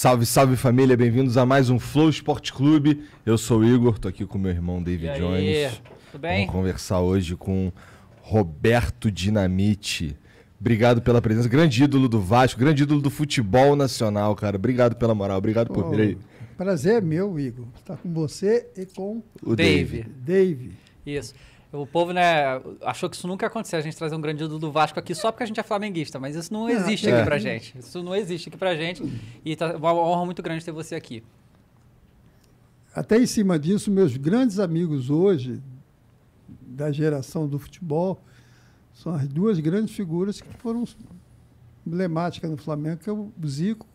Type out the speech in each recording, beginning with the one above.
Salve, salve família, bem-vindos a mais um Flow Esporte Clube. Eu sou o Igor, tô aqui com meu irmão David aí, Jones. Tudo bem? Vamos conversar hoje com Roberto Dinamite. Obrigado pela presença, grande ídolo do Vasco, grande ídolo do futebol nacional, cara. Obrigado pela moral, obrigado por vir aí. Prazer é meu, Igor, estar com você e com o Dave. Dave. Dave. Isso. O povo, né, achou que isso nunca ia acontecer, a gente trazer um grandido do Vasco aqui só porque a gente é flamenguista, mas isso não é, existe é. aqui pra gente. Isso não existe aqui pra gente. E tá uma honra muito grande ter você aqui. Até em cima disso, meus grandes amigos hoje, da geração do futebol, são as duas grandes figuras que foram emblemáticas no Flamengo, que é o Zico,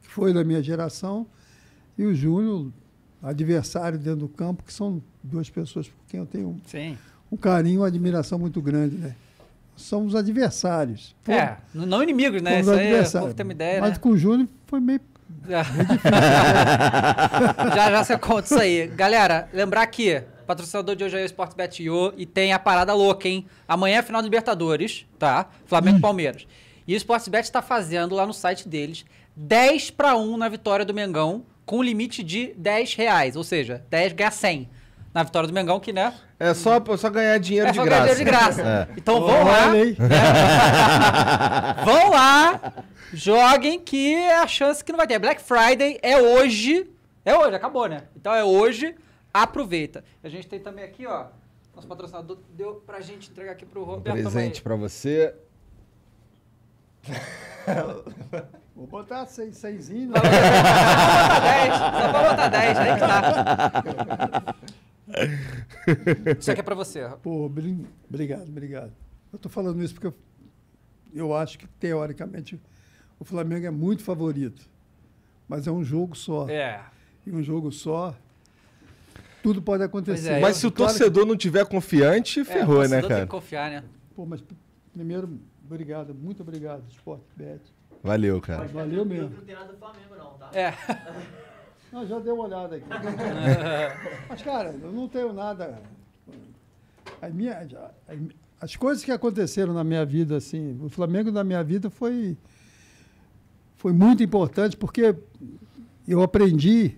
que foi da minha geração, e o Júnior, adversário dentro do campo, que são duas pessoas por quem eu tenho Sim um carinho, uma admiração muito grande, né? Somos adversários. É, pô, é, não inimigos, né? Isso aí é, o tem uma ideia, Mas né? com o Júnior foi meio já. já você conta isso aí. Galera, lembrar que patrocinador de hoje é o Sportsbet Yo e tem a parada louca, hein? Amanhã é final do Libertadores, tá? Flamengo e Palmeiras. E o Sportsbet está fazendo lá no site deles 10 para 1 na vitória do Mengão com limite de 10 reais, ou seja, 10 ganha 100 na vitória do Mengão, que né? É só, só ganhar dinheiro é de só graça. Ganhar dinheiro de graça. É. Então vão lá. vão lá, joguem que é a chance que não vai ter. Black Friday é hoje. É hoje, acabou, né? Então é hoje, aproveita. A gente tem também aqui, ó. Nosso patrocinador deu pra gente entregar aqui pro Roberto. Um presente pra você. Vou botar 6 seis, Só né? vou botar dez, só vou botar 10, aí que tá. Isso aqui é para você. Pô, obrigado, obrigado. Eu tô falando isso porque eu, eu acho que, teoricamente, o Flamengo é muito favorito. Mas é um jogo só. É. E um jogo só, tudo pode acontecer. É, mas eu, se o claro torcedor que... não tiver confiante, ferrou, é, o né, cara? Tem que confiar, né? Pô, mas primeiro, obrigado, muito obrigado, Sport Bet. Valeu, cara. Mas valeu mesmo. Não tem nada do Flamengo, não, tá? É. Não, já dei uma olhada aqui. Mas, cara, eu não tenho nada. A minha, as coisas que aconteceram na minha vida, assim, o Flamengo na minha vida foi, foi muito importante, porque eu aprendi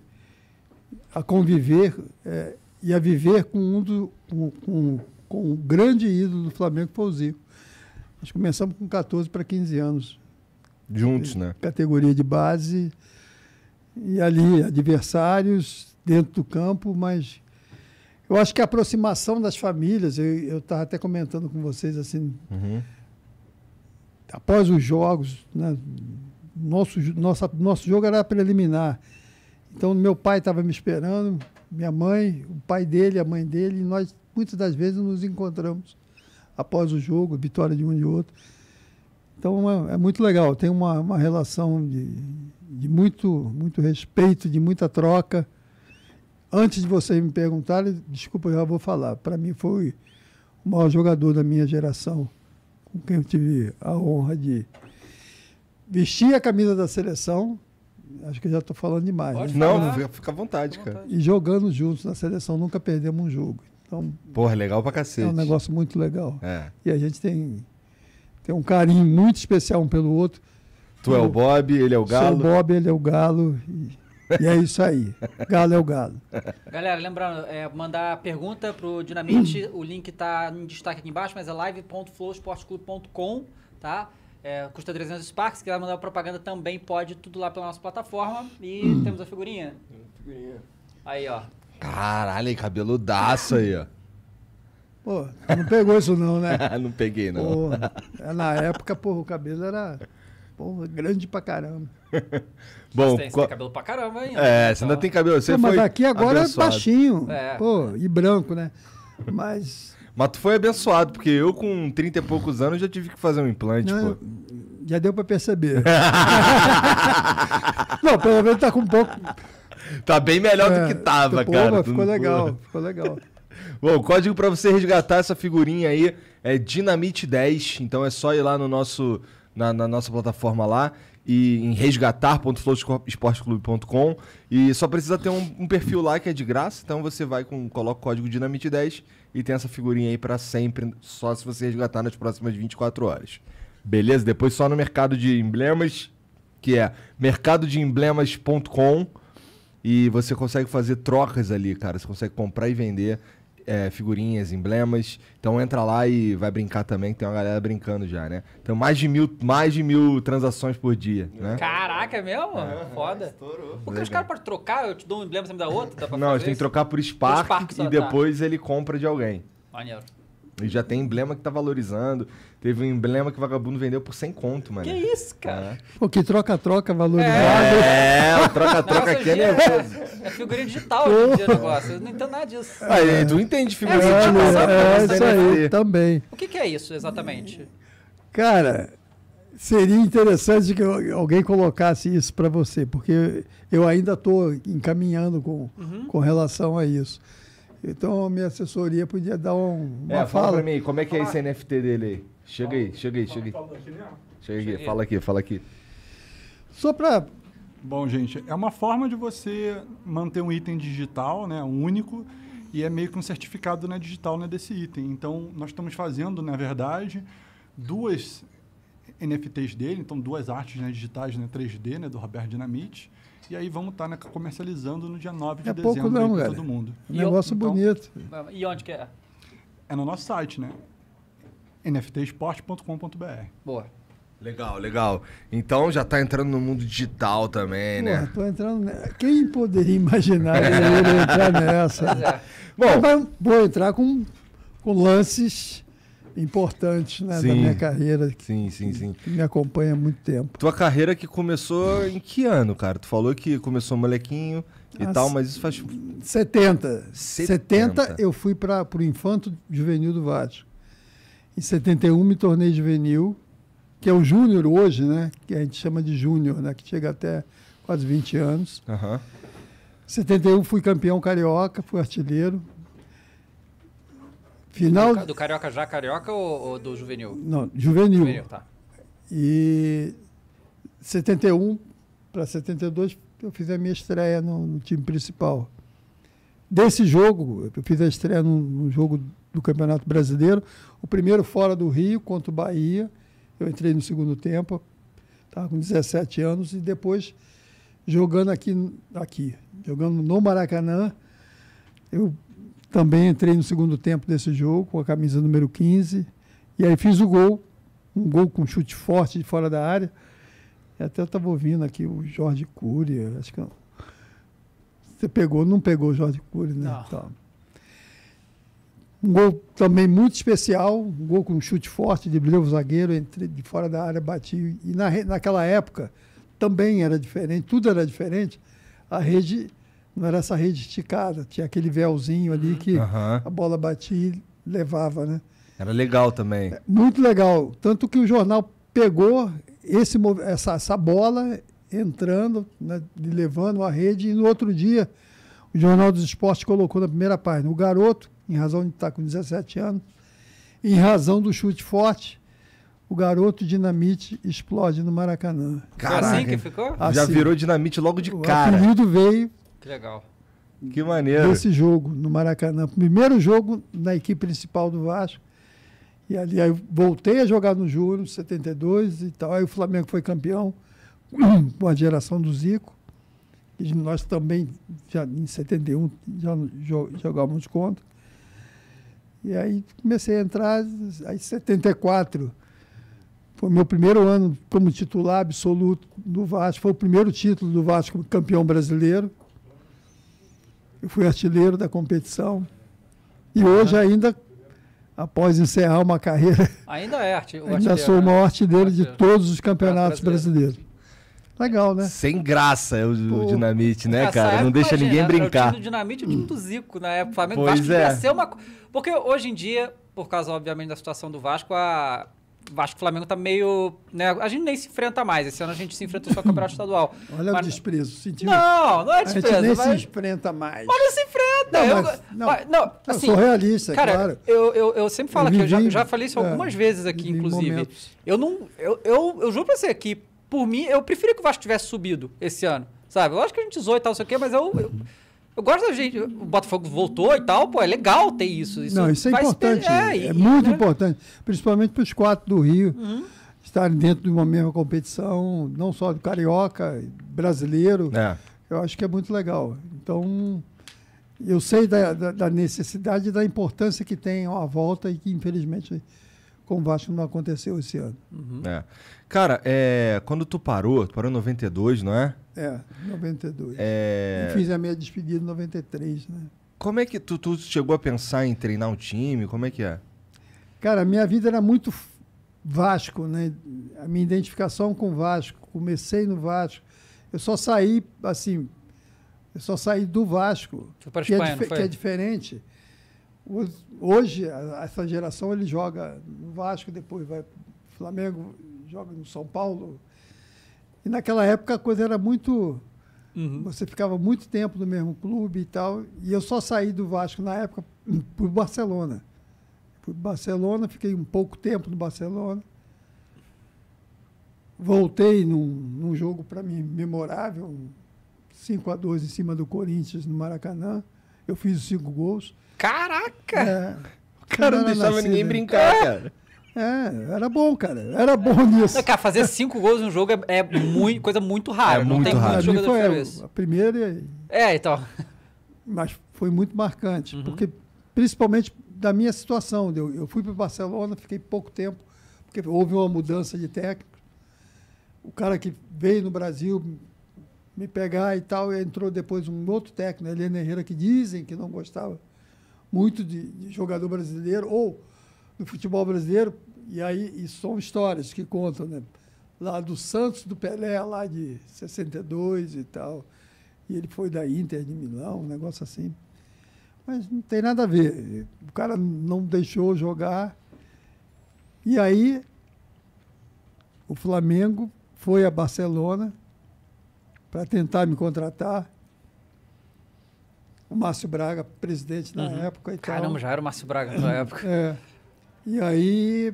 a conviver é, e a viver com um, do, com, com, com um grande ídolo do Flamengo, que foi o Zico. Nós começamos com 14 para 15 anos. Juntos, né? Categoria de base. E ali, adversários dentro do campo, mas eu acho que a aproximação das famílias, eu estava até comentando com vocês assim, uhum. após os jogos, né, nosso, nossa, nosso jogo era preliminar. Então, meu pai estava me esperando, minha mãe, o pai dele, a mãe dele, e nós muitas das vezes nos encontramos após o jogo, vitória de um e de outro. Então é, é muito legal, tem uma, uma relação de, de muito, muito respeito, de muita troca. Antes de vocês me perguntarem, desculpa, eu já vou falar. Para mim foi o maior jogador da minha geração, com quem eu tive a honra de vestir a camisa da seleção. Acho que já estou falando demais. Né? Não, não, fica à vontade, cara. E jogando juntos na seleção, nunca perdemos um jogo. Então, Porra, legal pra cacete. É um negócio muito legal. É. E a gente tem, tem um carinho muito especial um pelo outro. Tu é o uhum. Bob, ele é o Galo. Sou o Bob, ele é o Galo. E, e é isso aí. Galo é o Galo. Galera, lembrando, é, mandar pergunta pro Dinamite. o link tá em destaque aqui embaixo, mas é live.flowsportclub.com, tá? É, custa 300 Sparks. Se quiser mandar propaganda também pode, tudo lá pela nossa plataforma. E hum. temos a figurinha. Figurinha. Aí, ó. Caralho, cabeludaço aí, ó. Pô, não pegou isso não, né? não peguei, não. Pô, na época, porra, o cabelo era... Porra, grande pra caramba. Bom, tem, você qual... tem cabelo pra caramba ainda. É, né? você então- ainda tem cabelo. Você Pô, foi mas aqui agora é abençoado. é baixinho. É. Pô, e branco, né? Mas. mas tu foi abençoado, porque eu com 30 e poucos anos já tive que fazer um implante, Não, pô. Já deu pra perceber. Não, pelo menos tá com um pouco. Tá bem melhor é, do que tava, cara. Ficou legal, ficou legal. Bom, o código para você resgatar essa figurinha aí é Dinamite 10. Então é só ir lá no nosso na, na nossa plataforma lá e em resgatar.flowsportclub.com e só precisa ter um, um, perfil lá que é de graça, então você vai com coloca o código dinamite10 e tem essa figurinha aí para sempre, só se você resgatar nas próximas 24 horas. Beleza? Depois só no mercado de emblemas, que é mercadodeemblemas.com e você consegue fazer trocas ali, cara, você consegue comprar e vender é, figurinhas, emblemas. Então entra lá e vai brincar também, que tem uma galera brincando já, né? Então mais de mil, mais de mil transações por dia, né? Caraca, é mesmo? É. Foda. Estourou. Porque os caras podem trocar, eu te dou um emblema, você me dá outro? Dá Não, a gente tem que trocar por Spark, por Spark e tá. depois tá. ele compra de alguém. Maneiro. E já tem emblema que tá valorizando. Teve um emblema que o vagabundo vendeu por 100 conto, mano. Que isso, cara? Né? Pô, que troca-troca valorizado. É. é, o troca-troca aqui é nervoso. É, é figurinha digital hoje em dia o negócio. Eu não entendo nada disso. Aí, ah, tu entende figurinha é, digital. É, é isso aí, também. O que, que é isso, exatamente? Cara, seria interessante que alguém colocasse isso para você, porque eu ainda estou encaminhando com, uhum. com relação a isso. Então, a minha assessoria podia dar um, uma é, fala. fala pra mim, como é que é esse NFT dele aí? Chega aí, chega aí, chega aí. Chega aqui, fala aqui, fala aqui. Só para... Bom, gente, é uma forma de você manter um item digital, né, único, e é meio que um certificado né, digital né, desse item. Então, nós estamos fazendo, na verdade, duas NFTs dele, então duas artes né, digitais né, 3D né, do Roberto Dinamite, e aí vamos estar tá, né, comercializando no dia 9 de é dezembro pouco não, para todo mundo. É um negócio então, bonito. E onde que é? É no nosso site, né? nftesporte.com.br. Boa. Legal, legal. Então já está entrando no mundo digital também, né? Porra, né? Tô entrando. Ne... Quem poderia imaginar ele entrar nessa? É. Bom, vou entrar com, com lances importantes né, sim, da minha carreira. Que, sim, sim, sim. Que me acompanha há muito tempo. Tua carreira que começou em que ano, cara? Tu falou que começou molequinho e ah, tal, mas isso faz. 70. 70, 70 eu fui para o Infanto Juvenil do Vasco. Em 71 me tornei juvenil, que é o júnior hoje, né? Que a gente chama de júnior, né? Que chega até quase 20 anos. Aham. Uhum. 71 fui campeão carioca, fui artilheiro, Final... Do, Carioca já Carioca ou, ou do Juvenil? Não, Juvenil. Juvenil tá. E 71 para 72 eu fiz a minha estreia no, no, time principal. Desse jogo, eu fiz a estreia no, no jogo do Campeonato Brasileiro, o primeiro fora do Rio contra o Bahia. Eu entrei no segundo tempo, estava com 17 anos, e depois jogando aqui, aqui jogando no Maracanã, eu também entrei no segundo tempo desse jogo com a camisa número 15. E aí fiz o gol, um gol com chute forte de fora da área. E até estava ouvindo aqui o Jorge Cury, acho que você pegou, não pegou o Jorge Cury, né? Tá. Um gol também muito especial, um gol com chute forte, de o zagueiro, entre, de fora da área, bati. E na, naquela época também era diferente, tudo era diferente. A rede não era essa rede esticada, tinha aquele véuzinho ali que uhum. a bola batia e levava, né? Era legal também. É, muito legal. Tanto que o jornal pegou esse, essa, essa bola entrando, né, levando a rede, e no outro dia o Jornal dos Esportes colocou na primeira página o garoto, em razão de estar tá com 17 anos, em razão do chute forte, o garoto dinamite explode no Maracanã. Assim Caraca, assim que ficou? Assim, Já virou dinamite logo de cara. O apelido veio que legal. Que maneiro. esse jogo no Maracanã. Primeiro jogo na equipe principal do Vasco. E ali aí voltei a jogar no Júnior, 72 e tal. Aí o Flamengo foi campeão com a geração do Zico. E nós também, já em 71, já jogávamos contra. E aí comecei a entrar, aí em 74 foi meu primeiro ano como titular absoluto do Vasco, foi o primeiro título do Vasco campeão brasileiro. Eu fui artilheiro da competição. E uhum. hoje ainda, após encerrar uma carreira. Ainda é artilheiro. Ainda já sou o né? maior artilheiro, de todos os ah, campeonatos brasileiros. Legal, né? Sem graça o, Dinamite, né, cara? Época, não deixa imagina, ninguém brincar. O Dinamite é o do Zico na época. Flamengo pois Vasco é. ser uma. Porque hoje em dia, por causa, obviamente, da situação do Vasco, a acho que o Flamengo tá meio. Né? A gente nem se enfrenta mais. Esse ano a gente se enfrenta só com o Campeonato Estadual. Olha mas... o desprezo, sentiu? Não, não é desprezo. A gente nem mas... se enfrenta mais. Mas não se enfrenta. Não, mas, eu... Não, assim, eu sou realista, é cara, claro. Eu, eu, eu sempre falo eu aqui, eu já, já falei isso é, algumas vezes aqui, inclusive. Eu não. Eu, eu, eu juro pra você que, por mim, eu preferia que o Vasco tivesse subido esse ano. Sabe? Eu acho que a gente zoou e tal, não sei o quê, mas eu, eu eu gosto da gente. O Botafogo voltou e tal, pô, é legal ter isso. isso não, isso é importante. É, é, muito né? importante. Principalmente para os quatro do Rio uhum. estarem dentro de uma mesma competição, não só do carioca, brasileiro. É. Eu acho que é muito legal. Então, eu sei da, da, da necessidade e da importância que tem a volta e que, infelizmente, com o Vasco não aconteceu esse ano. Uhum. É. Cara, é, quando tu parou, tu parou em 92, não é? É, 92. É... Eu fiz a minha despedida em 93, né? Como é que tu, tu chegou a pensar em treinar um time? Como é que é? Cara, a minha vida era muito Vasco, né? A minha identificação com Vasco. Comecei no Vasco. Eu só saí, assim, eu só saí do Vasco, Espanha, que, é que, é diferente. Hoje, essa geração, ele joga no Vasco, depois vai o Flamengo, joga no São Paulo. E naquela época a coisa era muito. Uhum. Você ficava muito tempo no mesmo clube e tal. E eu só saí do Vasco na época por Barcelona. Fui para Barcelona, fiquei um pouco tempo no Barcelona. Voltei num, num jogo para mim memorável, 5 a 2 em cima do Corinthians no Maracanã. Eu fiz os cinco gols. Caraca! É, o cara não, não deixava nascido. ninguém brincar, cara. É, era bom, cara. Era bom nisso. Não, cara, fazer cinco gols num jogo é, é muito, coisa muito rara. É não muito tem raro. muito jogador isso. A primeira e... É, então. Mas foi muito marcante, uhum. porque principalmente da minha situação. Eu, eu fui para Barcelona, fiquei pouco tempo, porque houve uma mudança de técnico. O cara que veio no Brasil me pegar e tal, e entrou depois um outro técnico, né, Helena Herrera, que dizem que não gostava muito de, de jogador brasileiro, ou do futebol brasileiro, e aí e são histórias que contam, né? Lá do Santos, do Pelé, lá de 62 e tal. E ele foi da Inter de Milão, um negócio assim. Mas não tem nada a ver. O cara não deixou jogar. E aí o Flamengo foi a Barcelona para tentar me contratar. O Márcio Braga, presidente na uhum. época. E Caramba, tal. já era o Márcio Braga na uhum. época. É. E aí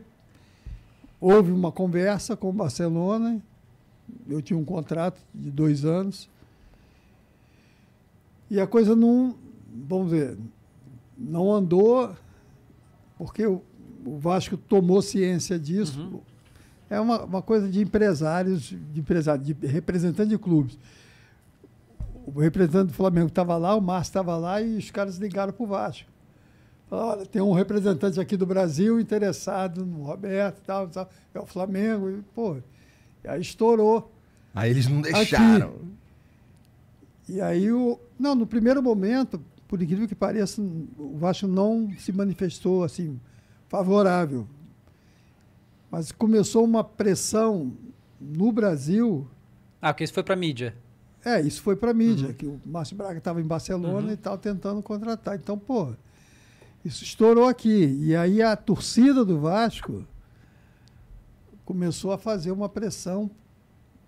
houve uma conversa com o Barcelona. Eu tinha um contrato de dois anos. E a coisa não, vamos ver, não andou, porque o, Vasco tomou ciência disso. Uhum. É uma, uma coisa de empresários, de empresário, de de clubes. O representante do Flamengo estava lá, o Márcio estava lá e os caras ligaram para o Vasco. Olha, tem um representante aqui do Brasil interessado no Roberto e tal, tal, é o Flamengo. E, pô, aí estourou. Aí eles não deixaram. Aqui. E aí o. Não, no primeiro momento, por incrível que pareça, o Vasco não se manifestou assim, favorável. Mas começou uma pressão no Brasil. Ah, porque isso foi para mídia. É, isso foi para mídia, uhum. que o Márcio Braga estava em Barcelona uhum. e tal, tentando contratar. Então, pô, isso estourou aqui. E aí a torcida do Vasco começou a fazer uma pressão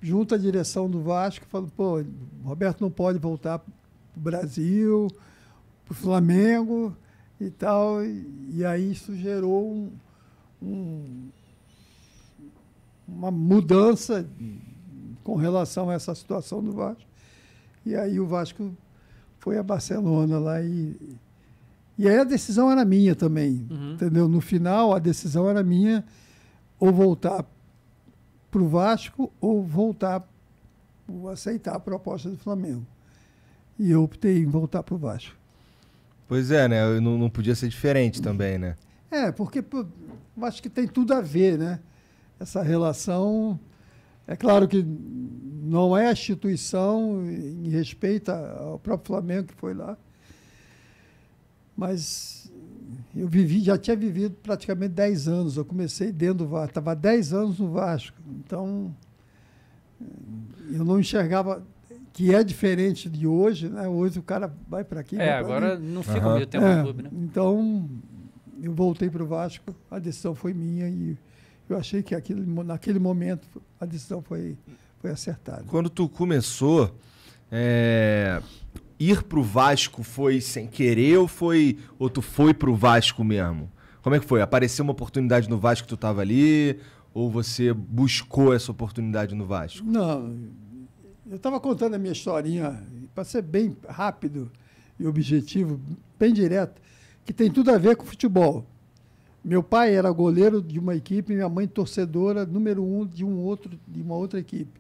junto à direção do Vasco, falando, pô, Roberto não pode voltar para o Brasil, para o Flamengo e tal. E, aí isso gerou um, um, uma mudança com relação a essa situação do Vasco. E aí o Vasco foi a Barcelona lá e e aí a decisão era minha também, uhum. entendeu? No final, a decisão era minha ou voltar para o Vasco ou voltar, ou aceitar a proposta do Flamengo. E eu optei em voltar para o Vasco. Pois é, né? Não, não podia ser diferente também, né? É, porque acho que tem tudo a ver, né? Essa relação. É claro que não é a instituição, em respeito ao próprio Flamengo que foi lá, mas eu vivi, já tinha vivido praticamente 10 anos. Eu comecei dentro do Vasco, estava 10 anos no Vasco. Então, eh, eu não enxergava que é diferente de hoje, né? Hoje o cara vai para aqui. É, agora ali. não fica uhum. meio tempo é, no clube, né? Então, eu voltei para o Vasco, a decisão foi minha e eu achei que aquilo, naquele momento a decisão foi, foi acertada. Quando tu começou, é, ir pro Vasco foi sem querer ou foi ou tu foi pro Vasco mesmo? Como é que foi? Apareceu uma oportunidade no Vasco que tu tava ali ou você buscou essa oportunidade no Vasco? Não. Eu estava contando a minha historinha, para ser bem rápido e objetivo, bem direto, que tem tudo a ver com futebol. Meu pai era goleiro de uma equipe, minha mãe torcedora número um de um outro de uma outra equipe.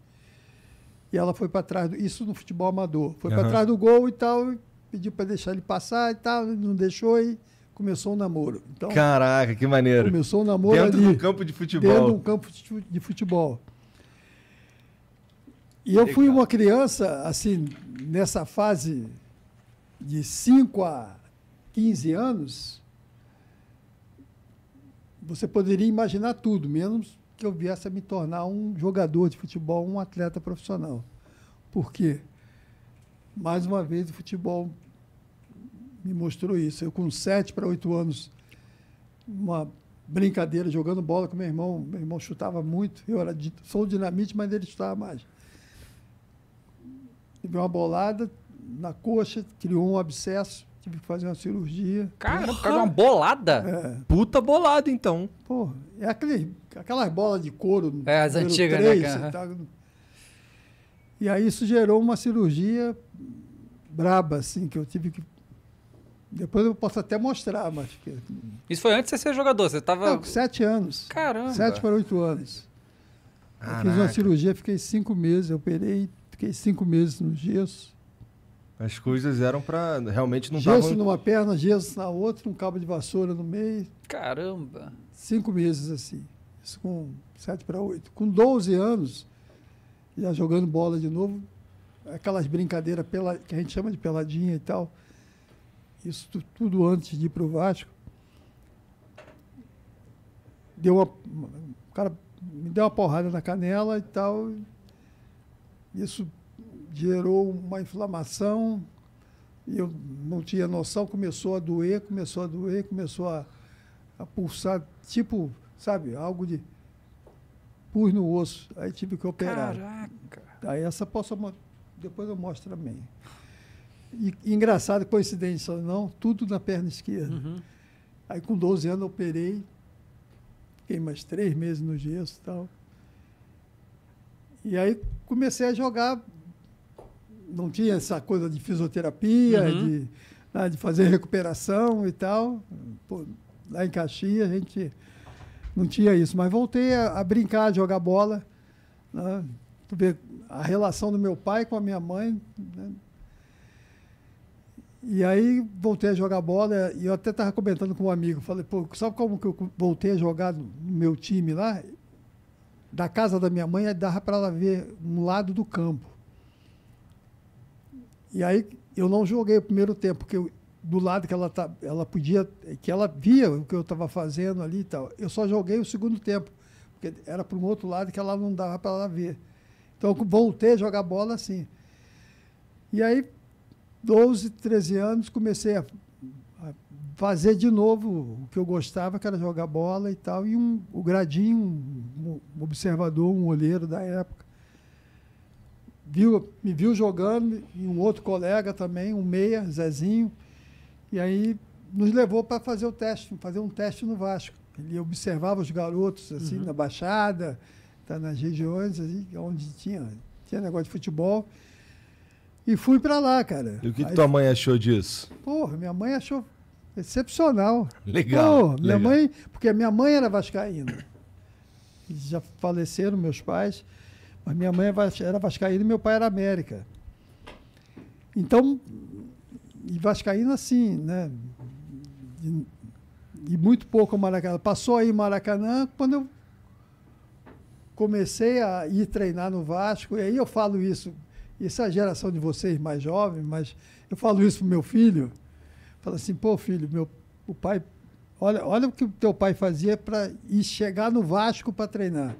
E ela foi para trás, do, isso no futebol amador, foi uhum. para trás do gol e tal, pediu para deixar ele passar e tal, não deixou e começou o namoro. Então, Caraca, que maneiro. Começou o namoro dentro ali, do campo de futebol. Dentro do campo de futebol. E eu fui uma criança, assim, nessa fase de 5 a 15 anos, você poderia imaginar tudo, menos que eu viesse a me tornar um jogador de futebol, um atleta profissional. Por quê? Mais uma vez, o futebol me mostrou isso. Eu, com 7 para 8 anos, uma brincadeira, jogando bola com meu irmão. Meu irmão chutava muito. Eu era de, sou dinamite, mas ele chutava mais. Teve uma bolada na coxa, criou um abscesso tive que fazer uma cirurgia. Cara, por causa de uma bolada? É. Puta bolada, então. Pô, é aquele, aquelas bolas de couro. É, as antigas, 3, né, cara? Tá... E aí isso gerou uma cirurgia braba, assim, que eu tive que. Depois eu posso até mostrar, mas. Isso foi antes de você ser jogador? Você tava. com sete anos. Caramba. Sete para oito anos. Caraca. Eu fiz uma cirurgia, fiquei cinco meses, eu operei, fiquei cinco meses no gesso. As coisas eram para realmente não Gesso tavam... numa perna, gesso na outra, um cabo de vassoura no meio. Caramba! Cinco meses assim. Isso com sete para oito. Com 12 anos, já jogando bola de novo, aquelas brincadeiras pela, que a gente chama de peladinha e tal. Isso tudo antes de ir para o Vasco. Deu uma, o cara me deu uma porrada na canela e tal. Isso gerou uma inflamação. E eu não tinha noção, começou a doer, começou a doer, começou a, a pulsar, tipo, sabe, algo de pus no osso. Aí tive que operar. Caraca! Aí essa posso depois eu mostro também. E, engraçado, coincidência ou não, tudo na perna esquerda. Uhum. Aí com 12 anos eu operei, fiquei mais três meses no gesso e tal. E aí comecei a jogar não tinha essa coisa de fisioterapia, uhum. de, né, de fazer recuperação e tal. Pô, lá em Caxias a gente não tinha isso. Mas voltei a, a brincar, jogar bola. Né, ver a relação do meu pai com a minha mãe. Né. E aí voltei a jogar bola e eu até estava comentando com um amigo. Falei, pô, sabe como que eu voltei a jogar no meu time lá? Da casa da minha mãe, dava para ela ver um lado do campo. E aí eu não joguei o primeiro tempo, porque eu, do lado que ela, tá, ela podia, que ela via o que eu estava fazendo ali e tal. Eu só joguei o segundo tempo, porque era para um outro lado que ela não dava para ela ver. Então voltei a jogar bola assim. E aí, 12, 13 anos, comecei a, a fazer de novo o que eu gostava, que era jogar bola e tal. E um, o Gradinho, um, um observador, um olheiro da época, viu, me viu jogando, e um outro colega também, um meia, Zezinho, e aí nos levou para fazer o teste, fazer um teste no Vasco. Ele observava os garotos assim uhum. na Baixada, tá nas regiões assim, onde tinha, tinha negócio de futebol. E fui para lá, cara. E o que, aí, que tua mãe achou disso? Porra, minha mãe achou excepcional. Legal. Porra, minha legal. mãe, porque minha mãe era vascaína. Já faleceram meus pais. A minha mãe é era vascaína e meu pai era América. Então, e vascaína assim, né? E, e muito pouco ao Maracanã. Passou aí Maracanã quando eu comecei a ir treinar no Vasco. E aí eu falo isso, isso é a geração de vocês mais jovens, mas eu falo isso pro meu filho. Falo assim, pô, filho, meu o pai, olha, olha o que o teu pai fazia para ir chegar no Vasco para treinar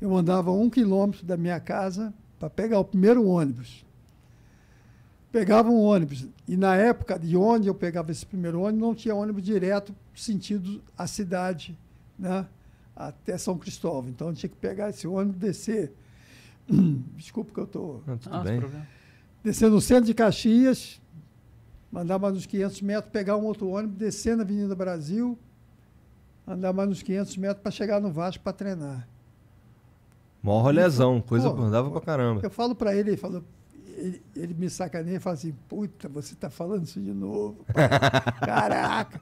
eu andava um quilômetro da minha casa para pegar o primeiro ônibus. Pegava um ônibus, e na época de onde eu pegava esse primeiro ônibus, não tinha ônibus direto sentido a cidade, né? até São Cristóvão. Então eu tinha que pegar esse ônibus, descer. Desculpa que eu estou. Tô... Ah, bem. Descer no centro de Caxias, andar mais uns 500 metros, pegar um outro ônibus, descer na Avenida Brasil, andar mais uns 500 metros para chegar no Vasco para treinar. Mó rolezão, coisa que andava pra caramba. Eu falo pra ele, ele fala, ele, ele, me sacaneia e fala assim: Puta, você tá falando isso de novo. Caraca!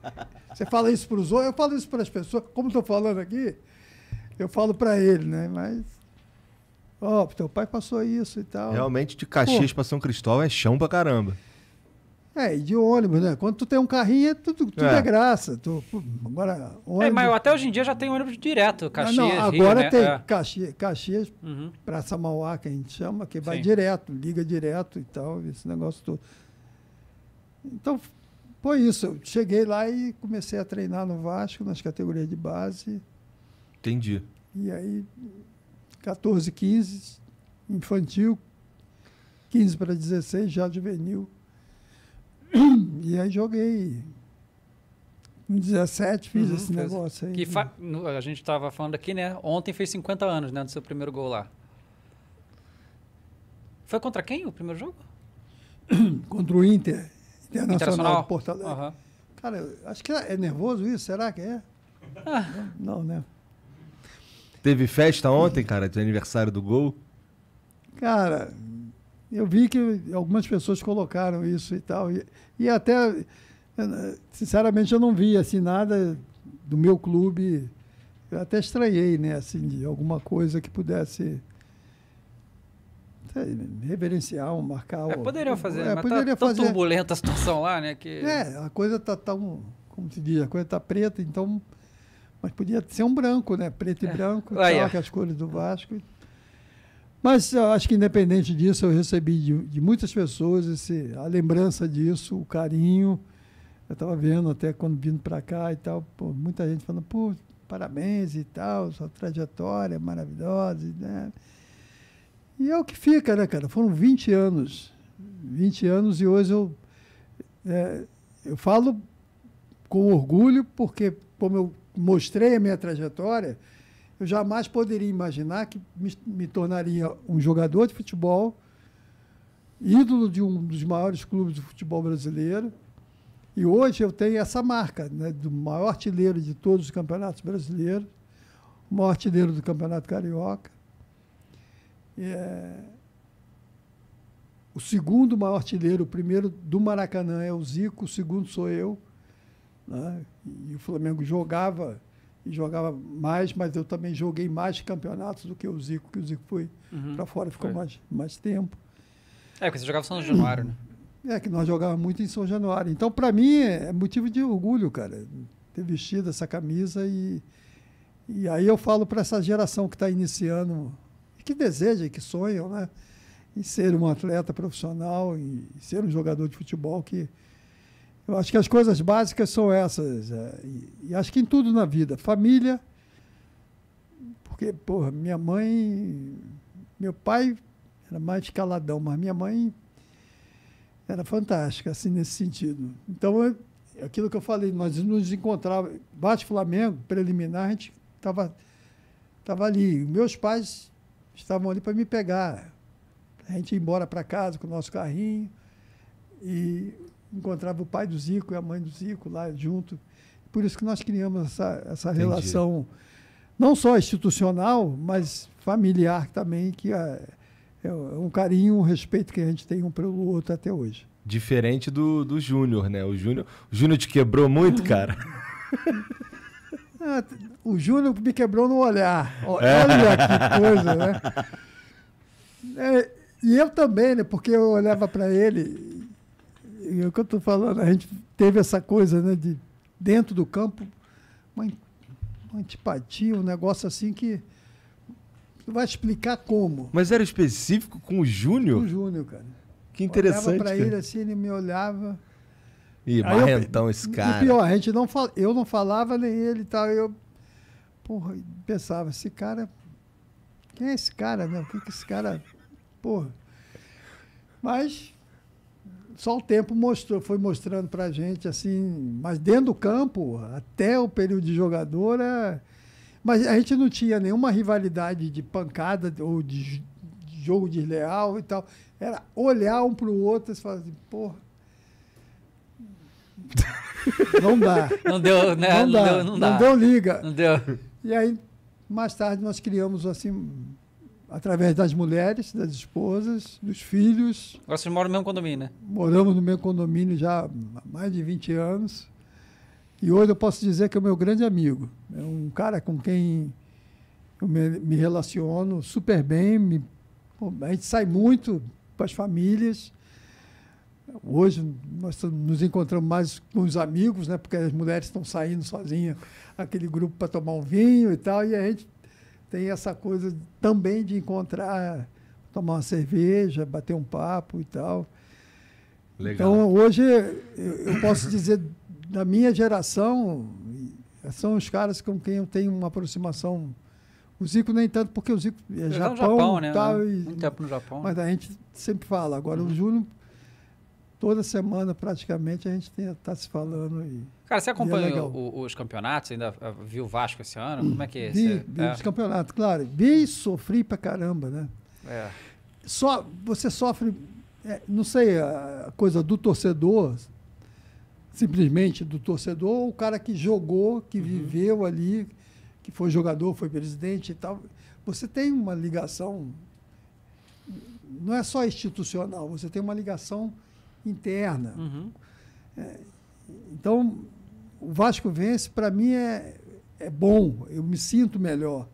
Você fala isso pros outros, eu falo isso pras pessoas. Como tô falando aqui, eu falo pra ele, né? Mas. Ó, oh, teu pai passou isso e tal. Realmente, de Caxias Pô, pra São Cristóvão é chão pra caramba. É, e de ônibus, né? Quando tu tem um carrinho, é tudo, tudo é. é graça. Tu, agora, ônibus... É, mas até hoje em dia já tem ônibus direto, Caxias, ah, não, agora Rio, né? tem né? Caxias, Caxias uhum. Praça Mauá, que a gente chama, que Sim. vai direto, liga direto e tal, esse negócio todo. Então, foi isso. Eu cheguei lá e comecei a treinar no Vasco, nas categorias de base. Entendi. E aí, 14, 15, infantil, 15 para 16, já juvenil. E aí joguei. Com 17 fiz uhum, esse fez. negócio aí. Que né? A gente estava falando aqui, né? Ontem fez 50 anos, né? Do seu primeiro gol lá. Foi contra quem o primeiro jogo? contra o Inter. Internacional, Internacional. de Porto Alegre. Uhum. Cara, acho que é nervoso isso, será que é? Ah. não, né? Teve festa ontem, cara, de aniversário do gol? Cara, eu vi que algumas pessoas colocaram isso e tal. E, e até, sinceramente, eu não vi assim, nada do meu clube. Eu até estranhei, né? Assim, de alguma coisa que pudesse reverenciar, marcar. É, poderiam fazer, é, mas tá poderia tá fazer. tão turbulenta a situação lá, né? Que... É, a coisa está tão, como se diz, a coisa está preta, então... Mas podia ser um branco, né? Preto é. e branco, ah, tal, é. as cores do Vasco. Mas eu acho que, independente disso, eu recebi de, de muitas pessoas esse, a lembrança disso, o carinho. Eu estava vendo até quando vindo para cá e tal, pô, muita gente falando, pô, parabéns e tal, sua trajetória é maravilhosa, né? E é o que fica, né, cara? Foram 20 anos. 20 anos e hoje eu, é, eu falo com orgulho, porque como eu mostrei a minha trajetória, eu jamais poderia imaginar que me, me tornaria um jogador de futebol, ídolo de um dos maiores clubes de futebol brasileiro. E hoje eu tenho essa marca né, do maior artilheiro de todos os campeonatos brasileiros, o maior artilheiro do Campeonato Carioca, é, o segundo maior artilheiro, o primeiro do Maracanã é o Zico, o segundo sou eu. Né, e o Flamengo jogava e jogava mais, mas eu também joguei mais campeonatos do que o Zico, que o Zico foi uhum. para fora, ficou mais, mais tempo. É, porque você jogava São Januário, né? É, que nós jogávamos muito em São Januário. Então, para mim, é motivo de orgulho, cara, ter vestido essa camisa. E, e aí eu falo para essa geração que está iniciando, que deseja, que sonha, né? Em ser um atleta profissional, e ser um jogador de futebol, que eu acho que as coisas básicas são essas. É, e, e, acho que em tudo na vida. Família, porque, porra, minha mãe. Meu pai era mais caladão, mas minha mãe era fantástica, assim, nesse sentido. Então, eu, aquilo que eu falei, nós nos encontrávamos. Bate Flamengo, preliminar, a gente estava tava ali. Meus pais estavam ali para me pegar. A gente ia embora para casa com o nosso carrinho. E encontrava o pai do Zico e a mãe do Zico lá junto. Por isso que nós criamos essa, essa relação, não só institucional, mas familiar também, que é, é um carinho, um respeito que a gente tem um pelo outro até hoje. Diferente do, do Júnior, né? O Júnior, o Júnior te quebrou muito, cara. ah, o Júnior me quebrou no olhar. Olha que coisa, né? É, e eu também, né? Porque eu olhava para ele e é o que eu estou falando, a gente teve essa coisa né, de, dentro do campo, uma, uma antipatia, um negócio assim que. Tu vai explicar como. Mas era específico com o Júnior? Com o Júnior, cara. Que interessante. Eu olhava para ele assim, ele me olhava. Ih, marrentão esse cara. E pior, a gente não fal, eu não falava nem ele e tal. Eu porra, pensava, esse cara. Quem é esse cara, né? O que, que esse cara. Porra. Mas só o tempo mostrou, foi mostrando para a gente, assim, mas dentro do campo, até o período de jogador, é, mas a gente não tinha nenhuma rivalidade de pancada ou de jogo desleal e tal. Era olhar um para o outro e falar assim, porra. Não dá. Não deu, né? Não, dá. Não, deu, não, não dá. deu liga. Não deu. E aí, mais tarde, nós criamos assim através das mulheres, das esposas, dos filhos. Agora vocês moram no mesmo condomínio, né? Moramos no mesmo condomínio já há mais de 20 anos. E hoje eu posso dizer que é o meu grande amigo. É um cara com quem eu me, relaciono super bem. Me, a gente sai muito para as famílias. Hoje nós nos encontramos mais com os amigos, né? Porque as mulheres estão saindo sozinhas, aquele grupo para tomar um vinho e tal, e a gente tem essa coisa também de encontrar, tomar uma cerveja, bater um papo e tal. Legal. Então, hoje, eu posso dizer, da minha geração, são os caras com quem eu tenho uma aproximação. O Zico nem tanto, porque o Zico é, é Japão, Japão né? e, Muito tempo no Japão. Mas né? a gente sempre fala. Agora, uhum. o Júnior toda semana praticamente a gente está se falando. E, Cara, você é acompanha é o, os campeonatos? Ainda ah, viu o Vasco esse ano? Como é que é Vi, vi é. os campeonatos, claro. Vi sofri pra caramba, né? É. Só, você sofre, é, não sei, a coisa do torcedor, simplesmente do torcedor, o cara que jogou, que uhum. viveu ali, que foi jogador, foi presidente e tal. Você tem uma ligação, não é só institucional, você tem uma ligação interna. Uhum. É, então, o Vasco vence, para mim, é, é bom, eu me sinto melhor.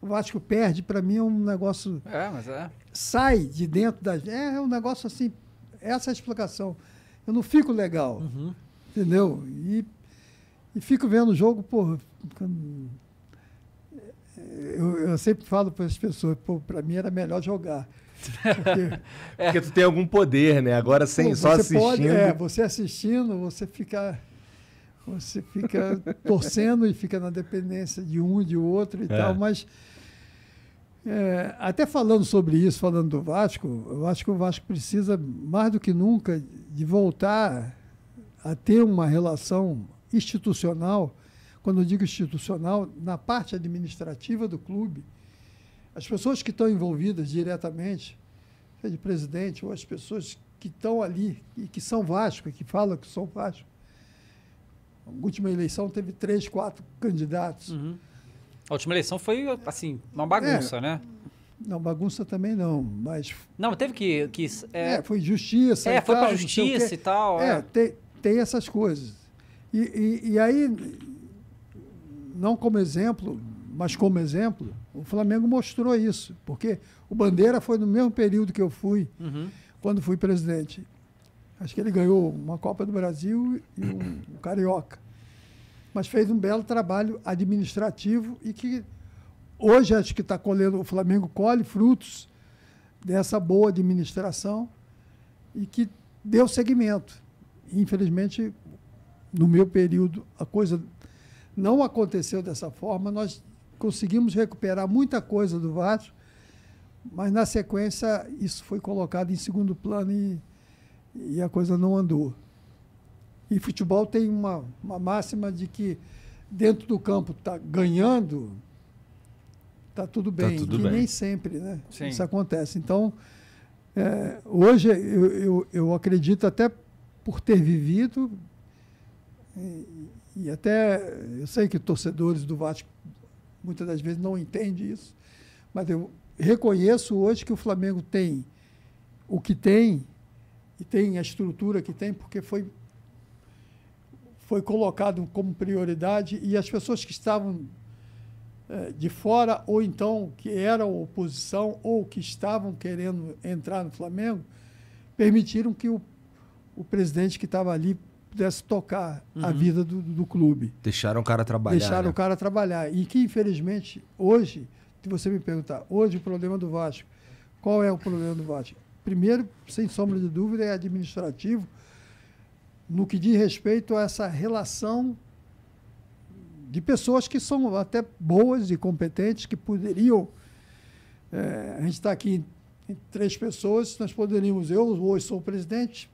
O Vasco perde, para mim, é um negócio. É, mas é. Sai de dentro da. É, é um negócio assim. Essa é a explicação. Eu não fico legal. Uhum. Entendeu? E, e fico vendo o jogo, porra. É, é, eu, eu, sempre falo para as pessoas, para mim era melhor jogar. Porque, é. porque tu tem algum poder, né? Agora sem Pô, só assistindo. Pode, é, você assistindo, você fica você fica torcendo e fica na dependência de um e de outro e é. tal, mas é, até falando sobre isso, falando do Vasco, eu acho que o Vasco precisa mais do que nunca de voltar a ter uma relação institucional, quando eu digo institucional, na parte administrativa do clube, as pessoas que estão envolvidas diretamente, seja é presidente ou as pessoas que estão ali e que são Vasco, e que falam que são Vasco. A última eleição teve três, quatro candidatos. Uhum. A última eleição foi, assim, uma bagunça, é, né? Não, bagunça também não, mas... Não, teve que... que é, é foi justiça É, foi para justiça e tal. É, é. Tem, tem essas coisas. E, e, e aí, não como exemplo, mas como exemplo, o Flamengo mostrou isso, porque o Bandeira foi no mesmo período que eu fui, uhum. quando fui presidente. Acho que ele ganhou uma Copa do Brasil e um, um Carioca. Mas fez um belo trabalho administrativo e que hoje acho que está colhendo, o Flamengo colhe frutos dessa boa administração e que deu seguimento Infelizmente, no meu período, a coisa não aconteceu dessa forma. Nós conseguimos recuperar muita coisa do Vasco, mas na sequência isso foi colocado em segundo plano e, e a coisa não andou. E futebol tem uma, uma máxima de que dentro do campo está ganhando, está tudo bem. Tá tudo e tá bem. nem sempre né? Sim. isso acontece. Então, é, hoje eu, eu, eu, acredito até por ter vivido, e, e até eu sei que torcedores do Vasco muitas das vezes não entende isso, mas eu reconheço hoje que o Flamengo tem o que tem e tem a estrutura que tem, porque foi, foi colocado como prioridade e as pessoas que estavam eh, de fora, ou então que eram oposição, ou que estavam querendo entrar no Flamengo, permitiram que o, o presidente que estava ali pudesse tocar uhum. a vida do, do, clube. Deixaram o cara trabalhar. Deixaram né? o cara trabalhar. E que, infelizmente, hoje, se você me perguntar, hoje o problema do Vasco, qual é o problema do Vasco? Primeiro, sem sombra de dúvida, é administrativo, no que diz respeito a essa relação de pessoas que são até boas e competentes, que poderiam. É, a gente está aqui em três pessoas, nós poderíamos, eu hoje sou o presidente,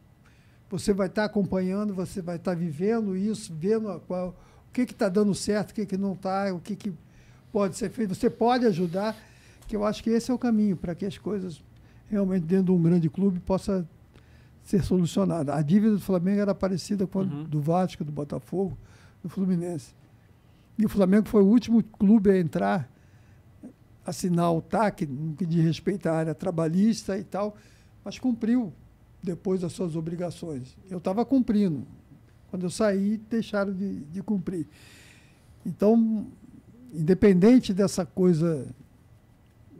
você vai estar tá acompanhando, você vai estar tá vivendo isso, vendo qual, o que está dando certo, o que, que não está, o que, que pode ser feito. Você pode ajudar, que eu acho que esse é o caminho para que as coisas realmente dentro de um grande clube possa ser solucionada. A dívida do Flamengo era parecida com a uhum. do Vasco, do Botafogo, do Fluminense. E o Flamengo foi o último clube a entrar, assinar o TAC, de que respeito à área trabalhista e tal, mas cumpriu depois das suas obrigações. Eu estava cumprindo. Quando eu saí, deixaram de, de cumprir. Então, independente dessa coisa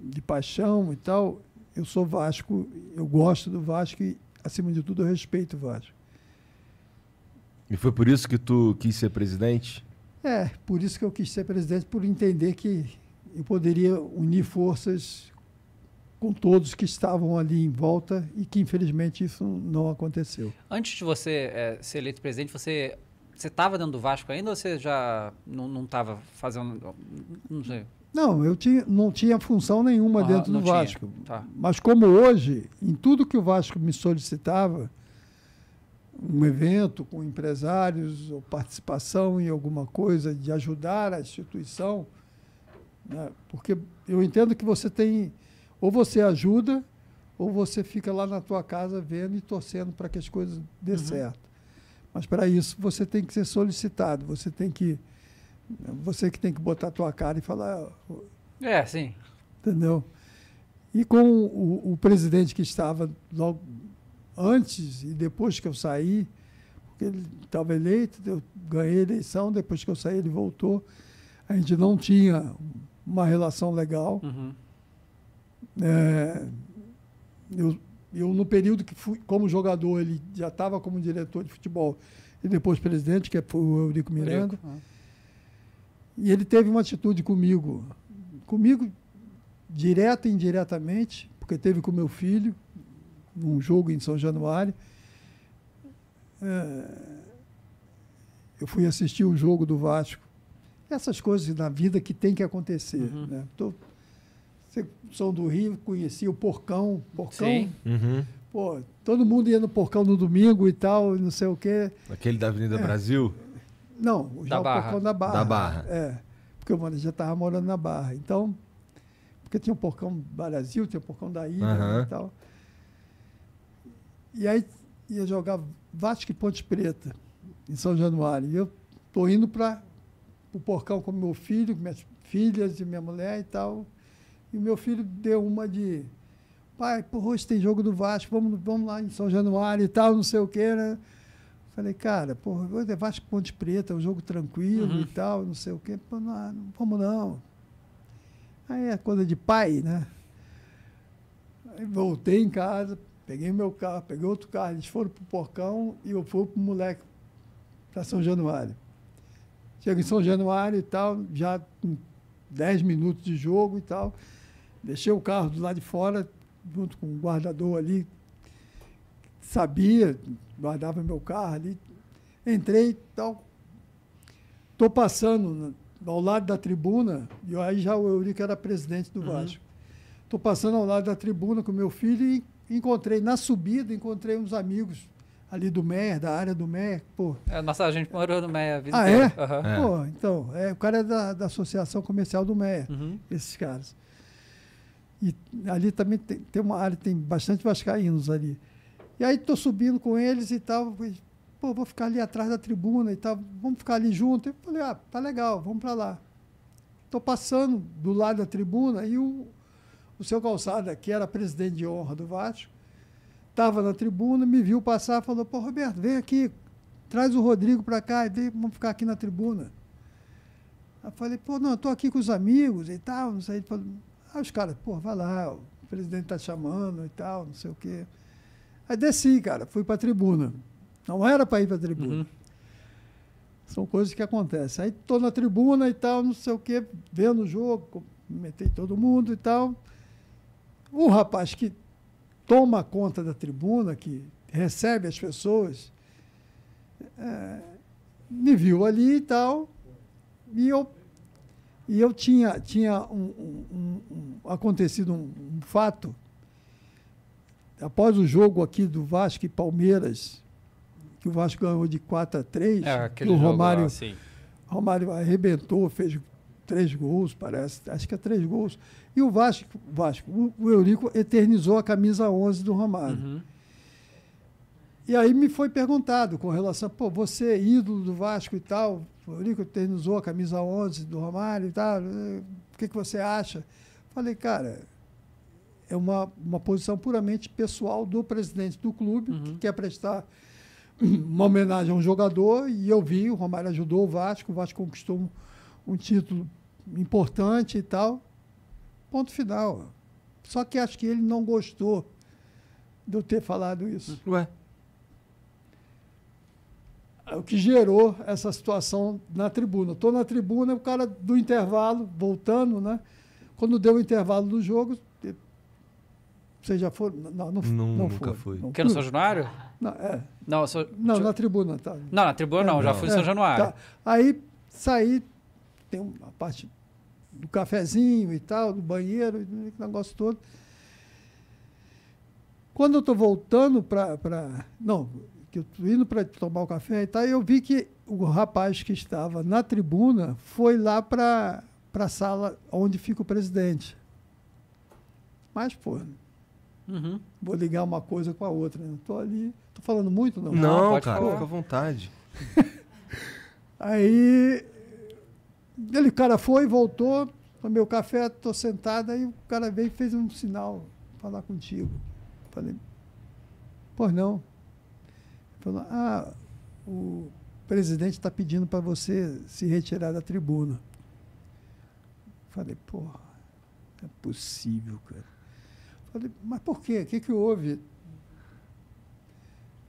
de paixão e tal, eu sou Vasco, eu gosto do Vasco e, acima de tudo, eu respeito o Vasco. E foi por isso que tu quis ser presidente? É, por isso que eu quis ser presidente, por entender que eu poderia unir forças com todos que estavam ali em volta e que infelizmente isso não aconteceu. Antes de você é, ser eleito presidente, você você estava dentro do Vasco ainda ou você já não estava fazendo não sei? Não, eu tinha, não tinha função nenhuma ah, dentro do Vasco. Tá. Mas como hoje, em tudo que o Vasco me solicitava, um evento com empresários ou participação em alguma coisa de ajudar a instituição, né? porque eu entendo que você tem ou você ajuda, ou você fica lá na tua casa vendo e torcendo para que as coisas dê uhum. certo. Mas para isso você tem que ser solicitado, você tem que você que tem que botar a tua cara e falar é, sim. Entendeu? E com o, o presidente que estava logo antes e depois que eu saí, porque ele estava eleito, eu ganhei a eleição, depois que eu saí ele voltou. A gente não tinha uma relação legal. Uhum. É, eu, eu, no período que fui como jogador, ele já estava como diretor de futebol e depois presidente, que é o Eurico Miranda. Eurico, é. E ele teve uma atitude comigo, comigo direta e indiretamente, porque teve com meu filho, num jogo em São Januário. É, eu fui assistir o jogo do Vasco. Essas coisas na vida que tem que acontecer. Uhum. Né? Tô, são do Rio, conhecia o Porcão. Porcão. Sim. Uhum. Pô, todo mundo ia no Porcão no domingo e tal, não sei o quê. Aquele da Avenida é. Brasil? Não, já da o Barra. Porcão da Barra. Da Barra. É, porque eu já estava morando na Barra. Então, porque tinha o Porcão Brasil, tinha o Porcão da Ilha uhum. e tal. E aí ia jogar Vasco e Ponte Preta, em São Januário. E eu tô indo para o Porcão com meu filho, minhas filhas e minha mulher e tal. E meu filho deu uma de. Pai, porra hoje tem jogo do Vasco, vamos, vamos lá em São Januário e tal, não sei o quê, né? Falei, cara, porra, hoje é Vasco Ponte Preta, é um jogo tranquilo uhum. e tal, não sei o quê. Pô, não, não vamos não. Aí é coisa de pai, né? Aí voltei em casa, peguei meu carro, peguei outro carro, eles foram pro porcão e eu fui pro moleque para São Januário. Chego em São Januário e tal, já com 10 minutos de jogo e tal. Deixei o carro do lado de fora, junto com o guardador ali, sabia, guardava meu carro ali. Entrei e tal. Estou passando ao lado da tribuna, e aí já o Eurico era presidente do uhum. Vasco. Estou passando ao lado da tribuna com meu filho e encontrei, na subida, encontrei uns amigos ali do Meyer, da área do Meyer. Pô. É, nossa, a gente morou no Meyer a vida Ah, é? Uhum. é? Pô, então, é, o cara é da, da Associação Comercial do Meyer, uhum. esses caras. E ali também tem, tem uma área, tem bastante vascaínos ali. E aí estou subindo com eles e tal. Pô, vou ficar ali atrás da tribuna e tal. Vamos ficar ali junto. Eu falei, ah, tá legal, vamos para lá. Estou passando do lado da tribuna e o, o seu Calçada, que era presidente de honra do Vasco, estava na tribuna, me viu passar, falou, pô, Roberto, vem aqui, traz o Rodrigo para cá, e vem, vamos ficar aqui na tribuna. Eu falei, pô, não, estou aqui com os amigos e tal, não sei. Ele falou, Aí os caras, pô, vai lá, o presidente tá chamando e tal, não sei o quê. Aí desci, cara, fui para a tribuna. Não era para ir para a tribuna. Uhum. São coisas que acontecem. Aí tô na tribuna e tal, não sei o quê, vendo o jogo, metei todo mundo e tal. O rapaz que toma conta da tribuna, que recebe as pessoas, é, me viu ali e tal. E eu e eu tinha, tinha um, um, um, acontecido um, fato. Após o jogo aqui do Vasco e Palmeiras, que o Vasco ganhou de 4 a 3, é, o Romário, Romário arrebentou, fez três gols, parece, acho que é três gols. E o Vasco, Vasco o, o Eurico eternizou a camisa 11 do Romário. Uhum. E aí me foi perguntado com relação, pô, você é ídolo do Vasco e tal, Florico eternizou a camisa 11 do Romário e tal, eh, o que, que você acha? Falei, cara, é uma, uma posição puramente pessoal do presidente do clube, uhum. que quer prestar uma homenagem a um jogador, e eu vi, o Romário ajudou o Vasco, o Vasco conquistou um, um título importante e tal. Ponto final. Só que acho que ele não gostou de eu ter falado isso. Ué? É o que gerou essa situação na tribuna. Estou na tribuna, o cara do intervalo, voltando, né? Quando deu o intervalo do jogo, eh, vocês já foram? Não, não, não, não nunca foi. fui. Não. Que no São Januário? Não, é. Não, sou... não na tribuna. Tá. Não, na tribuna é, não, já é, fui em São é, Januário. Tá. Aí saí, tem uma parte do cafezinho e tal, do banheiro, o negócio todo. Quando eu estou voltando para. Não, que eu indo para tomar o café e tal, eu vi que o rapaz que estava na tribuna foi lá para a sala onde fica o presidente. Mas, pô, uhum. vou ligar uma coisa com a outra. Né? Tô ali. Tô falando muito, não? Não, não cara, fica à vontade. aí ele, o cara foi, voltou, tomei o café, tô sentado, aí o cara veio e fez um sinal, falar contigo. Falei, pois não falou: Ah, o presidente está pedindo para você se retirar da tribuna. Falei, porra, não é possível, cara. Falei, mas por quê? O que, que houve?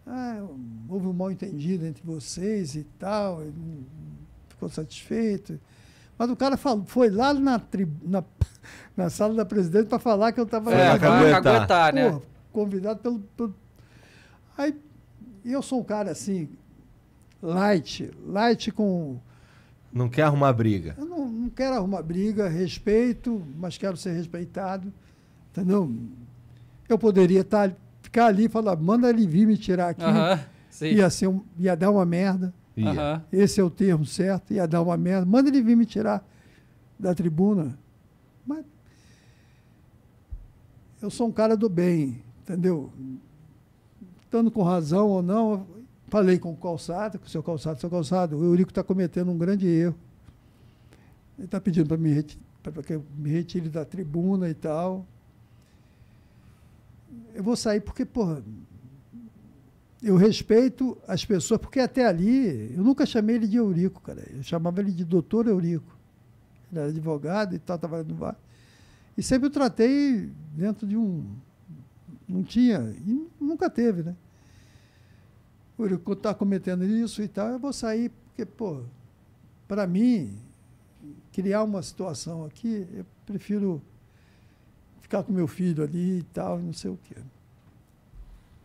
Ah, houve um mal entendido entre vocês e tal, e ficou satisfeito. Mas o cara falou, foi lá na, tri, na, na sala da presidente para falar que eu estava. É, caguetar, né? convidado pelo, pelo. Aí e eu sou um cara assim, light, light com. Não quer arrumar briga. Eu não, não quero arrumar briga, respeito, mas quero ser respeitado. Entendeu? Eu poderia estar, tá, ficar ali e falar, manda ele vir me tirar aqui. Uh -huh, ia, ser um, ia dar uma merda. Uh -huh. Esse é o termo certo, ia dar uma merda. Manda ele vir me tirar da tribuna. Mas eu sou um cara do bem, entendeu? estando com razão ou não, falei com o Calçado, com o seu Calçado, seu Calçado, o Eurico está cometendo um grande erro. Ele está pedindo para para que eu me retire da tribuna e tal. Eu vou sair porque, porra, eu respeito as pessoas, porque até ali eu nunca chamei ele de Eurico, cara. Eu chamava ele de doutor Eurico. Ele era advogado e tal, estava no bar. E sempre o tratei dentro de um não tinha, e nunca teve, né? O Uricu está cometendo isso e tal, eu vou sair, porque, pô, para mim, criar uma situação aqui, eu prefiro ficar com meu filho ali e tal, não sei o quê.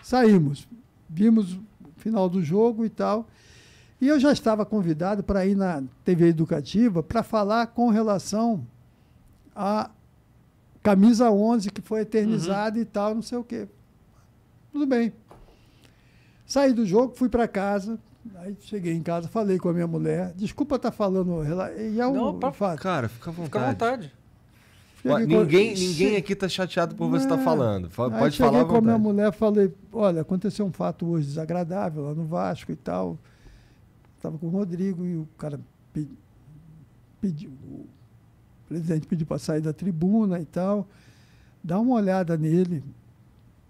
Saímos, vimos o final do jogo e tal, e eu já estava convidado para ir na TV educativa para falar com relação a camisa 11 que foi eternizada uhum. e tal, não sei o quê. Tudo bem. Saí do jogo, fui para casa, Aí cheguei em casa, falei com a minha mulher. Desculpa estar tá falando. E é um não, papo, fato. Cara, fica à vontade. Fica à vontade. ninguém, com... ninguém aqui está chateado por você estar é. tá falando. Pode Aí cheguei falar. com a minha mulher falei: olha, aconteceu um fato hoje desagradável lá no Vasco e tal. Estava com o Rodrigo e o cara pediu. Pedi, o presidente pediu para sair da tribuna e tal. Dá uma olhada nele,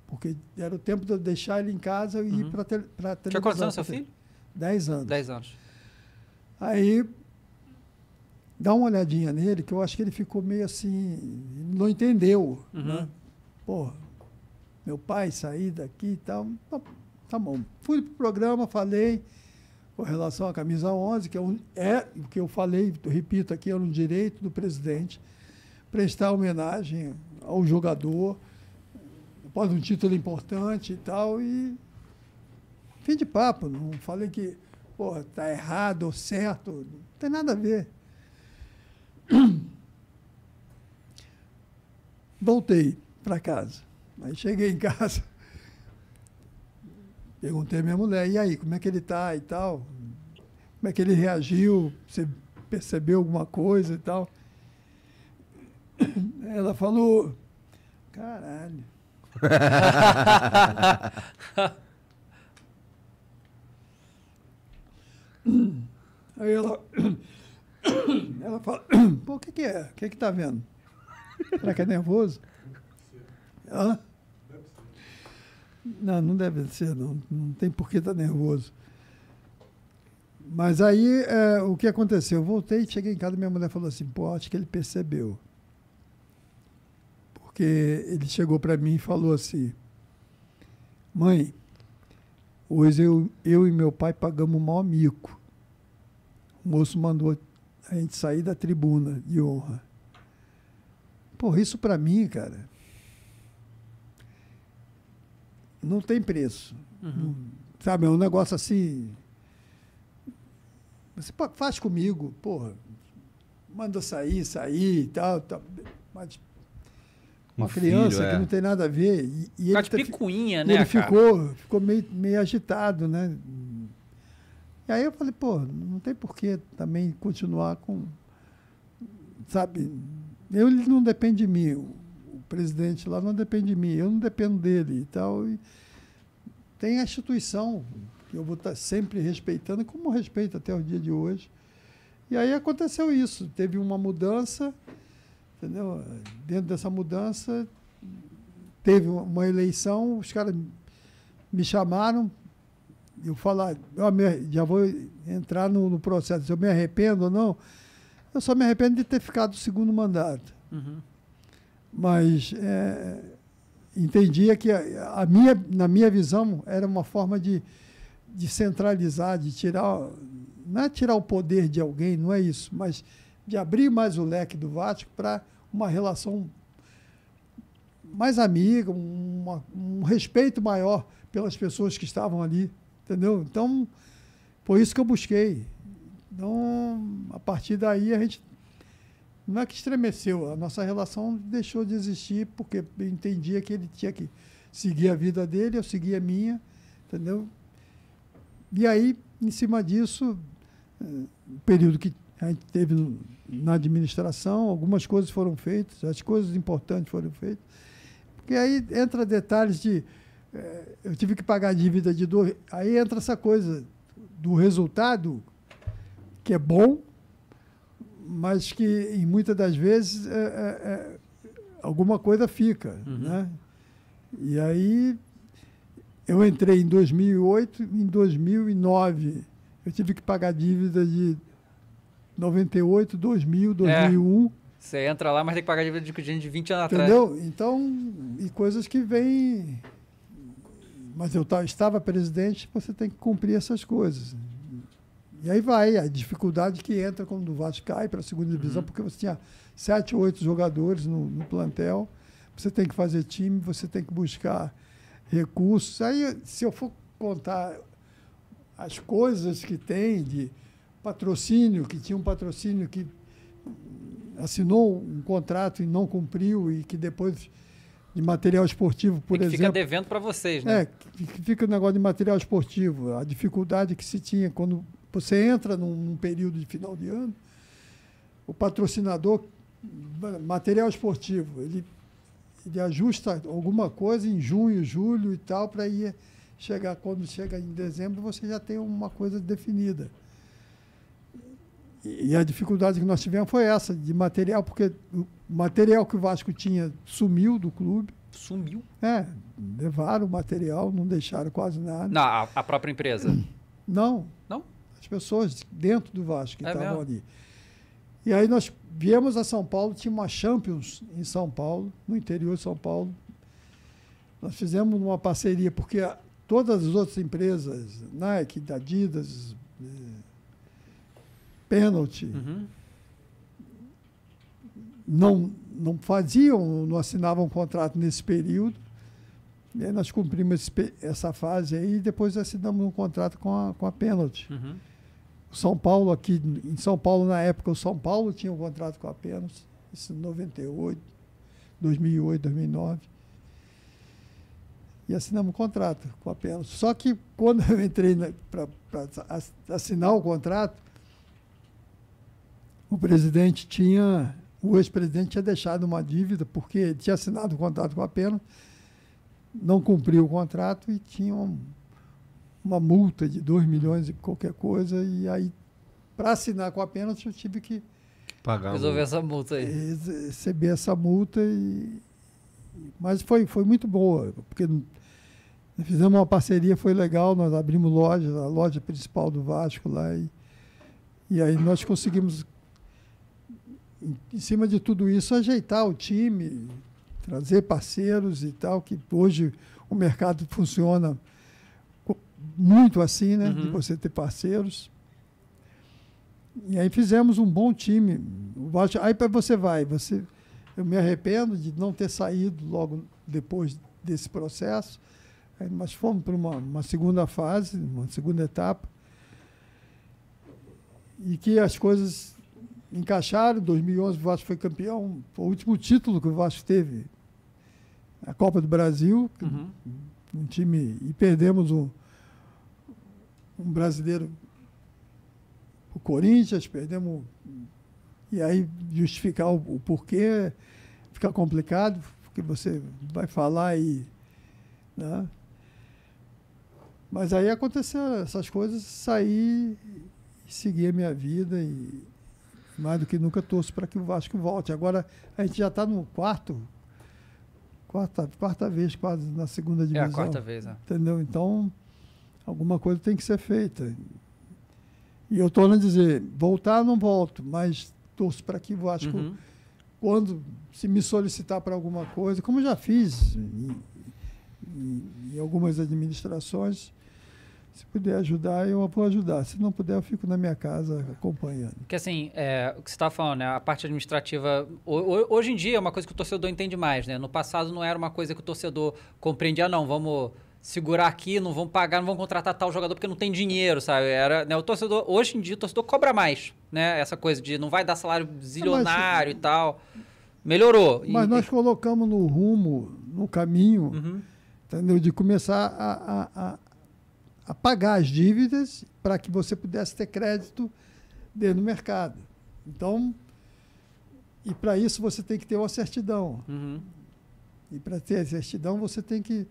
porque era o tempo de eu deixar ele em casa e uhum. ir para a televisão. Tinha quantos anos seu filho? Dez anos. Dez anos. Aí, dá uma olhadinha nele, que eu acho que ele ficou meio assim, não entendeu. Uhum. Né? Pô, meu pai sair daqui e tal. Tá, tá bom. Fui para o programa, falei com relação à camisa 11, que é, um, é o que eu falei, repito aqui, era um direito do presidente prestar homenagem ao jogador, após um título importante e tal, e fim de papo. Não falei que está errado ou certo, não tem nada a ver. Voltei para casa, mas cheguei em casa. Perguntei à minha mulher, e aí, como é que ele está e tal? Como é que ele reagiu? Você percebeu alguma coisa e tal? Ela falou, caralho. aí ela, ela fala, pô, o que, que é? O que, que tá vendo? Será que é nervoso? Hã? Não, não deve ser, não. Não tem por que estar tá nervoso. Mas aí, é, o que aconteceu? Eu voltei, cheguei em casa, minha mulher falou assim, pô, acho que ele percebeu. Porque ele chegou para mim e falou assim, mãe, hoje eu, eu e meu pai pagamos o maior mico. O moço mandou a gente sair da tribuna de honra. Pô, isso para mim, cara, não tem preço. Uhum. Sabe, é um negócio assim. Você faz comigo, porra. Manda sair, sair e tal, tal. Mas uma um criança filho, é. que não tem nada a ver. E, e ele tá picuinha, né? Ele cara? ficou, ficou meio, meio agitado, né? E aí eu falei, pô, não tem porquê também continuar com. Sabe? Eu, ele não depende de mim presidente lá não depende de mim, eu não dependo dele e tal. E tem a instituição que eu vou estar tá sempre respeitando, como respeito até o dia de hoje. E aí aconteceu isso, teve uma mudança, entendeu? Dentro dessa mudança teve uma eleição, os caras me chamaram, eu falar, ah, eu já vou entrar no, no processo, se eu me arrependo ou não, eu só me arrependo de ter ficado o segundo mandato. Uhum. Mas é, entendia que a, a, minha, na minha visão era uma forma de, de centralizar, de tirar, não é tirar o poder de alguém, não é isso, mas de abrir mais o leque do Vático para uma relação mais amiga, uma, um respeito maior pelas pessoas que estavam ali, entendeu? Então, foi isso que eu busquei. Então, a partir daí a gente não é que estremeceu, a nossa relação deixou de existir porque eu entendia que ele tinha que seguir a vida dele, eu seguia a minha, entendeu? E aí, em cima disso, eh, o período que a gente teve na administração, algumas coisas foram feitas, as coisas importantes foram feitas, porque aí entra detalhes de eh, eu tive que pagar a dívida de dois, aí entra essa coisa do resultado que é bom, mas que em muitas das vezes é, é, é, alguma coisa fica, uhum. né? E aí eu entrei em 2008, em 2009 eu tive que pagar dívida de 98, 2000, 2001. É. Você entra lá, mas tem que pagar dívida de cliente de 20 anos Entendeu? atrás. Entendeu? Então, e coisas que vêm. Mas eu estava presidente, você tem que cumprir essas coisas. E aí vai a dificuldade que entra quando o Vasco cai para a segunda divisão, uhum. porque você tinha sete, oito jogadores no, no, plantel, você tem que fazer time, você tem que buscar recursos. Aí, se eu for contar as coisas que tem de patrocínio, que tinha um patrocínio que assinou um contrato e não cumpriu e que depois de material esportivo, por que exemplo. Fica devendo para vocês, né? É, que fica o negócio de material esportivo, a dificuldade que se tinha quando você entra num, num período de final de ano, o patrocinador, material esportivo, ele, ele ajusta alguma coisa em junho, julho e tal, para ir chegar, quando chega em dezembro, você já tem uma coisa definida. E, a dificuldade que nós tivemos foi essa, de material, porque o material que o Vasco tinha sumiu do clube. Sumiu? É, levaram o material, não deixaram quase nada. Na, a, a própria empresa? Não. Não? as pessoas dentro do Vasco que é estavam ali. E aí nós viemos a São Paulo, tinha uma Champions em São Paulo, no interior de São Paulo. Nós fizemos uma parceria, porque todas as outras empresas, Nike, Adidas, eh, Penalty, uhum. não, não faziam, não assinavam contrato nesse período. E aí nós cumprimos esse, essa fase aí e depois assinamos um contrato com a, com a Penalty. Uhum. São Paulo aqui, em São Paulo na época, o São Paulo tinha um contrato com a Penos, isso em 98, 2008, 2009. E assinamos um contrato com a Penos. Só que quando eu entrei para assinar o contrato, o presidente tinha, o ex-presidente tinha deixado uma dívida, porque tinha assinado o um contrato com a Penos, não cumpriu o contrato e tinha um uma multa de 2 milhões e qualquer coisa, e aí, para assinar com a pênalti, eu tive que Pagar resolver essa multa aí. Receber essa multa e. Mas foi, foi muito boa, porque fizemos uma parceria, foi legal, nós abrimos loja, a loja principal do Vasco lá, e, e aí nós conseguimos, em, em cima de tudo isso, ajeitar o time, trazer parceiros e tal, que hoje o mercado funciona muito assim, né? Uhum. De você ter parceiros. E aí fizemos um bom time. Vasco, aí para você vai, você, eu me arrependo de não ter saído logo depois desse processo. mas fomos para uma, uma segunda fase, uma segunda etapa, e que as coisas encaixaram. Em 2011 o Vasco foi campeão, foi o último título que o Vasco teve, a Copa do Brasil, uhum. um time e perdemos um um brasileiro o Corinthians, perdemos. E aí justificar o, o porquê fica complicado, porque você vai falar e. Né? Mas aí aconteceram essas coisas, saí e segui a minha vida e mais do que nunca torço para que o Vasco volte. Agora a gente já está no quarto, quarta, quarta vez quase na segunda divisão. É a quarta vez, né? Entendeu? Então alguma coisa tem que ser feita. E eu estou a dizer, voltar não volto, mas torço para que eu acho uhum. que quando se me solicitar para alguma coisa, como já fiz em, em, em, algumas administrações, se puder ajudar, eu vou ajudar. Se não puder, eu fico na minha casa acompanhando. Porque assim, é, o que você está falando, né? a parte administrativa, hoje em dia é uma coisa que o torcedor entende mais, né? No passado não era uma coisa que o torcedor compreendia, ah, não, vamos segurar aqui, não vão pagar, não vão contratar tal jogador porque não tem dinheiro, sabe? Era, né, o torcedor, hoje em dia o torcedor cobra mais, né? Essa coisa de não vai dar salário zilionário mas, e tal. Melhorou. Mas e, nós e... colocamos no rumo, no caminho, uhum. entendeu? De começar a, a, a, a pagar as dívidas para que você pudesse ter crédito dentro do mercado. Então, e para isso você tem que ter uma certidão. Uhum. E para ter a certidão você tem que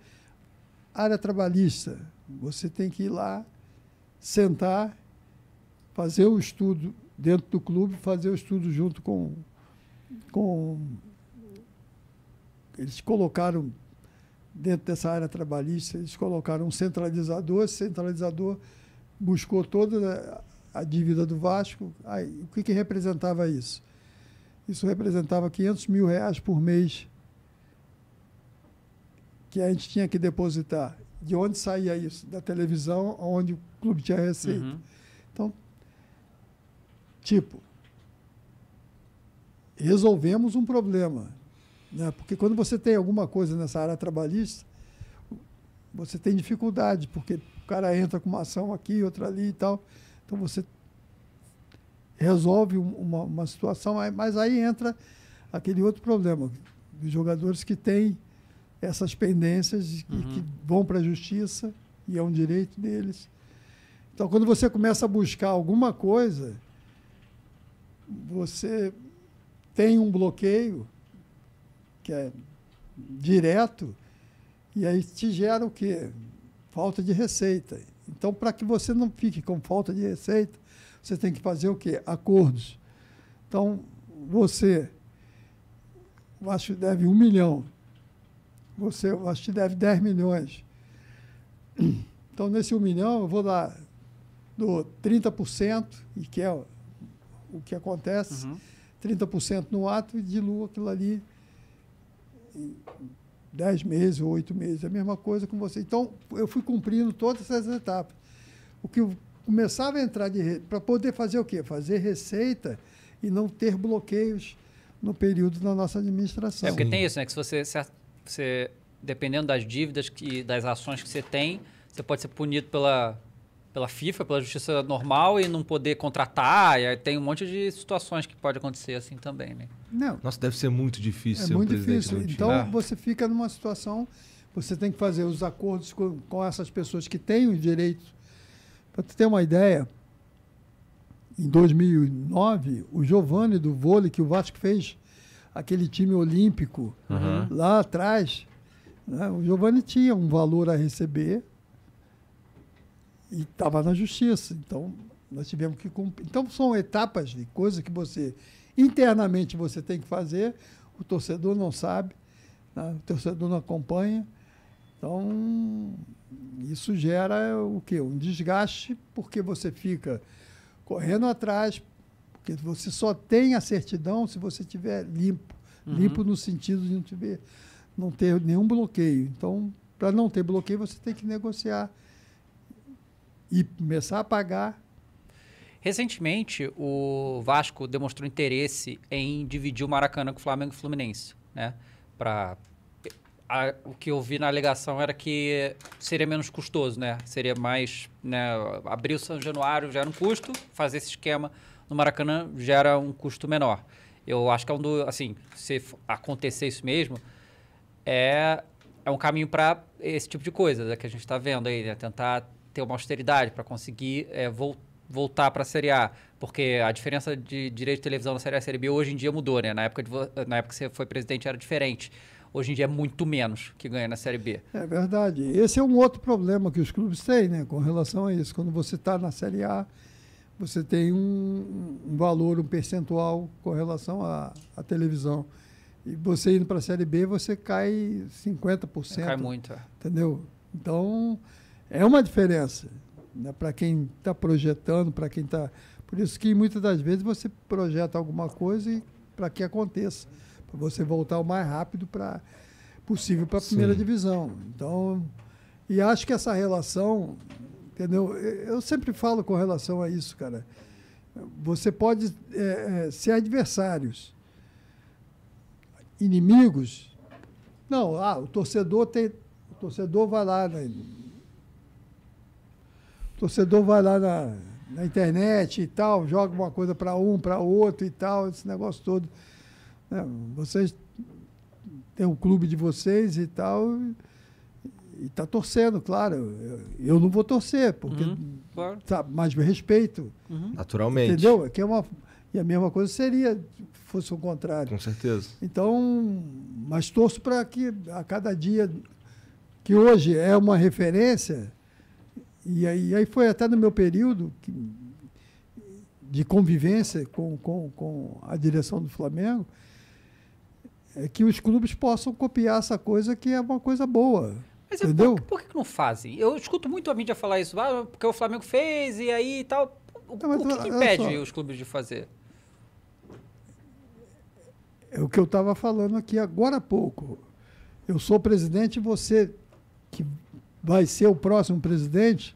área trabalhista. Você tem que ir lá, sentar, fazer o estudo dentro do clube, fazer o estudo junto com. com eles colocaram dentro dessa área trabalhista, eles colocaram um centralizador, esse centralizador buscou toda a dívida do Vasco. Aí, o que, que representava isso? Isso representava 500 mil reais por mês que a gente tinha que depositar. De onde saía isso? Da televisão, onde o clube tinha receita. Uhum. Então, tipo, resolvemos um problema. Né? Porque quando você tem alguma coisa nessa área trabalhista, você tem dificuldade, porque o cara entra com uma ação aqui, outra ali e tal. Então você resolve uma, uma situação, mas aí entra aquele outro problema dos jogadores que têm essas pendências uhum. que, que uhum. vão para a justiça e é um direito deles. Então, quando você começa a buscar alguma coisa, você tem um bloqueio que é direto e aí te gera o quê? Falta de receita. Então, para que você não fique com falta de receita, você tem que fazer o quê? Acordos. Então, você, acho que deve um milhão, você acho que deve 10 milhões. Então, nesse 1 milhão, eu vou dar do 30%, e que é o, o que acontece, uhum. 30% no ato e diluo aquilo ali em 10 meses ou 8 meses. É a mesma coisa com você. Então, eu fui cumprindo todas essas etapas. O que começava a entrar de para poder fazer o quê? Fazer receita e não ter bloqueios no período da nossa administração. É porque tem isso, né? Que se você você, dependendo das dívidas e das ações que você tem, você pode ser punido pela, pela FIFA, pela justiça normal e não poder contratar. E aí tem um monte de situações que pode acontecer assim também, né? Não. Nossa, deve ser muito difícil é ser muito um difícil. Então ah. você fica numa situação, você tem que fazer os acordos com, com essas pessoas que têm os direitos. Para você ter uma ideia, em 2009, o Giovanni do vôlei que o Vasco fez aquele time olímpico uhum. lá atrás, né? o Giovanni tinha um valor a receber e estava na justiça. Então, nós tivemos que cumprir. Então, são etapas de coisas que você, internamente, você tem que fazer, o torcedor não sabe, né? o torcedor não acompanha. Então, isso gera o quê? Um desgaste, porque você fica correndo atrás, porque você só tem a certidão se você tiver limpo. Uhum. Limpo no sentido de não, tiver, não ter nenhum bloqueio. Então, para não ter bloqueio, você tem que negociar e começar a pagar. Recentemente, o Vasco demonstrou interesse em dividir o Maracanã com o Flamengo e o Fluminense, né? Para o que eu vi na alegação era que seria menos custoso, né? Seria mais, né? Abrir o São Januário já era um custo, fazer esse esquema no Maracanã gera um custo menor. Eu acho que é um do, assim, se acontecer isso mesmo, é, é um caminho para esse tipo de coisa né, que a gente está vendo aí, né? tentar ter uma austeridade para conseguir é, voltar para a Série A, porque a diferença de direito de televisão na Série A e Série B hoje em dia mudou, né? Na época, de, na época que você foi presidente era diferente. Hoje em dia é muito menos que ganha na Série B. É verdade. Esse é um outro problema que os clubes têm, né, com relação a isso. Quando você está na Série A você tem um, um valor, um percentual com relação à, à televisão. E você indo para a Série B, você cai 50%. É, cai muito. É. Entendeu? Então, é uma diferença né? para quem está projetando, para quem está... Por isso que muitas das vezes você projeta alguma coisa para que aconteça, para você voltar o mais rápido para possível para a primeira Sim. divisão. Então, e acho que essa relação Entendeu? Eu sempre falo com relação a isso, cara. Você pode é, é, ser adversários, inimigos. Não, ah, o torcedor tem. O torcedor vai lá. o torcedor vai lá na, na internet e tal, joga uma coisa para um, para outro e tal, esse negócio todo. Né? Vocês têm um clube de vocês e tal. E está torcendo, claro. Eu não vou torcer, porque. Uhum, claro. mas me respeito. Uhum. Naturalmente. Entendeu? Que é uma, e a mesma coisa seria fosse o contrário. Com certeza. Então, mas torço para que a cada dia, que hoje é uma referência, e aí, e aí foi até no meu período que, de convivência com, com, com a direção do Flamengo, é que os clubes possam copiar essa coisa que é uma coisa boa. Mas Entendeu? Por, por, que não fazem? Eu escuto muito a mídia falar isso, ah, porque o Flamengo fez e aí e tal. O, não, mas, o que, que impede só. os clubes de fazer? É o que eu estava falando aqui agora há pouco. Eu sou presidente, você que vai ser o próximo presidente,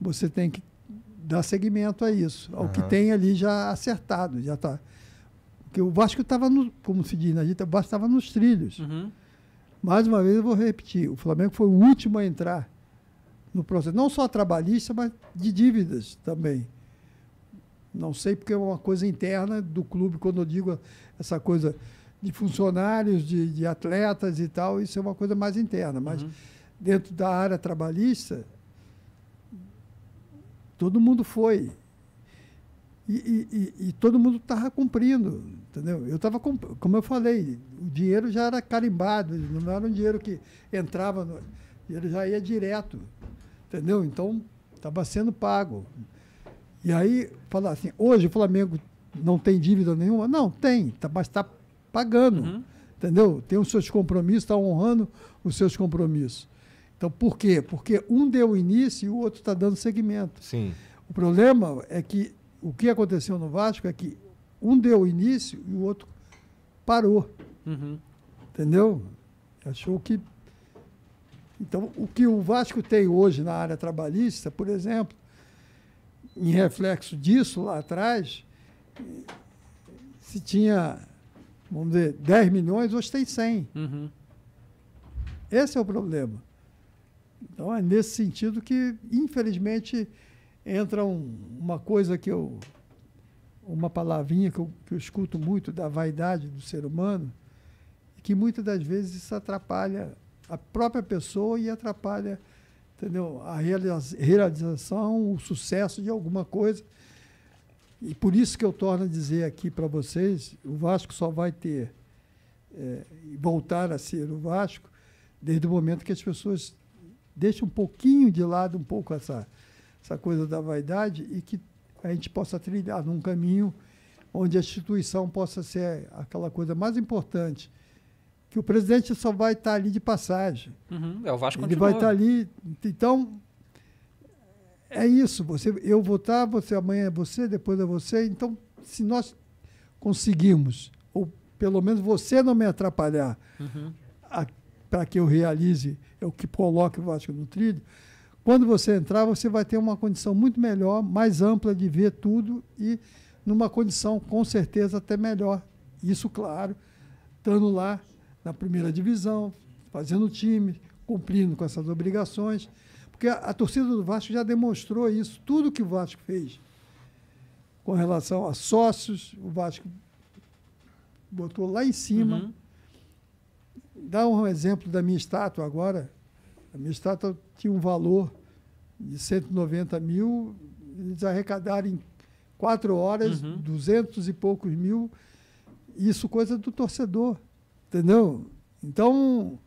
você tem que dar seguimento a isso, ao uhum. que tem ali já acertado, já está. Porque o Vasco estava, como se diz na dita, o Vasco estava nos trilhos. Uhum. Mais uma vez eu vou repetir, o Flamengo foi o último a entrar no processo, não só trabalhista, mas de dívidas também. Não sei porque é uma coisa interna do clube, quando eu digo essa coisa de funcionários, de, de atletas e tal, isso é uma coisa mais interna. Mas uhum. dentro da área trabalhista, todo mundo foi. E, e, e, e todo mundo estava cumprindo. Entendeu? Eu estava, como eu falei, o dinheiro já era carimbado, não era um dinheiro que entrava, no, ele já ia direto, entendeu? Então, estava sendo pago. E aí, falar assim, hoje o Flamengo não tem dívida nenhuma? Não, tem, tá, mas está pagando, uhum. entendeu? Tem os seus compromissos, está honrando os seus compromissos. Então, por quê? Porque um deu início e o outro está dando seguimento. Sim. O problema é que o que aconteceu no Vasco é que um deu início e o outro parou. Uhum. Entendeu? Achou que. Então, o que o Vasco tem hoje na área trabalhista, por exemplo, em reflexo disso lá atrás, se tinha, vamos dizer, 10 milhões, hoje tem 100. Uhum. Esse é o problema. Então, é nesse sentido que, infelizmente, entra um, uma coisa que eu uma palavrinha que eu, que eu escuto muito da vaidade do ser humano, que muitas das vezes isso atrapalha a própria pessoa e atrapalha entendeu? a realização, o sucesso de alguma coisa. E por isso que eu torno a dizer aqui para vocês, o Vasco só vai ter é, voltar a ser o Vasco desde o momento que as pessoas deixam um pouquinho de lado um pouco essa, essa coisa da vaidade e que a gente possa trilhar num caminho onde a instituição possa ser aquela coisa mais importante. Que o presidente só vai estar ali de passagem. Uhum, é, o Vasco Ele continua. vai estar ali. Então, é isso. Você, eu votar, você amanhã é você, depois é você. Então, se nós conseguimos, ou pelo menos você não me atrapalhar uhum. para que eu realize, eu que coloque o Vasco no trilho, quando você entrar, você vai ter uma condição muito melhor, mais ampla de ver tudo e numa condição com certeza até melhor. Isso, claro, estando lá na primeira divisão, fazendo time, cumprindo com essas obrigações. Porque a, a torcida do Vasco já demonstrou isso, tudo que o Vasco fez com relação a sócios, o Vasco botou lá em cima. Uhum. Dá um exemplo da minha estátua agora, a minha estátua tinha um valor de 190 mil, eles arrecadaram em quatro horas, uhum. 200 e poucos mil, isso coisa do torcedor, entendeu? Então,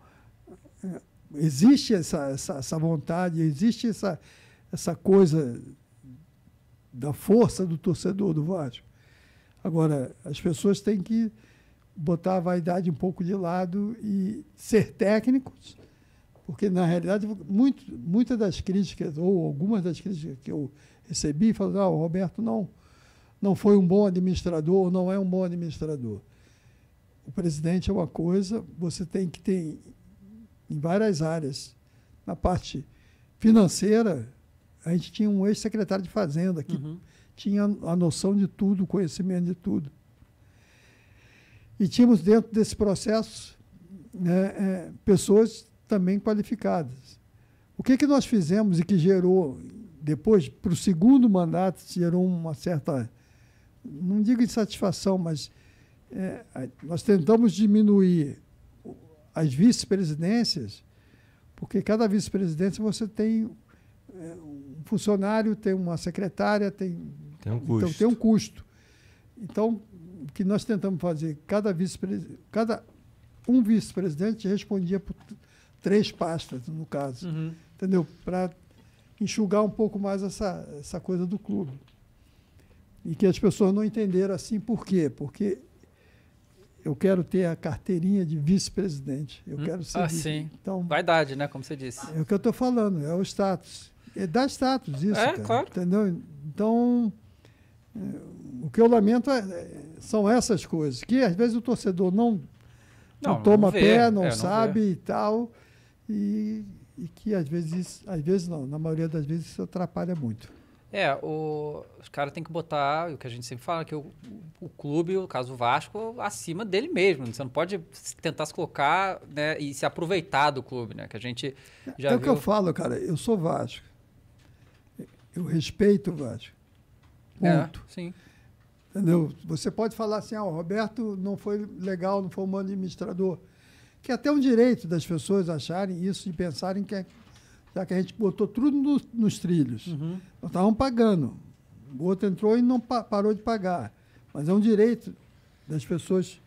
existe essa, essa, essa vontade, existe essa, essa coisa da força do torcedor do Vasco. Agora, as pessoas têm que botar a vaidade um pouco de lado e ser técnicos, porque, na realidade, muito, muitas das críticas, ou algumas das críticas que eu recebi, falaram: ah, o Roberto não, não foi um bom administrador, ou não é um bom administrador. O presidente é uma coisa, você tem que ter em várias áreas. Na parte financeira, a gente tinha um ex-secretário de Fazenda que uhum. tinha a noção de tudo, o conhecimento de tudo. E tínhamos dentro desse processo né, é, pessoas também qualificadas. O que, que nós fizemos e que gerou, depois, para o segundo mandato, gerou uma certa, não digo insatisfação, mas é, nós tentamos diminuir as vice-presidências, porque cada vice-presidência você tem é, um funcionário, tem uma secretária, tem, tem um então custo. tem um custo. Então, o que nós tentamos fazer, cada vice cada um vice-presidente respondia por três pastas, no caso. Uhum. Entendeu? Para enxugar um pouco mais essa, essa coisa do clube. E que as pessoas não entenderam assim por quê? Porque eu quero ter a carteirinha de vice-presidente. Eu hum? quero ser. Ah, vice. sim. Então, Vaidade, né? Como você disse. É o que eu estou falando, é o status. É, dá status isso. É, cara, claro. Entendeu? Então, é, o que eu lamento é, é, são essas coisas, que às vezes o torcedor não, não, não toma não pé, não é, sabe não e tal e, e que às vezes, às vezes não, na maioria das vezes isso atrapalha muito. É, o, os caras têm que botar, o que a gente sempre fala, que o, o clube, o caso Vasco, acima dele mesmo. Né? Você não pode tentar se colocar né, e se aproveitar do clube, né? Que a gente é, já É o que eu falo, cara. Eu sou Vasco. Eu respeito o Vasco. Ponto. É, sim. Entendeu? Você pode falar assim, ah, o Roberto não foi legal, não foi um bom administrador que é até um direito das pessoas acharem isso e pensarem que, é, já que a gente botou tudo no, nos trilhos, uhum. nós estávamos pagando. O outro entrou e não pa parou de pagar. Mas é um direito das pessoas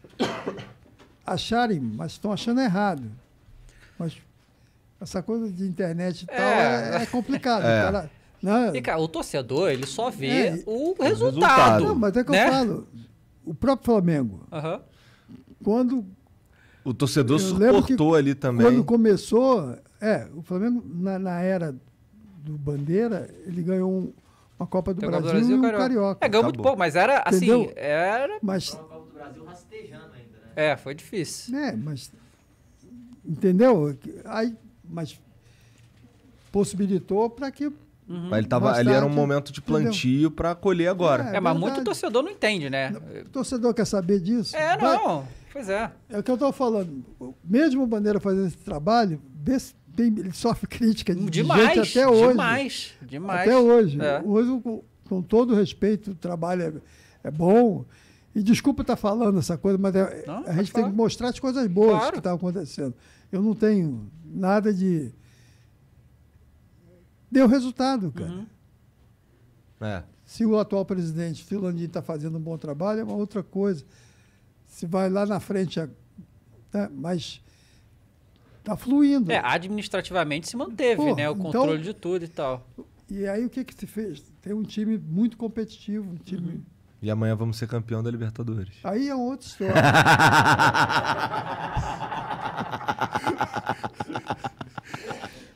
acharem, mas estão achando errado. Mas essa coisa de internet e tal é, é, é complicado. É. Cara, não, né? e, cara, o torcedor, ele só vê é, o resultado. Não, mas é que né? eu falo. O próprio Flamengo, uhum. quando o torcedor eu suportou ali também. Quando começou, é, o Flamengo, na, na era do Bandeira, ele ganhou um, uma Copa do Brasil, Brasil e um Carioca. Carioca. É, ganhou muito pouco, mas era assim, era... Mas... uma Copa do Brasil rastejando ainda, né? É, foi difícil. É, mas... Entendeu? Aí, mas possibilitou para que Uhum. Ele, tava, ele era um momento de plantio para colher agora. É, É mas muito torcedor não entende, né? O torcedor quer saber disso? É, Vai- não. Pois é. É o que eu estou falando. Mesmo o Bandeira fazendo esse trabalho, bem ele sofre crítica de, de Demais. gente até hoje. Demais. Demais. Até hoje. É. Hoje, com, todo respeito, o trabalho é, é bom. E desculpa estar tá falando essa coisa, mas é- Não, a gente tem que mostrar as coisas boas Claro. que tá estão acontecendo. Eu não tenho nada de deu resultado, cara. Uhum. É. Se o atual presidente Filandinho está fazendo um bom trabalho, é uma outra coisa. Se vai lá na frente, é, né? mas está fluindo. É, administrativamente se manteve, né? O então controle então, de tudo e tal. E aí o que, que se fez? Tem um time muito competitivo, um time. Uhum. E amanhã vamos ser campeão da Libertadores. Aí é outra história.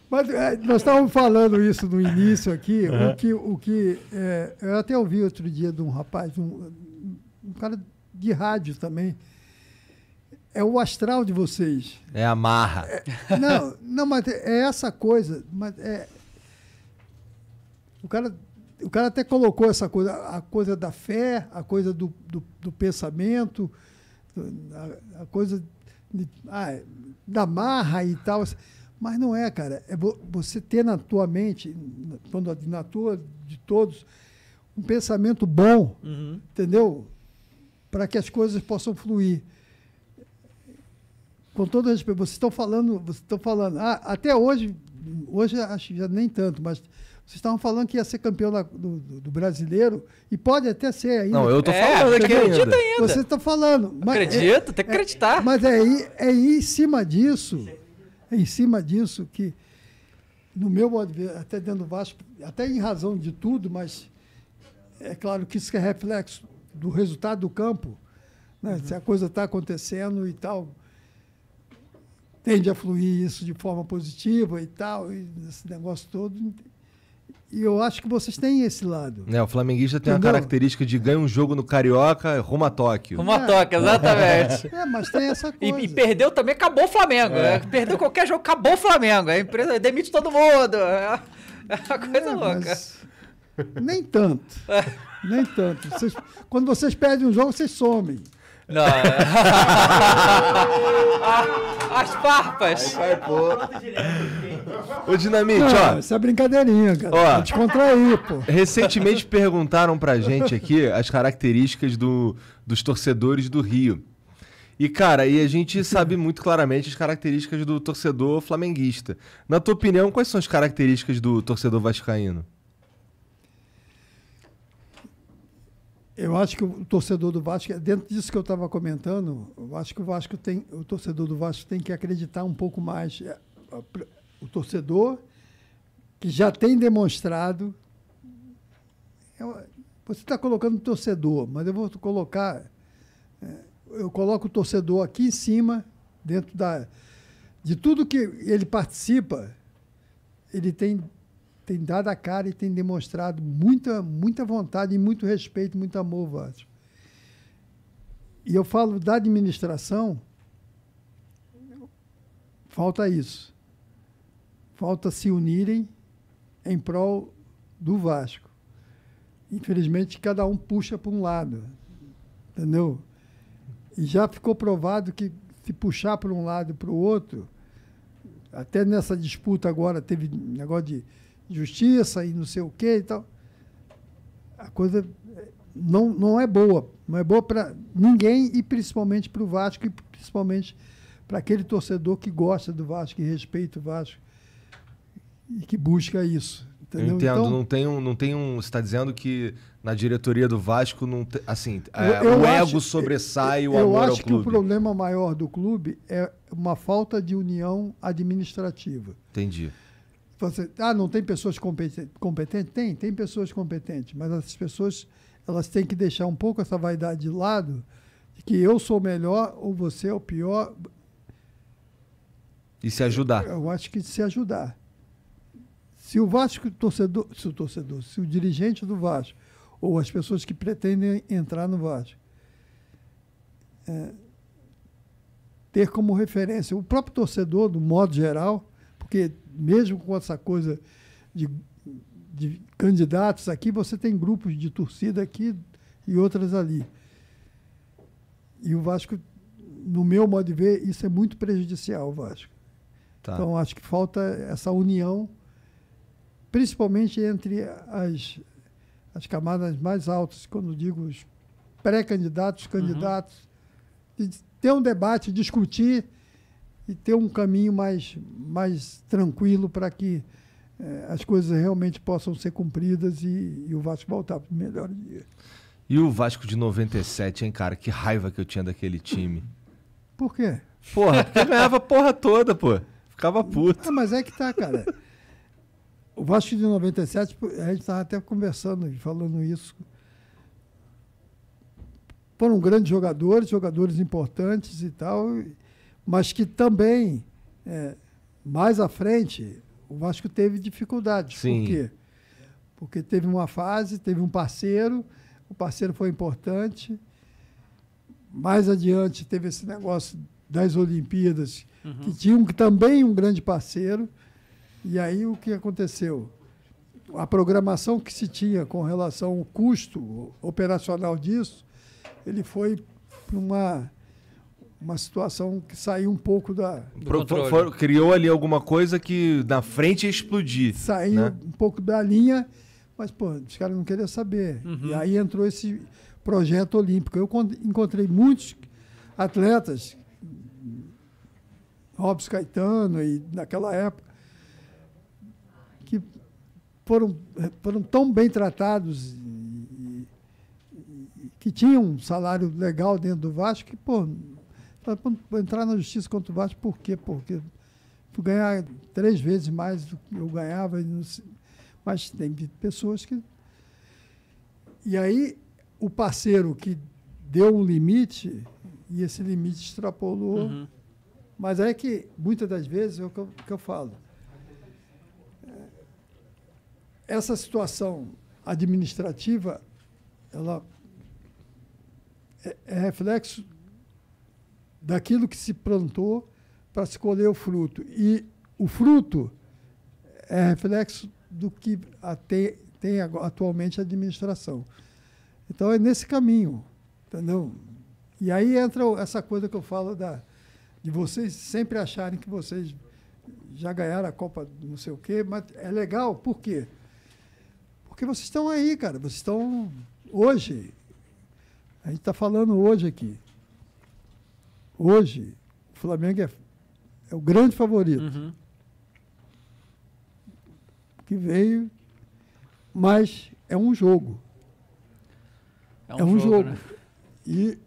Mas é, nós estávamos falando isso no início aqui, uhum. o que, o que é, eu até ouvi outro dia de um rapaz, um, um, cara de rádio também. É o astral de vocês. É a marra. É, não, não, mas é essa coisa. Mas é, o, cara, o cara até colocou essa coisa, a coisa da fé, a coisa do, do, do pensamento, a, a coisa de, ah, da marra e tal. Mas não é, cara. É você ter na tua mente, na tua, de todos, um pensamento bom, uhum. entendeu? Para que as coisas possam fluir. Com todo respeito, vocês estão falando, vocês estão falando, ah, até hoje, hoje acho já nem tanto, mas vocês estavam falando que ia ser campeão da, do, do, brasileiro e pode até ser ainda. Não, eu tô é, falando é, aqui ainda. ainda. falando. Mas é Acredito, é, tem que é, acreditar. É, mas é, é em cima disso. É em cima disso que, no meu modo de ver, até dentro do Vasco, até em razão de tudo, mas é claro que isso é reflexo do resultado do campo. Né? Uhum. Se a coisa está acontecendo e tal, tende a fluir isso de forma positiva e tal, e esse negócio todo. E eu acho que vocês têm esse lado. É, o flamenguista tem a característica de ganhar um jogo no Carioca, rumo a Tóquio. Rumo a Tóquio, é. exatamente. É, mas tem essa coisa. E, e perdeu também, acabou o Flamengo. É. Né? Perdeu qualquer jogo, acabou o Flamengo. A empresa demite todo mundo. É, uma coisa é, louca. Nem tanto. Nem tanto. Vocês, quando vocês perdem um jogo, vocês somem. Não. As farpas. Aí vai, pô. Ô, Dinamite, Não, ó. Isso é brincadeirinha, cara. Ó, contrair, pô. Recentemente perguntaram pra gente aqui as características do, dos torcedores do Rio. E, cara, e a gente sabe muito claramente as características do torcedor flamenguista. Na tua opinião, quais são as características do torcedor vascaíno? Eu acho que o torcedor do Vasco, é dentro disso que eu estava comentando, eu acho que o Vasco tem, o torcedor do Vasco tem que acreditar um pouco mais. É, o torcedor, que já tem demonstrado. É você está colocando o torcedor, mas eu vou colocar. É, eu coloco o torcedor aqui em cima, dentro da. De tudo que ele participa, ele tem, tem dado a cara e tem demonstrado muita, muita vontade e muito respeito, muito amor, Vasco. E eu falo da administração, falta isso falta se unirem em prol do Vasco. Infelizmente, cada um puxa para um lado, entendeu? E já ficou provado que se puxar para um lado e para o outro, até nessa disputa agora teve negócio de justiça e não sei o quê e tal, a coisa não, não é boa. Não é boa para ninguém e principalmente para o Vasco e principalmente para aquele torcedor que gosta do Vasco, que respeita o Vasco e que busca isso. Entendeu? entendo, então, não tem um, não tem um, você está dizendo que na diretoria do Vasco não assim, é, eu, eu o acho, ego sobressai eu, o amor ao clube. Eu acho que o problema maior do clube é uma falta de união administrativa. Entendi. Você, ah, não tem pessoas competentes? Tem, tem pessoas competentes, mas essas pessoas elas têm que deixar um pouco essa vaidade de lado, de que eu sou melhor ou você é o pior. E se ajudar. Eu, eu acho que se ajudar. Se o Vasco torcedor, se o torcedor, se o dirigente do Vasco ou as pessoas que pretendem entrar no Vasco é, ter como referência o próprio torcedor, do modo geral, porque mesmo com essa coisa de, de candidatos aqui, você tem grupos de torcida aqui e outras ali. E o Vasco, no meu modo de ver, isso é muito prejudicial Vasco. Tá. Então, acho que falta essa união principalmente entre as, as camadas mais altas, quando digo os pré-candidatos, candidatos, uhum. de ter um debate, discutir e ter um caminho mais, mais tranquilo para que eh, as coisas realmente possam ser cumpridas e, e o Vasco voltar para o melhor dia. E o Vasco de 97, hein, cara? Que raiva que eu tinha daquele time. Por quê? Porra, porque ganhava a porra toda, pô. Ficava puto. Ah, mas é que tá, cara. O Vasco de 97, a gente estava até conversando e falando isso. Foram grandes jogadores, jogadores importantes e tal, mas que também, é, mais à frente, o Vasco teve dificuldades. Sim. Por quê? Porque teve uma fase, teve um parceiro, o parceiro foi importante. Mais adiante teve esse negócio das Olimpíadas, uhum. que tinha um, também um grande parceiro e aí o que aconteceu? A programação que se tinha com relação ao custo operacional disso, ele foi para uma uma situação que saiu um pouco da. For, for, criou ali alguma coisa que na frente ia explodir. Saiu né? um pouco da linha, mas, pô, os caras não queriam saber. Uhum. E aí entrou esse projeto olímpico. Eu encontrei muitos atletas, Robson Caetano, e naquela época, que foram, foram tão bem tratados e, e, que tinham um salário legal dentro do Vasco que, pô, entrar na justiça contra o Vasco, por quê? Porque por ganhar três vezes mais do que eu ganhava. Mas tem pessoas que. E aí, o parceiro que deu um limite, e esse limite extrapolou. Uhum. Mas é que, muitas das vezes, é o que eu, que eu falo essa situação administrativa ela é, é reflexo daquilo que se plantou para se colher o fruto. E o fruto é reflexo do que tem, tem atualmente a administração. Então é nesse caminho, entendeu? E aí entra essa coisa que eu falo da, de vocês sempre acharem que vocês já ganharam a Copa não sei o quê, mas é legal, por quê? Porque porque vocês estão aí, cara. Vocês estão hoje. A gente está falando hoje aqui. Hoje, o Flamengo é, é o grande favorito. Uhum. Que veio. Mas é um jogo. É um, é um jogo. jogo. Né? E,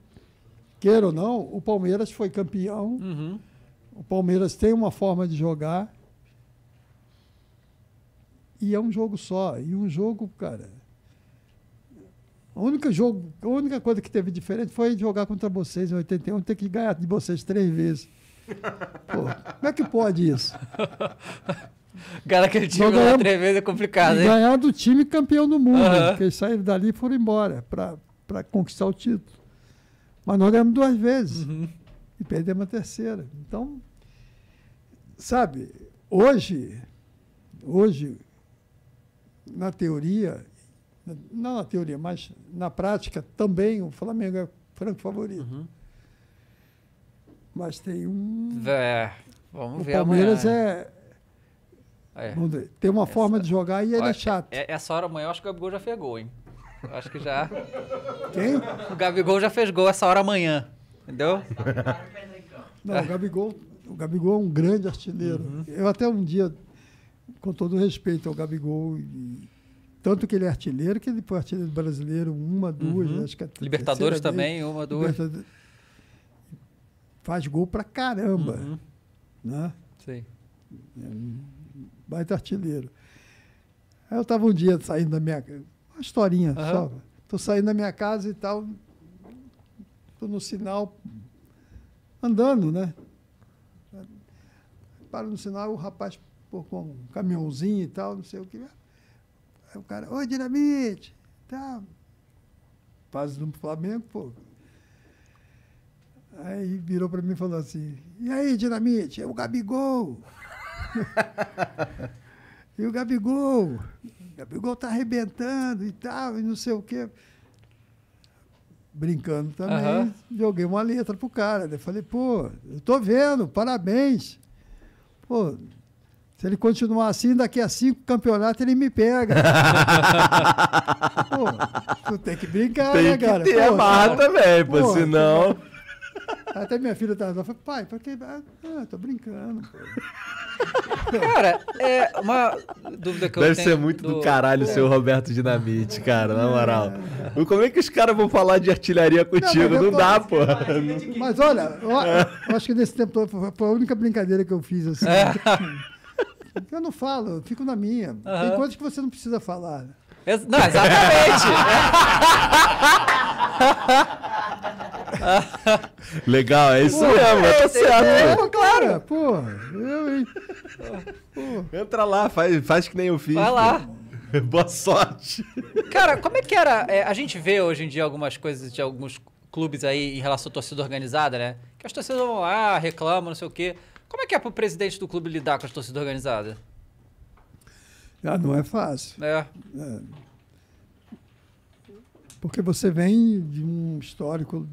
queira ou não, o Palmeiras foi campeão. Uhum. O Palmeiras tem uma forma de jogar e é um jogo só. E um jogo, cara. A única, jogo, a única coisa que teve diferente foi jogar contra vocês em 81, ter que ganhar de vocês três vezes. Pô, como é que pode isso? Cara, aquele time ganhamos, três vezes é complicado, hein? Ganhar do time campeão do mundo, uhum. porque eles saíram dali e foram embora para conquistar o título. Mas nós ganhamos duas vezes uhum. e perdemos a terceira. Então, sabe, hoje, hoje na teoria, não na teoria, mas na prática também o Flamengo é franco favorito. Uhum. Mas tem um. É, vamos o ver. O Palmeiras amanhã. é. é. Tem uma essa... forma de jogar e ele é Olha, é chato. Essa hora amanhã eu acho que o Gabigol já fez gol, hein? Eu acho que já. Quem? O Gabigol já fez gol essa hora amanhã. Entendeu? Não, o Gabigol, o Gabigol é um grande artilheiro. Uhum. Eu até um dia com todo respeito ao Gabigol. E, tanto que ele é artilheiro, que ele foi artilheiro brasileiro, uma, duas, uhum. acho que Libertadores também, uma, duas. Libertadores. Faz gol pra caramba. Uhum. Né? Sim. É um baita artilheiro. Aí eu estava um dia saindo da minha uma historinha uhum. só. Tô saindo da minha casa e tal. Tô no sinal andando, né? Paro no sinal, o rapaz pô, com um caminhãozinho e tal, não sei o que. Aí o cara, oi, Dinamite, tá. Faz no Flamengo, pô. Aí virou para mim e falou assim, e aí, Dinamite, é o Gabigol. e o Gabigol, o Gabigol tá arrebentando e tal, e não sei o quê brincando também, uhum. joguei uma letra pro cara. Né? Falei, pô, eu tô vendo, parabéns. Pô, se ele continuar assim, daqui a cinco campeonatos ele me pega. pô, tu tem que brincar, tem né, cara? Tem que ter barra também, pô, pô senão... Até minha filha tá, estava lá, falou, pai, que? Ah, tô brincando, Cara, é uma dúvida que Deve eu tenho. Deve ser muito do, do caralho o seu Roberto Dinamite, cara, na é. moral. É. Como é que os caras vão falar de artilharia contigo? Não, não dá, pô. Mas olha, eu, eu acho que nesse tempo foi a única brincadeira que eu fiz assim. É. Eu não falo, eu fico na minha. Uhum. Tem coisas que você não precisa falar. Ex não, exatamente. Legal, é isso mesmo. É, esse é, pô, cara, Eu, hein? Entra lá, faz, faz que nem eu fiz. Vai lá. Pô. Boa sorte. Cara, como é que era? É, a gente vê hoje em dia algumas coisas de alguns clubes aí em relação à torcida organizada, né? Que as torcidas vão lá, reclamam, não sei o quê. Como é que é para o presidente do clube lidar com a torcida organizada? Ah, não é fácil. É. é. Porque você vem de um histórico.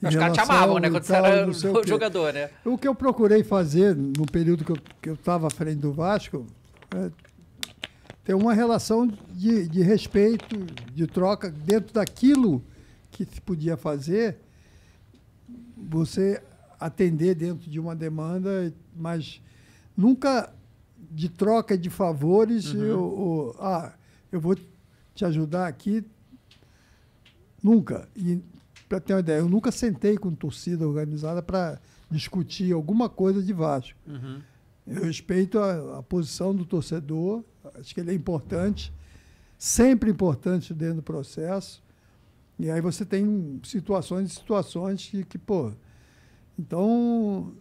Os caras te amavam, né? Quando tal, você era jogador, né? O que eu procurei fazer no período que eu estava à frente do Vasco é ter uma relação de, de respeito, de troca, dentro daquilo que se podia fazer, você atender dentro de uma demanda, mas nunca de troca de favores, uhum. eu, eu, ah, eu vou te ajudar aqui. Nunca. E para ter uma ideia, eu nunca sentei com torcida organizada para discutir alguma coisa de Vasco. Uhum. Eu respeito a, a, posição do torcedor, acho que ele é importante, sempre importante dentro do processo. E aí você tem situações e situações que, que pô, então,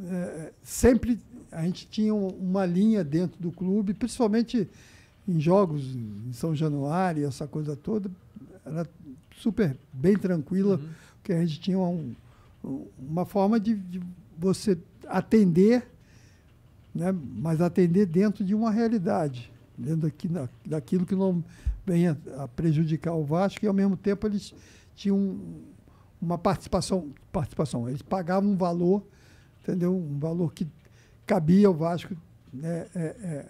é, sempre a gente tinha uma linha dentro do clube, principalmente em jogos em São Januário, essa coisa toda, era super bem tranquila, uhum. porque a gente tinha um, uma forma de, de você atender, né, mas atender dentro de uma realidade, dentro daqui, da, daquilo que não venha a prejudicar o Vasco, e ao mesmo tempo eles tinham um, uma participação, participação. Eles pagavam um valor, entendeu? Um valor que cabia ao Vasco, né? é, é,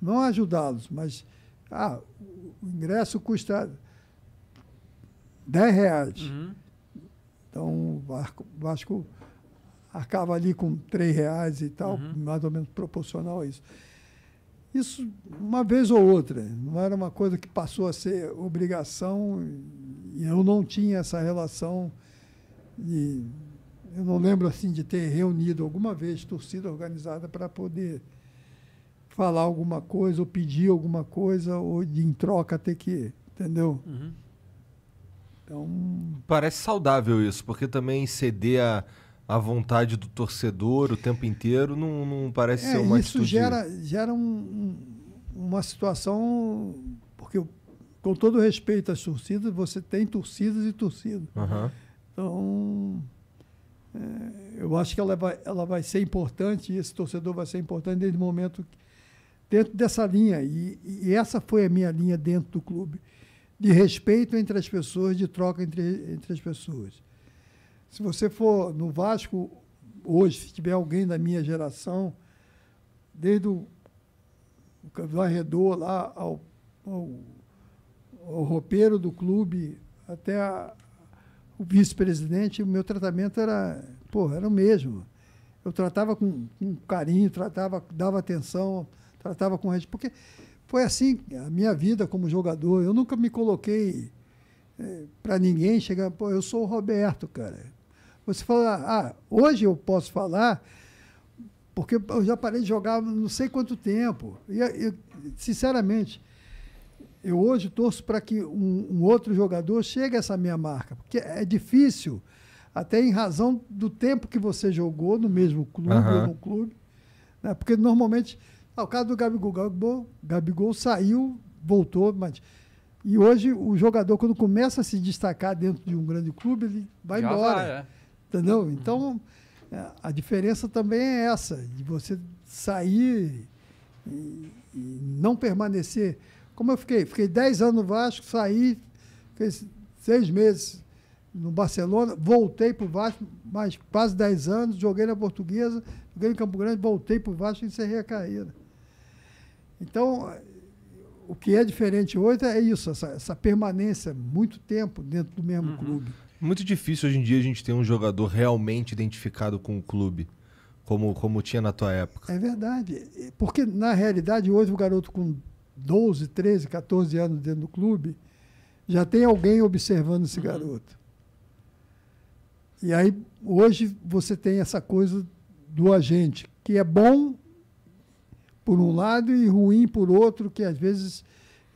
não ajudá-los, mas ah, o ingresso custa 10 reais. Uhum. Então o Vasco, Vasco acaba ali com 3 reais e tal, uhum. mais ou menos proporcional a isso. Isso uma vez ou outra, não era uma coisa que passou a ser obrigação, e eu não tinha essa relação e eu não lembro assim de ter reunido alguma vez torcida organizada para poder falar alguma coisa ou pedir alguma coisa ou de em troca ter que, entendeu? Uhum. Então parece saudável isso, porque também ceder a a vontade do torcedor o tempo inteiro não, não parece é, ser uma isso atitude... gera gera um, uma situação porque com todo respeito às torcidas você tem torcidas e torcidas uhum. Então, é, eu acho que ela vai, ela vai ser importante, e esse torcedor vai ser importante desde o momento dentro dessa linha. E, e essa foi a minha linha dentro do clube. De respeito entre as pessoas, de troca entre, entre as pessoas. Se você for no Vasco, hoje, se tiver alguém da minha geração, desde o, o varredor lá ao, ao, ao roupeiro do clube, até a, o vice-presidente, o meu tratamento era, pô, era o mesmo. Eu tratava com, com carinho, tratava, dava atenção, tratava com respeito, porque foi assim a minha vida como jogador. Eu nunca me coloquei é, eh, para ninguém chegar, pô, eu sou o Roberto, cara. Você fala, ah, hoje eu posso falar porque eu já parei de jogar não sei quanto tempo. E, eu, sinceramente, eu hoje torço para que um, um, outro jogador chegue a essa minha marca, porque é difícil, até em razão do tempo que você jogou no mesmo clube uhum. ou no clube. Né? Porque normalmente, ao ah, caso do Gabigol, Gabigol, Gabigol saiu, voltou, mas e hoje o jogador, quando começa a se destacar dentro de um grande clube, ele vai Já embora. Vai, é. Entendeu? Então, é, a diferença também é essa, de você sair e, e não permanecer. Como eu fiquei? Fiquei 10 anos no Vasco, saí, fiquei seis meses no Barcelona, voltei para o Vasco, mais quase 10 anos, joguei na Portuguesa, joguei em Campo Grande, voltei para o Vasco e encerrei a carreira. Então, o que é diferente hoje é isso, essa, essa permanência, muito tempo dentro do mesmo uhum. clube. Muito difícil hoje em dia a gente ter um jogador realmente identificado com o clube, como, como tinha na tua época. É verdade, porque na realidade hoje o garoto com 12, 13, 14 anos dentro do clube, já tem alguém observando esse uhum. garoto. E aí, hoje, você tem essa coisa do agente, que é bom por um lado e ruim por outro, que às vezes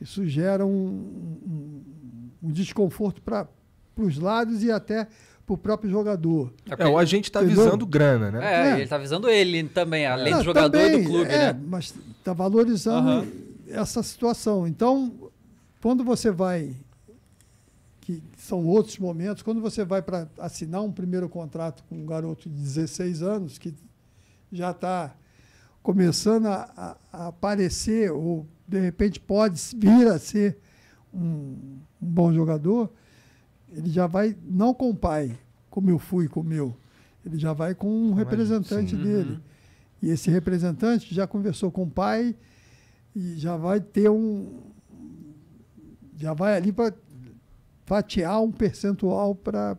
isso gera um, um, um desconforto para os lados e até para o próprio jogador. É, é o agente está visando grana, né? É, é. ele está visando ele também, além Não, do jogador também, do clube, é, né? Mas está valorizando uhum essa situação. Então, quando você vai, que são outros momentos, quando você vai para assinar um primeiro contrato com um garoto de 16 anos, que já está começando a, a, aparecer, ou de repente pode vir a ser um, um bom jogador, ele já vai não com o pai, como eu fui com o meu, ele já vai com um representante Sim. dele. Uhum. E esse representante já conversou com o pai, e já vai ter um. Já vai ali para fatiar um percentual para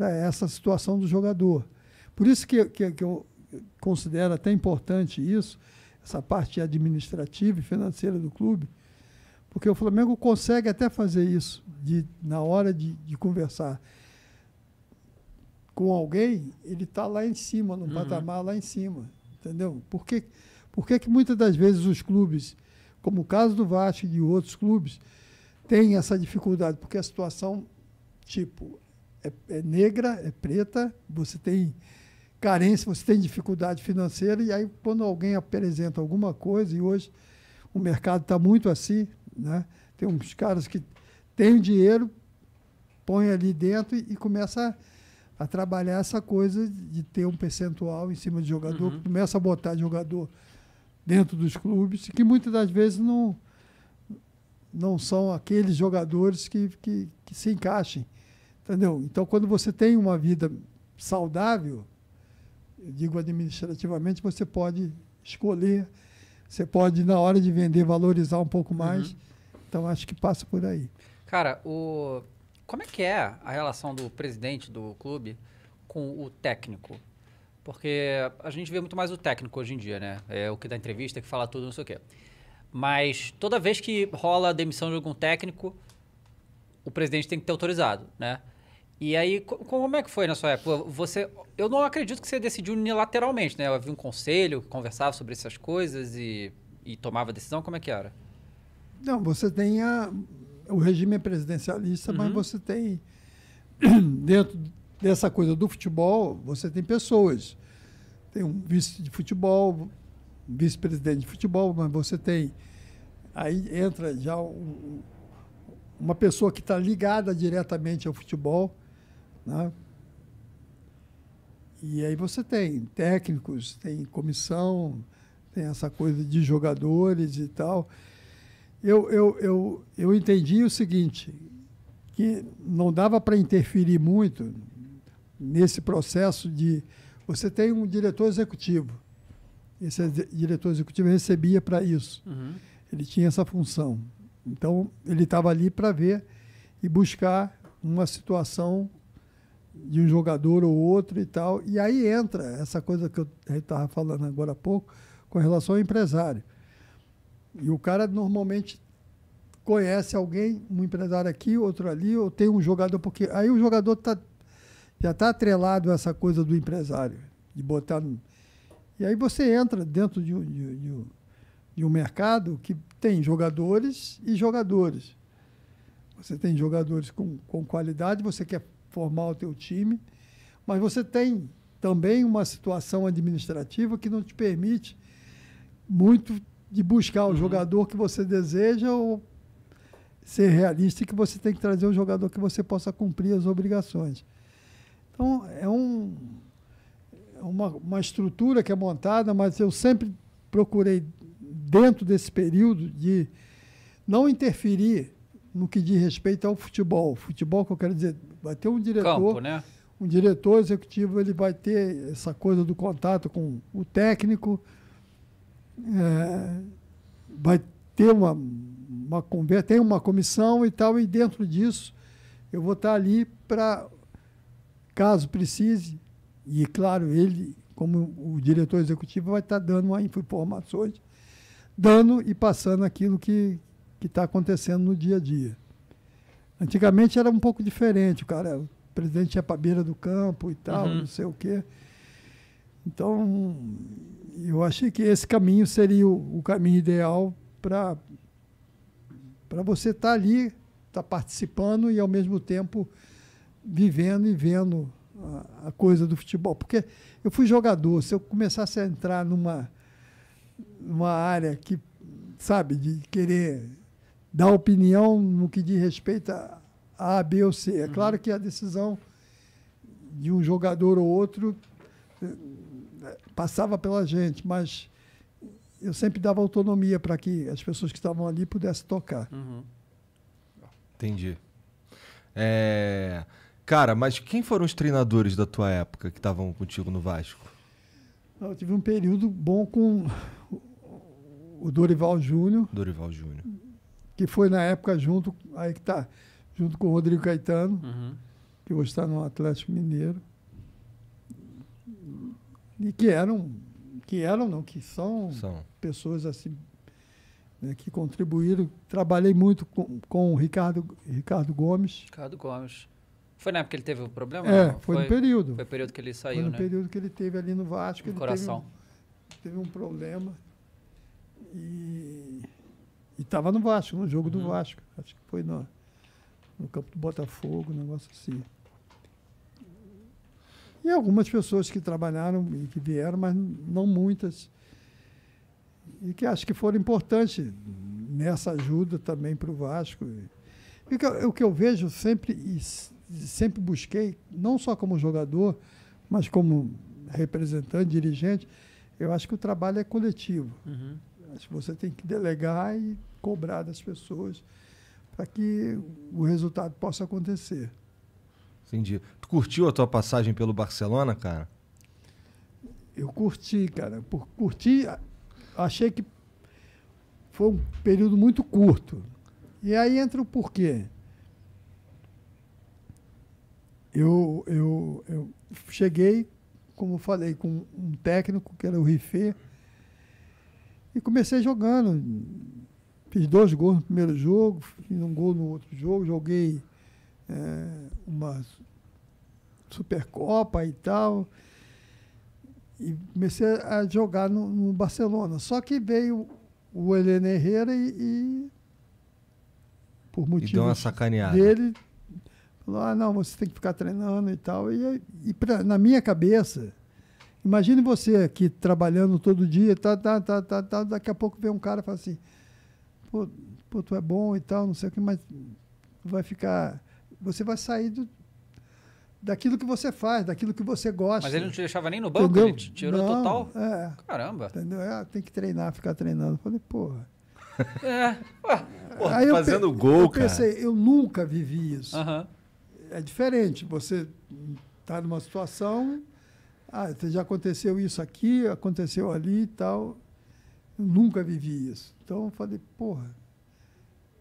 essa situação do jogador. Por isso que, que, que eu considero até importante isso, essa parte administrativa e financeira do clube, porque o Flamengo consegue até fazer isso de, na hora de, de conversar com alguém, ele está lá em cima, no uhum. patamar lá em cima, entendeu? Porque por que, é que muitas das vezes os clubes, como o caso do Vasco e de outros clubes, têm essa dificuldade? Porque a situação, tipo, é, é negra, é preta, você tem carência, você tem dificuldade financeira, e aí quando alguém apresenta alguma coisa, e hoje o mercado está muito assim, né? tem uns caras que têm dinheiro, põe ali dentro e, e começa a, a, trabalhar essa coisa de ter um percentual em cima de jogador, uhum. começa a botar jogador dentro dos clubes, que muitas das vezes não, não são aqueles jogadores que, que, que se encaixem. Entendeu? Então, quando você tem uma vida saudável, eu digo administrativamente, você pode escolher, você pode, na hora de vender, valorizar um pouco mais. Uhum. Então, acho que passa por aí. Cara, o... como é que é a relação do presidente do clube com o técnico? Porque a gente vê muito mais o técnico hoje em dia, né? É o que dá entrevista, que fala tudo, não sei o quê. Mas toda vez que rola a demissão de algum técnico, o presidente tem que ter autorizado, né? E aí, como é que foi na sua época? Você, eu não acredito que você decidiu unilateralmente, né? Havia um conselho que conversava sobre essas coisas e, e tomava decisão? Como é que era? Não, você tem a, o regime é presidencialista, uhum. mas você tem, dentro dessa coisa do futebol, você tem pessoas tem um vice de futebol, vice-presidente de futebol, mas você tem. Aí entra já um, uma pessoa que está ligada diretamente ao futebol. Né? E aí você tem técnicos, tem comissão, tem essa coisa de jogadores e tal. Eu, eu, eu, eu entendi o seguinte, que não dava para interferir muito nesse processo de você tem um diretor executivo. Esse diretor executivo recebia para isso. Uhum. Ele tinha essa função. Então, ele estava ali para ver e buscar uma situação de um jogador ou outro e tal. E aí entra essa coisa que eu estava falando agora há pouco com relação ao empresário. E o cara normalmente conhece alguém, um empresário aqui, outro ali, ou tem um jogador, porque aí o jogador está já está atrelado a essa coisa do empresário, de botar. No... E aí você entra dentro de um, de, de, um, de um mercado que tem jogadores e jogadores. Você tem jogadores com, com qualidade, você quer formar o teu time, mas você tem também uma situação administrativa que não te permite muito de buscar o uhum. jogador que você deseja ou ser realista e que você tem que trazer um jogador que você possa cumprir as obrigações. Então, é um, uma, uma estrutura que é montada, mas eu sempre procurei, dentro desse período, de não interferir no que diz respeito ao futebol. Futebol, que eu quero dizer, vai ter um diretor. Campo, né? Um diretor executivo ele vai ter essa coisa do contato com o técnico, é, vai ter uma, uma conversa, tem uma comissão e tal, e dentro disso eu vou estar ali para caso precise, e claro, ele, como o diretor executivo, vai estar dando informações, dando e passando aquilo que está acontecendo no dia a dia. Antigamente era um pouco diferente, o cara, o presidente ia para a beira do campo e tal, uhum. não sei o quê. Então, eu achei que esse caminho seria o, o caminho ideal para você estar tá ali, estar tá participando e, ao mesmo tempo, vivendo e vendo a, a coisa do futebol. Porque eu fui jogador, se eu começasse a entrar numa, numa área que, sabe, de querer dar opinião no que diz respeito a A, B ou C. É uhum. claro que a decisão de um jogador ou outro eh, passava pela gente, mas eu sempre dava autonomia para que as pessoas que estavam ali pudessem tocar. Uhum. Entendi. É, Cara, mas quem foram os treinadores da tua época que estavam contigo no Vasco? Eu tive um período bom com o Dorival Júnior. Dorival Júnior. Que foi na época junto, aí que tá, junto com o Rodrigo Caetano, uhum. que hoje está no Atlético Mineiro. E que eram, que eram não, que são, são. pessoas assim né, que contribuíram. Trabalhei muito com, com o Ricardo, Ricardo Gomes. Ricardo Gomes. Foi na época que ele teve o problema? É, foi, foi, no período. Foi o período que ele saiu, foi no né? período que ele teve ali no Vasco. No coração. Teve um, teve um, problema e estava no Vasco, no jogo do uhum. Vasco. Acho que foi no, no campo do Botafogo, um negócio assim. E algumas pessoas que trabalharam e que vieram, mas não muitas. E que acho que foram importantes nessa ajuda também para o Vasco. E o que eu, eu vejo sempre... Isso, sempre busquei, não só como jogador, mas como representante, dirigente, eu acho que o trabalho é coletivo. Uhum. Acho que você tem que delegar e cobrar das pessoas para que o resultado possa acontecer. Entendi. Tu curtiu a tua passagem pelo Barcelona, cara? Eu curti, cara. Por curti, achei que foi um período muito curto. E aí entra o porquê eu, eu, eu cheguei, como falei, com um técnico que era o Rife e comecei jogando. Fiz dois gols no primeiro jogo, fiz um gol no outro jogo, joguei é, uma Supercopa e tal. E comecei a jogar no, no Barcelona. Só que veio o Helena Herrera e, e por motivos e deu uma dele, Falou, ah, não, você tem que ficar treinando e tal. E, e pra, na minha cabeça, imagine você aqui trabalhando todo dia, tá, tá, tá, tá, tá, daqui a pouco vem um cara e fala assim, pô, pô, tu é bom e tal, não sei o que, mas vai ficar... Você vai sair do, daquilo que você faz, daquilo que você gosta. Mas ele não te deixava nem no banco? Entendeu? Ele te tirou não, total? É. Caramba. Entendeu? É, tem que treinar, ficar treinando. Eu falei, porra. É. porra, Aí fazendo eu, gol, eu cara. Eu pensei, eu nunca vivi isso. Aham é diferente. Você está numa situação, ah, já aconteceu isso aqui, aconteceu ali e tal. Eu nunca vivi isso. Então eu falei, porra,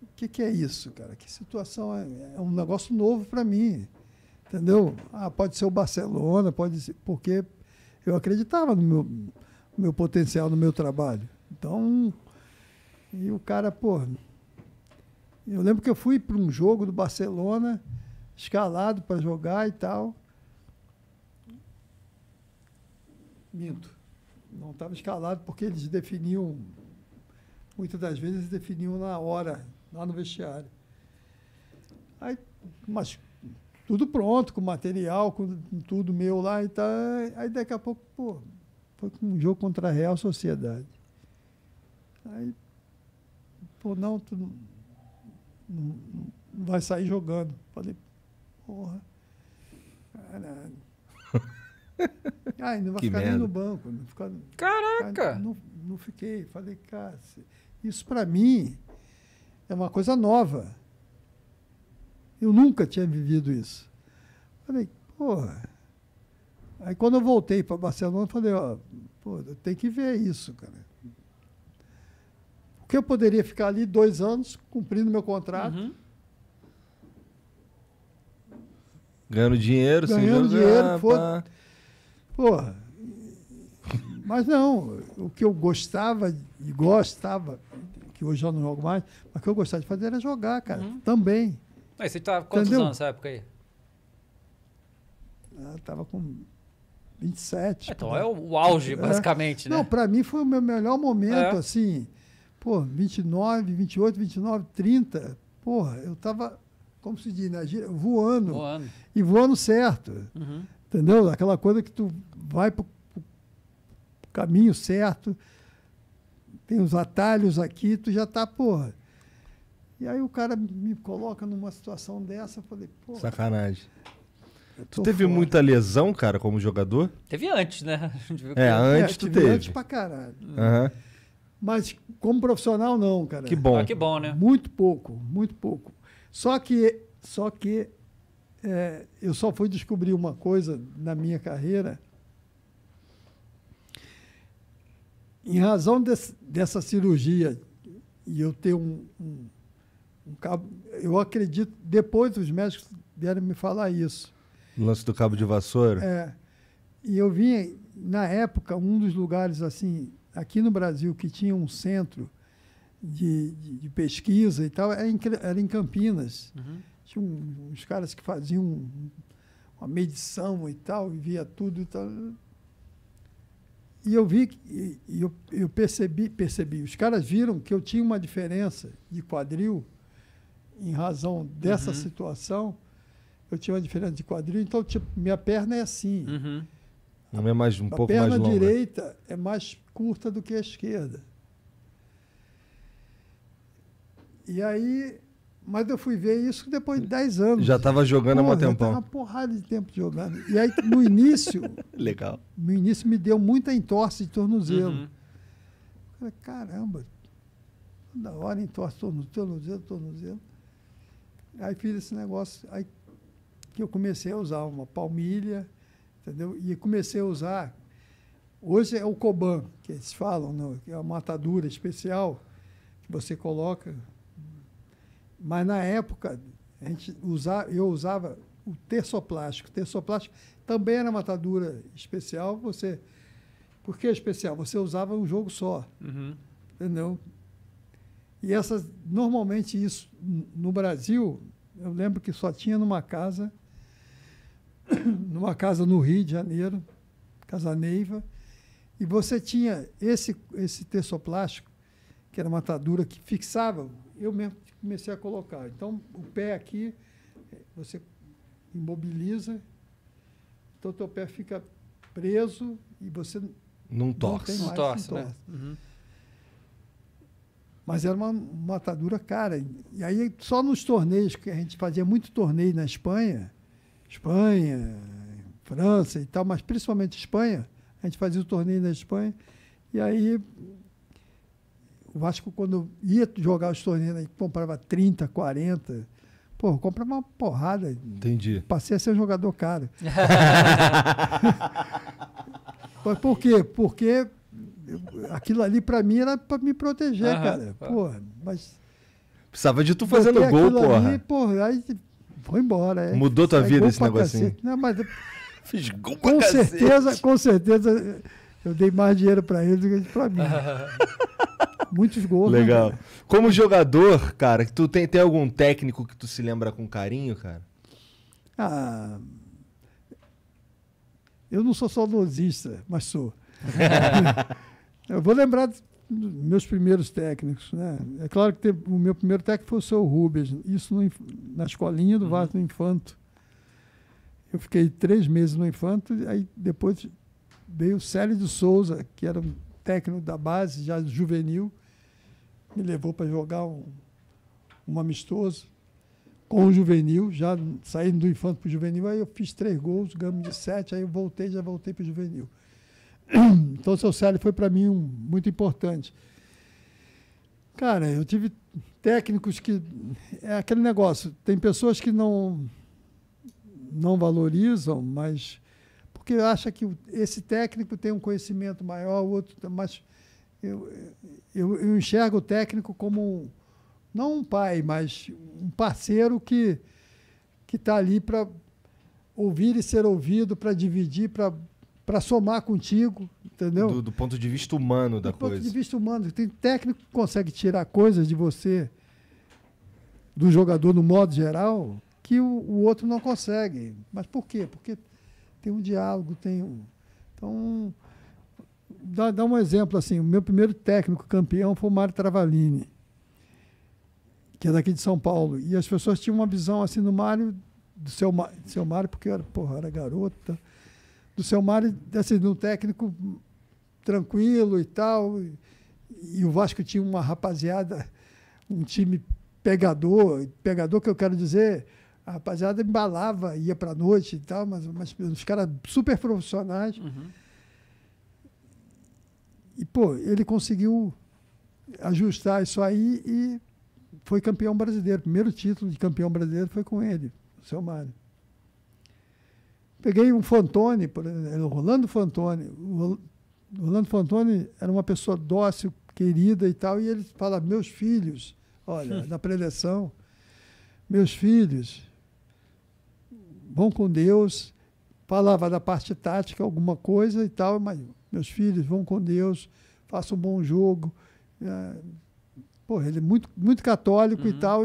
o que, que, é isso, cara? Que situação é? É um negócio novo para mim. Entendeu? Ah, pode ser o Barcelona, pode ser. Porque eu acreditava no meu, no meu potencial, no meu trabalho. Então, e o cara, porra. Eu lembro que eu fui para um jogo do Barcelona escalado para jogar e tal. Minto. Não estava escalado porque eles definiam, muitas das vezes definiam na hora, lá no vestiário. Aí, mas tudo pronto, com material, com tudo meu lá e tal. Aí daqui a pouco, pô, foi um jogo contra a Real Sociedade. Aí, pô, não, tu não, não, não vai sair jogando. Falei, Porra. Caralho. Ai, não vai que ficar merda. nem no banco. Não ficar, Caraca! Não, não fiquei. Falei, cara, isso para mim é uma coisa nova. Eu nunca tinha vivido isso. Falei, porra. Aí quando eu voltei para Barcelona, falei, ó, pô, tem que ver isso, cara. Porque eu poderia ficar ali dois anos cumprindo meu contrato. Uhum Ganhando dinheiro, Ganhando sem dinheiro, ah, tá. foda. Porra. Mas não, o que eu gostava e gostava, que hoje eu não jogo mais, mas o que eu gostava de fazer era jogar, cara, uhum. também. Mas você estava tá quantos Entendeu? anos nessa época aí? Eu ah, tava com 27. É, então é o auge, é. basicamente, é. né? Não, para mim foi o meu melhor momento, é. assim. Pô, 29, 28, 29, 30. Porra, eu tava como se diz, né? voando. voando. E voando certo. Uhum. Entendeu? Aquela coisa que tu vai para o caminho certo, tem uns atalhos aqui, tu já está, porra. E aí o cara me coloca numa situação dessa, eu falei, porra. Sacanagem. Tu teve fora. muita lesão, cara, como jogador? Teve antes, né? É, antes é, tu teve. Antes pra caralho. Uhum. Mas como profissional, não, cara. Que bom. Ah, que bom, né? Muito pouco, muito pouco. Só que, só que é, eu só fui descobrir uma coisa na minha carreira em razão dessa cirurgia e eu ter um, um, um, cabo, eu acredito depois os médicos deram me falar isso. O lance do cabo de vassoura. É, e eu vinha na época um dos lugares assim aqui no Brasil que tinha um centro de, de, de pesquisa e tal, era em, Campinas. Uhum. Tinha um, uns caras que faziam uma medição e tal, e via tudo e tal. E eu vi, e, e eu, eu percebi, percebi, os caras viram que eu tinha uma diferença de quadril em razão dessa uhum. situação. Eu tinha uma diferença de quadril, então tipo, minha perna é assim. Uhum. Não é mais um a pouco mais longa. A perna direita é mais curta do que a esquerda. E aí, mas eu fui ver isso depois de 10 anos. Já estava jogando Porra, há um tempão. uma porrada de tempo jogando. E aí, no início. Legal. No início me deu muita entorse de tornozelo. Uhum. Eu falei, caramba, toda hora entorse tornozelo, tornozelo, tornozelo. Aí fiz esse negócio. Aí que eu comecei a usar uma palmilha, entendeu? E comecei a usar. Hoje é o Coban, que eles falam, não, é uma matadura especial que você coloca mas na época, a gente usava, eu usava o terçoplástico. O terçoplástico também era uma atadura especial. Você, por que especial? Você usava um jogo só. Uhum. Entendeu? E essas, normalmente isso no Brasil, eu lembro que só tinha numa casa, numa casa no Rio de Janeiro, Casa Neiva, e você tinha esse, esse terçoplástico, que era uma atadura que fixava, eu mesmo comecei a colocar. Então, o pé aqui, você imobiliza, então teu pé fica preso e você não torce. Não, não torce, né? Uhum. Mas era uma matadura cara. E aí, só nos torneios, que a gente fazia muito torneio na Espanha, Espanha, França e tal, mas principalmente Espanha, a gente fazia o torneio na Espanha, e aí o Vasco, quando ia jogar os torneios, aí comprava 30, 40. Pô, comprava uma porrada. Entendi. Passei a ser um jogador caro. Mas por quê? Porque aquilo ali para mim era para me proteger, uhum. cara. Porra, mas. Precisava de tu fazendo gol, porra. Ali, porra. Aí foi embora. É. Mudou tua vida esse negocinho. Cacete. Não, mas. Fiz gol pra com certeza, com certeza. Eu dei mais dinheiro para ele do que para mim. Muitos gols. Né, Legal. Né, Como jogador, cara, tu tem, tem algum técnico que tu se lembra com carinho, cara? Ah, eu não sou só saudosista, mas sou. eu vou lembrar dos meus primeiros técnicos, né? É claro que teve, o meu primeiro técnico foi o seu Rubens, isso no, na escolinha do uhum. Vasco do Infanto. Eu fiquei três meses no Infanto, aí depois veio o Célio de Souza, que era um técnico da base, já juvenil, me levou para jogar um, um amistoso com o juvenil, já saindo do infante para o juvenil, aí eu fiz três gols, ganhamos de sete, aí eu voltei, já voltei para o juvenil. Então, o seu Célio foi para mim um, muito importante. Cara, eu tive técnicos que. É aquele negócio, tem pessoas que não, não valorizam, mas porque acha que esse técnico tem um conhecimento maior, o outro, tá, mas eu, eu, eu enxergo o técnico como não um pai, mas um parceiro que que está ali para ouvir e ser ouvido, para dividir, para para somar contigo, entendeu? Do, do, ponto de vista humano da do coisa. Do ponto de vista humano. Tem técnico que consegue tirar coisas de você, do jogador no modo geral, que o, o outro não consegue. Mas por quê? Porque tem um diálogo, tem um. Então, dá, dá um exemplo assim: o meu primeiro técnico campeão foi o Mário Travalini, que é daqui de São Paulo. E as pessoas tinham uma visão assim do Mário, do seu, do seu Mário, porque eu era, porra, era garota, do seu Mário, assim, de um técnico tranquilo e tal. E, e o Vasco tinha uma rapaziada, um time pegador, pegador que eu quero dizer, a rapaziada embalava, ia para a noite e tal, mas, mas os caras super profissionais. Uhum. E, pô, ele conseguiu ajustar isso aí e foi campeão brasileiro. Primeiro título de campeão brasileiro foi com ele, o seu Mário. Peguei um Fantoni, o Rolando Fantoni. O Rolando Fantoni era uma pessoa dócil, querida e tal, e ele fala: Meus filhos, olha, na preleção, meus filhos, vão com Deus. Falava da parte tática, alguma coisa e tal, mas meus filhos vão com Deus, faça um bom jogo. É, porra, ele é muito, muito católico uhum. e tal.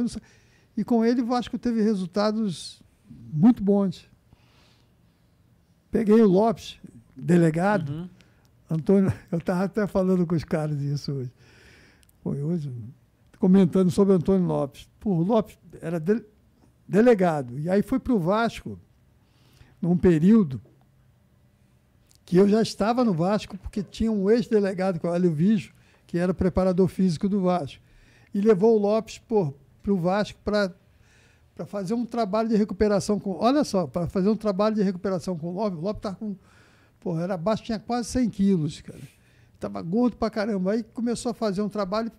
E com ele o Vasco teve resultados muito bons. Peguei o Lopes, delegado. Uhum. Antônio, eu estava até falando com os caras isso hoje. Foi hoje, comentando sobre Antônio Lopes. Pô, o Lopes era dele delegado. E aí fui para o Vasco, num período que eu já estava no Vasco, porque tinha um ex-delegado, que é o Hélio Vigio, que era preparador físico do Vasco. E levou o Lopes para o Vasco para para fazer um trabalho de recuperação com. Olha só, para fazer um trabalho de recuperação com o Lopes. O Lopes estava com. Porra, era baixo, tinha quase 100 quilos, cara. Estava gordo para caramba. Aí começou a fazer um trabalho,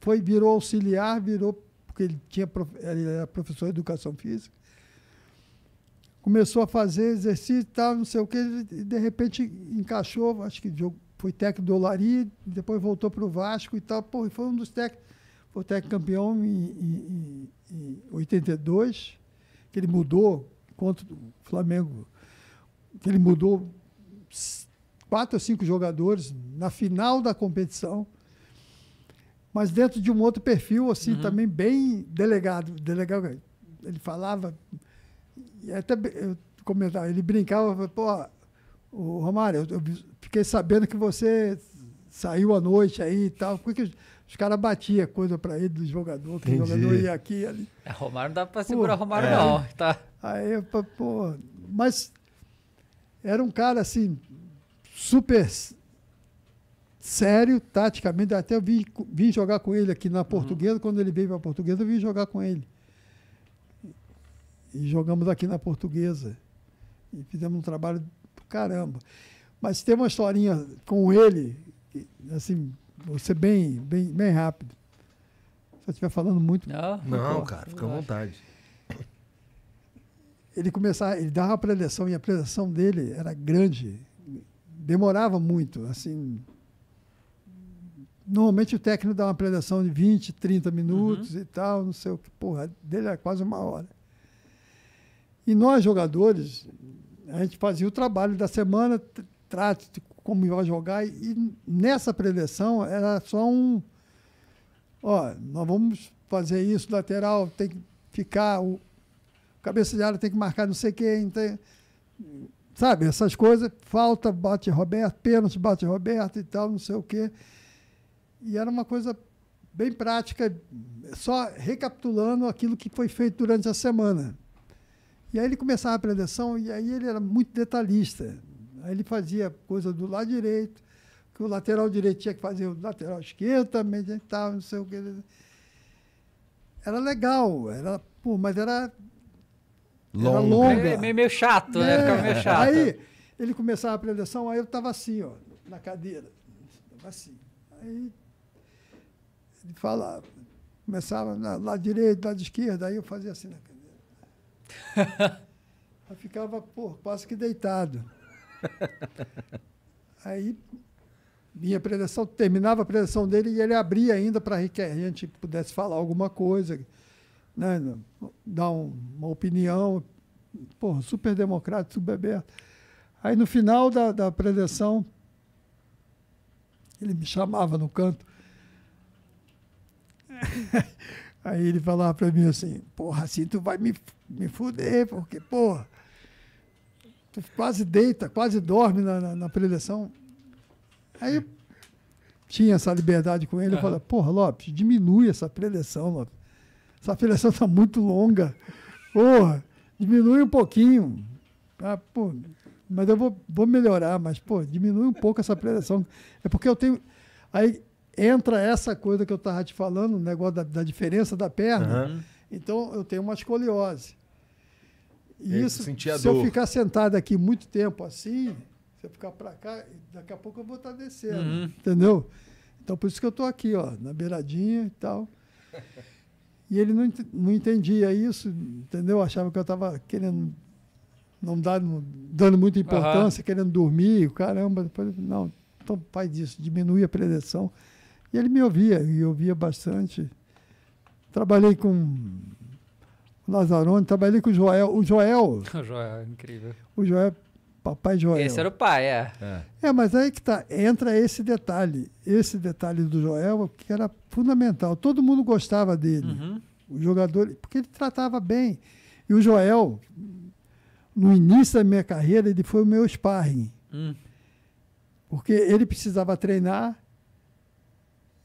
foi, virou auxiliar, virou porque ele, tinha, ele era professor de educação física. Começou a fazer exercício e tal, não sei o quê, e de repente encaixou, acho que foi técnico do Olari, depois voltou para o Vasco e tal, pô, foi um dos técnicos, foi técnico campeão em, em, em 82, que ele mudou contra o Flamengo, que ele mudou quatro ou cinco jogadores na final da competição mas dentro de um outro perfil, assim, uhum. também bem delegado. Delegado, ele falava, até eu comentava, ele brincava, pô, o Romário, eu, eu, fiquei sabendo que você saiu à noite aí e tal. os, caras batiam coisa para ele do jogador, que Entendi. o jogador ia aqui ali. É, Romário não dá para segurar pô, Romário, é. não. Tá. Aí, pô, mas era um cara assim, super sério, taticamente. Até eu vim, vim jogar com ele aqui na uhum. Portuguesa. Uhum. Quando ele veio para a Portuguesa, eu vim jogar com ele. E jogamos aqui na Portuguesa. E fizemos um trabalho do caramba. Mas tem uma historinha com ele, assim, vou ser bem, bem, bem rápido. Se eu estiver falando muito. Ah, não, não cara, fica à vontade. Ele começava, ele dava a preleção e a preleção dele era grande. Demorava muito, assim, Normalmente o técnico dá uma apresentação de 20, 30 minutos uhum. e tal, não sei o que. Porra, dele era é quase uma hora. E nós, jogadores, a gente fazia o trabalho da semana, de como ia jogar, e nessa preleção era só um. Ó, nós vamos fazer isso, lateral, tem que ficar, o, cabeça de área tem que marcar não sei quem, tem, sabe, essas coisas, falta, bate Roberto, pênalti, bate Roberto e tal, não sei o quê e era uma coisa bem prática, só recapitulando aquilo que foi feito durante a semana. E aí ele começava a preleção e aí ele era muito detalhista. Aí ele fazia coisa do lado direito, que o lateral direito tinha que fazer o lateral esquerdo também, tal, não sei o que. Era legal, era, pô, mas era longa. Era longa. Meio, meio chato, é. né? Ficava meio é, chato. Aí ele começava a preleção, aí eu estava assim, ó, na cadeira. Estava assim. Aí falar, começava na, lado direito, lado esquerdo, aí eu fazia assim na cadeira. eu ficava pô, quase que deitado. Aí minha preleção, terminava a preleção dele e ele abria ainda para que a gente pudesse falar alguma coisa, né, dar um, uma opinião. Pô, super democrático, super aberto. Aí no final da, da preleção, ele me chamava no canto Aí ele falava para mim assim, porra, assim tu vai me, me fuder, porque, porra, tu quase deita, quase dorme na, na, na preleção. Aí tinha essa liberdade com ele, eu falei, porra, Lopes, diminui essa preleção, Lopes. Essa preleção tá muito longa. Porra, diminui um pouquinho. Ah, pô, mas eu vou, vou melhorar, mas, pô, diminui um pouco essa preleção. É porque eu tenho. Aí entra essa coisa que eu estava te falando, o negócio da, da diferença da perna. Uhum. Então eu tenho uma escoliose. E isso, se eu ficar sentado aqui muito tempo assim, se eu ficar para cá, daqui a pouco eu vou estar tá descendo, uhum. entendeu? Então por isso que eu estou aqui, ó, na beiradinha e tal. E ele não, não entendia isso, entendeu? Achava que eu estava querendo não dando, dando muita importância, uhum. querendo dormir, caramba. Depois, não, então faz isso, diminui a predileção. E ele me ouvia, e ouvia bastante. Trabalhei com o Lazarone, trabalhei com o Joel. O Joel. O Joel, incrível. O Joel, papai Joel. Esse era o pai, é. É, é mas aí que tá, entra esse detalhe. Esse detalhe do Joel, que era fundamental. Todo mundo gostava dele. Uhum. O jogador, porque ele tratava bem. E o Joel, no início da minha carreira, ele foi o meu sparring. Hum. Porque ele precisava treinar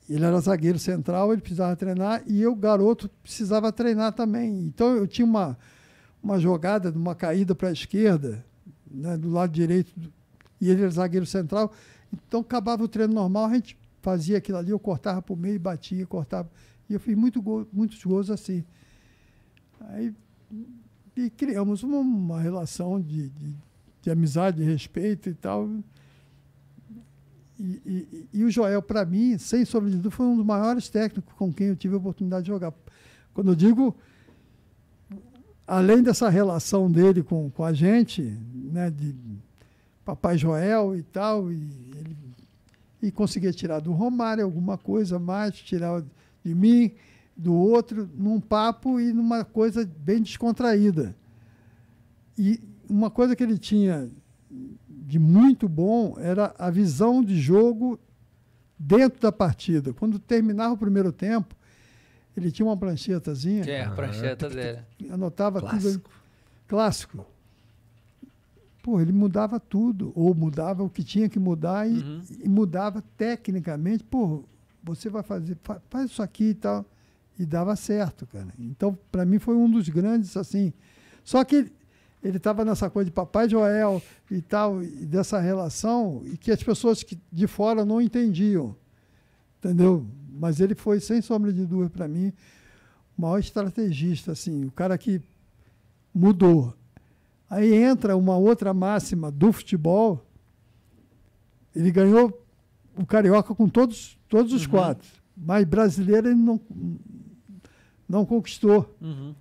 ele era zagueiro central, ele precisava treinar e eu, garoto, precisava treinar também. Então eu tinha uma, uma jogada de uma caída para a esquerda, né, do lado direito, e ele era zagueiro central. Então acabava o treino normal, a gente fazia aquilo ali, eu cortava para o meio, batia, cortava. E eu fiz muito gol, muitos gols assim. Aí criamos uma, uma relação de, de, de amizade, de respeito e tal. E, e, e o Joel, para mim, sem sombra de dúvida, foi um dos maiores técnicos com quem eu tive a oportunidade de jogar. Quando eu digo, além dessa relação dele com, com a gente, né, de Papai Joel e tal, e, ele, e conseguia tirar do Romário alguma coisa mais, tirar de mim, do outro, num papo e numa coisa bem descontraída. E uma coisa que ele tinha de muito bom era a visão de jogo dentro da partida. Quando terminava o primeiro tempo, ele tinha uma pranchetazinha. É, a prancheta dele. Anotava Clássico. tudo. Clássico. Pô, ele mudava tudo, ou mudava o que tinha que mudar e, uhum. e mudava tecnicamente. Pô, você vai fazer, faz isso aqui e tal. E dava certo, cara. Então, para mim, foi um dos grandes, assim. Só que ele estava nessa coisa de Papai Joel e tal, e dessa relação, e que as pessoas que de fora não entendiam, entendeu? Mas ele foi, sem sombra de dúvida para mim, o maior estrategista, assim, o cara que mudou. Aí entra uma outra máxima do futebol, ele ganhou o Carioca com todos, todos os uhum. quatro, mas brasileiro ele não, não conquistou. Uhum.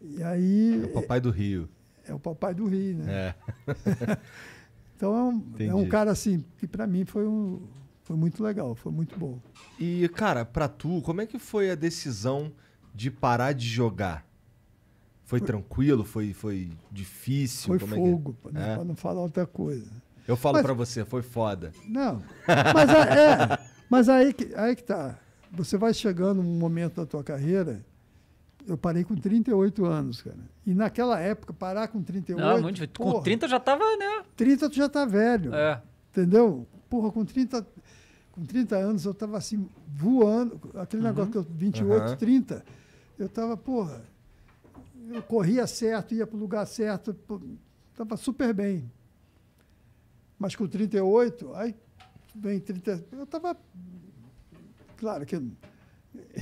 E aí. É o papai do Rio é o papai do Rio, né? É. então é um, é um cara assim que para mim foi um foi muito legal, foi muito bom. E cara, para tu, como é que foi a decisão de parar de jogar? Foi, foi tranquilo? Foi foi difícil? Foi como fogo, é que... É? pra, é? não falar outra coisa. Eu falo para você, foi foda. Não, mas é, é, mas aí que aí que tá. Você vai chegando num momento da tua carreira eu parei com 38 anos, cara. E naquela época, parar com 38... Não, muito, porra, com 30 já tava, né? 30 tu já tá velho. É. Entendeu? Porra, com 30, com 30 anos eu tava assim, voando. Aquele uhum. negócio que eu... 28, uhum. 30. Eu tava, porra... Eu corria certo, ia pro lugar certo. Porra, tava super bem. Mas com 38, aí vem 30... Eu tava... Claro que...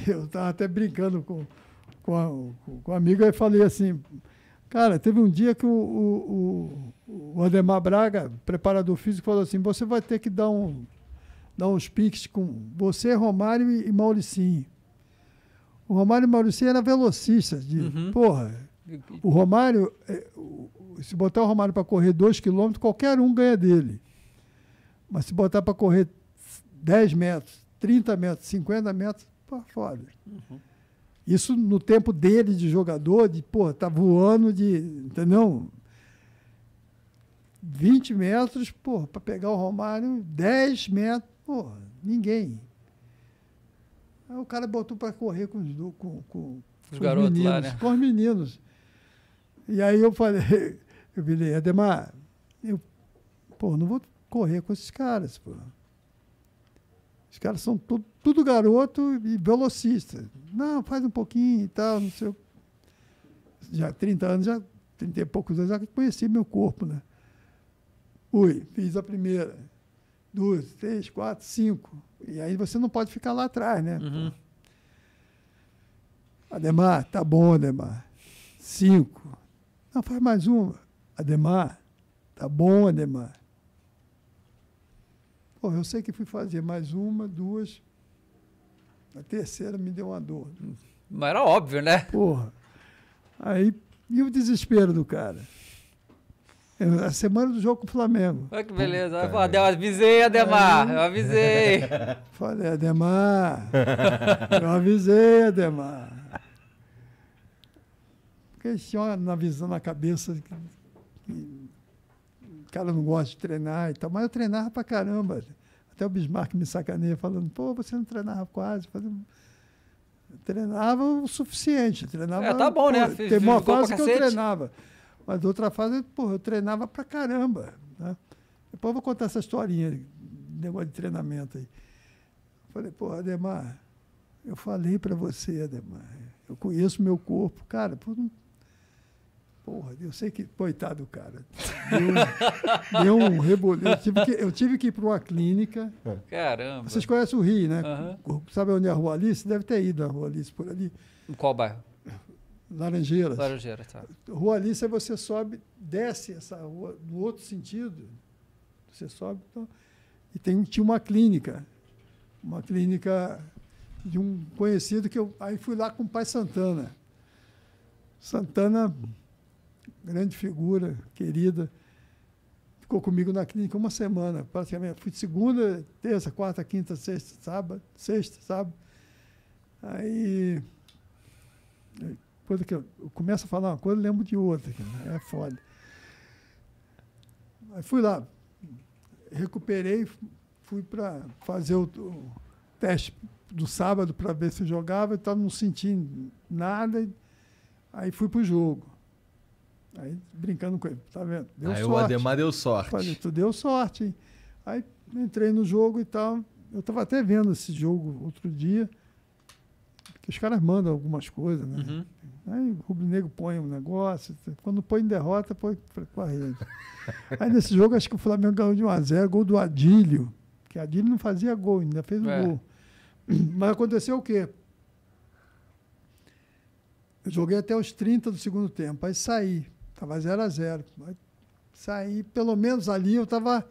Eu estava até brincando com com a, com a amiga e falei assim, cara, teve um dia que o, o, o, Ademar Braga, preparador físico, falou assim, você vai ter que dar, um, dar uns piques com você, Romário e, Mauricinho. O Romário e Mauricinho eram velocistas. De, uhum. Porra, o Romário, é, se botar o Romário para correr 2 km, qualquer um ganha dele. Mas se botar para correr 10 metros, 30 metros, 50 metros, pá, foda. Uhum. Isso no tempo dele de jogador, de, pô, tá voando de. Entendeu? 20 metros, pô, para pegar o Romário, 10 metros, ninguém. Aí o cara botou para correr com os, com, com, com os, garotos meninos, lá, né? Com os meninos. E aí eu falei, eu falei, Ademar, eu, pô, não vou correr com esses caras, pô. Os caras são todos tudo garoto e velocista. Não, faz um pouquinho e tal, não sei. Já 30 anos, já 30 e poucos anos, já conheci meu corpo, né? Fui, fiz a primeira, duas, três, quatro, cinco. E aí você não pode ficar lá atrás, né? Uhum. Ademar, tá bom, Ademar. Cinco. Não, faz mais uma. Ademar, tá bom, Ademar. Pô, eu sei que fui fazer mais uma, duas, a terceira me deu uma dor. Mas era óbvio, né? Porra. Aí, e o desespero do cara? A semana do jogo com o Flamengo. Olha que beleza. eu, avisei, Ademar. eu avisei. Falei, Ademar. eu avisei, Ademar. Porque eles tinham na visão, na cabeça, que, que o cara não gosta de treinar e tal. Mas eu treinava pra caramba. Até o Bismarck me sacaneia falando, pô, você não treinava quase. treinava o suficiente. Treinava, é, tá bom, né? pô, né? Tem uma fase que eu treinava. Mas outra fase, pô, eu treinava pra caramba. Né? Depois eu vou contar essa historinha, negócio de treinamento aí. Falei, pô, Ademar, eu falei para você, Ademar, eu conheço meu corpo. Cara, pô, não Porra, eu sei que. Coitado do cara. Deu, deu um rebolê. Eu tive que, eu tive que ir para uma clínica. É. Caramba. Vocês conhecem o Rio, né? Uhum. Sabe onde é a Rua Alice? Deve ter ido a Rua Alice por ali. Em qual bairro? Laranjeiras. Laranjeiras, tá. Rua Alice, aí você sobe, desce essa rua no outro sentido. Você sobe então, e tem, tinha uma clínica. Uma clínica de um conhecido que eu. Aí fui lá com o pai Santana. Santana grande figura, querida, ficou comigo na clínica uma semana, praticamente. Fui segunda, terça, quarta, quinta, sexta, sábado, sexta, sábado. Aí, coisa que eu, começo a falar uma coisa, lembro de outra. É foda. Aí fui lá, recuperei, fui para fazer o, o, teste do sábado para ver se jogava, então não senti nada. Aí fui para o jogo. Aí brincando com ele, tá vendo? Deu aí sorte. o Ademar deu sorte. Falei, tu deu sorte, hein? Aí entrei no jogo e tal. Eu tava até vendo esse jogo outro dia, porque os caras mandam algumas coisas, né? Uhum. Aí o Rubro Negro põe um negócio, quando põe em derrota, põe com a Aí nesse jogo, acho que o Flamengo ganhou de 1x0, gol do Adílio, que Adílio não fazia gol, ainda fez um é. gol. Mas aconteceu o quê? Eu joguei até os 30 do segundo tempo, aí saí Estava 0 a 0 Saí, pelo menos ali eu estava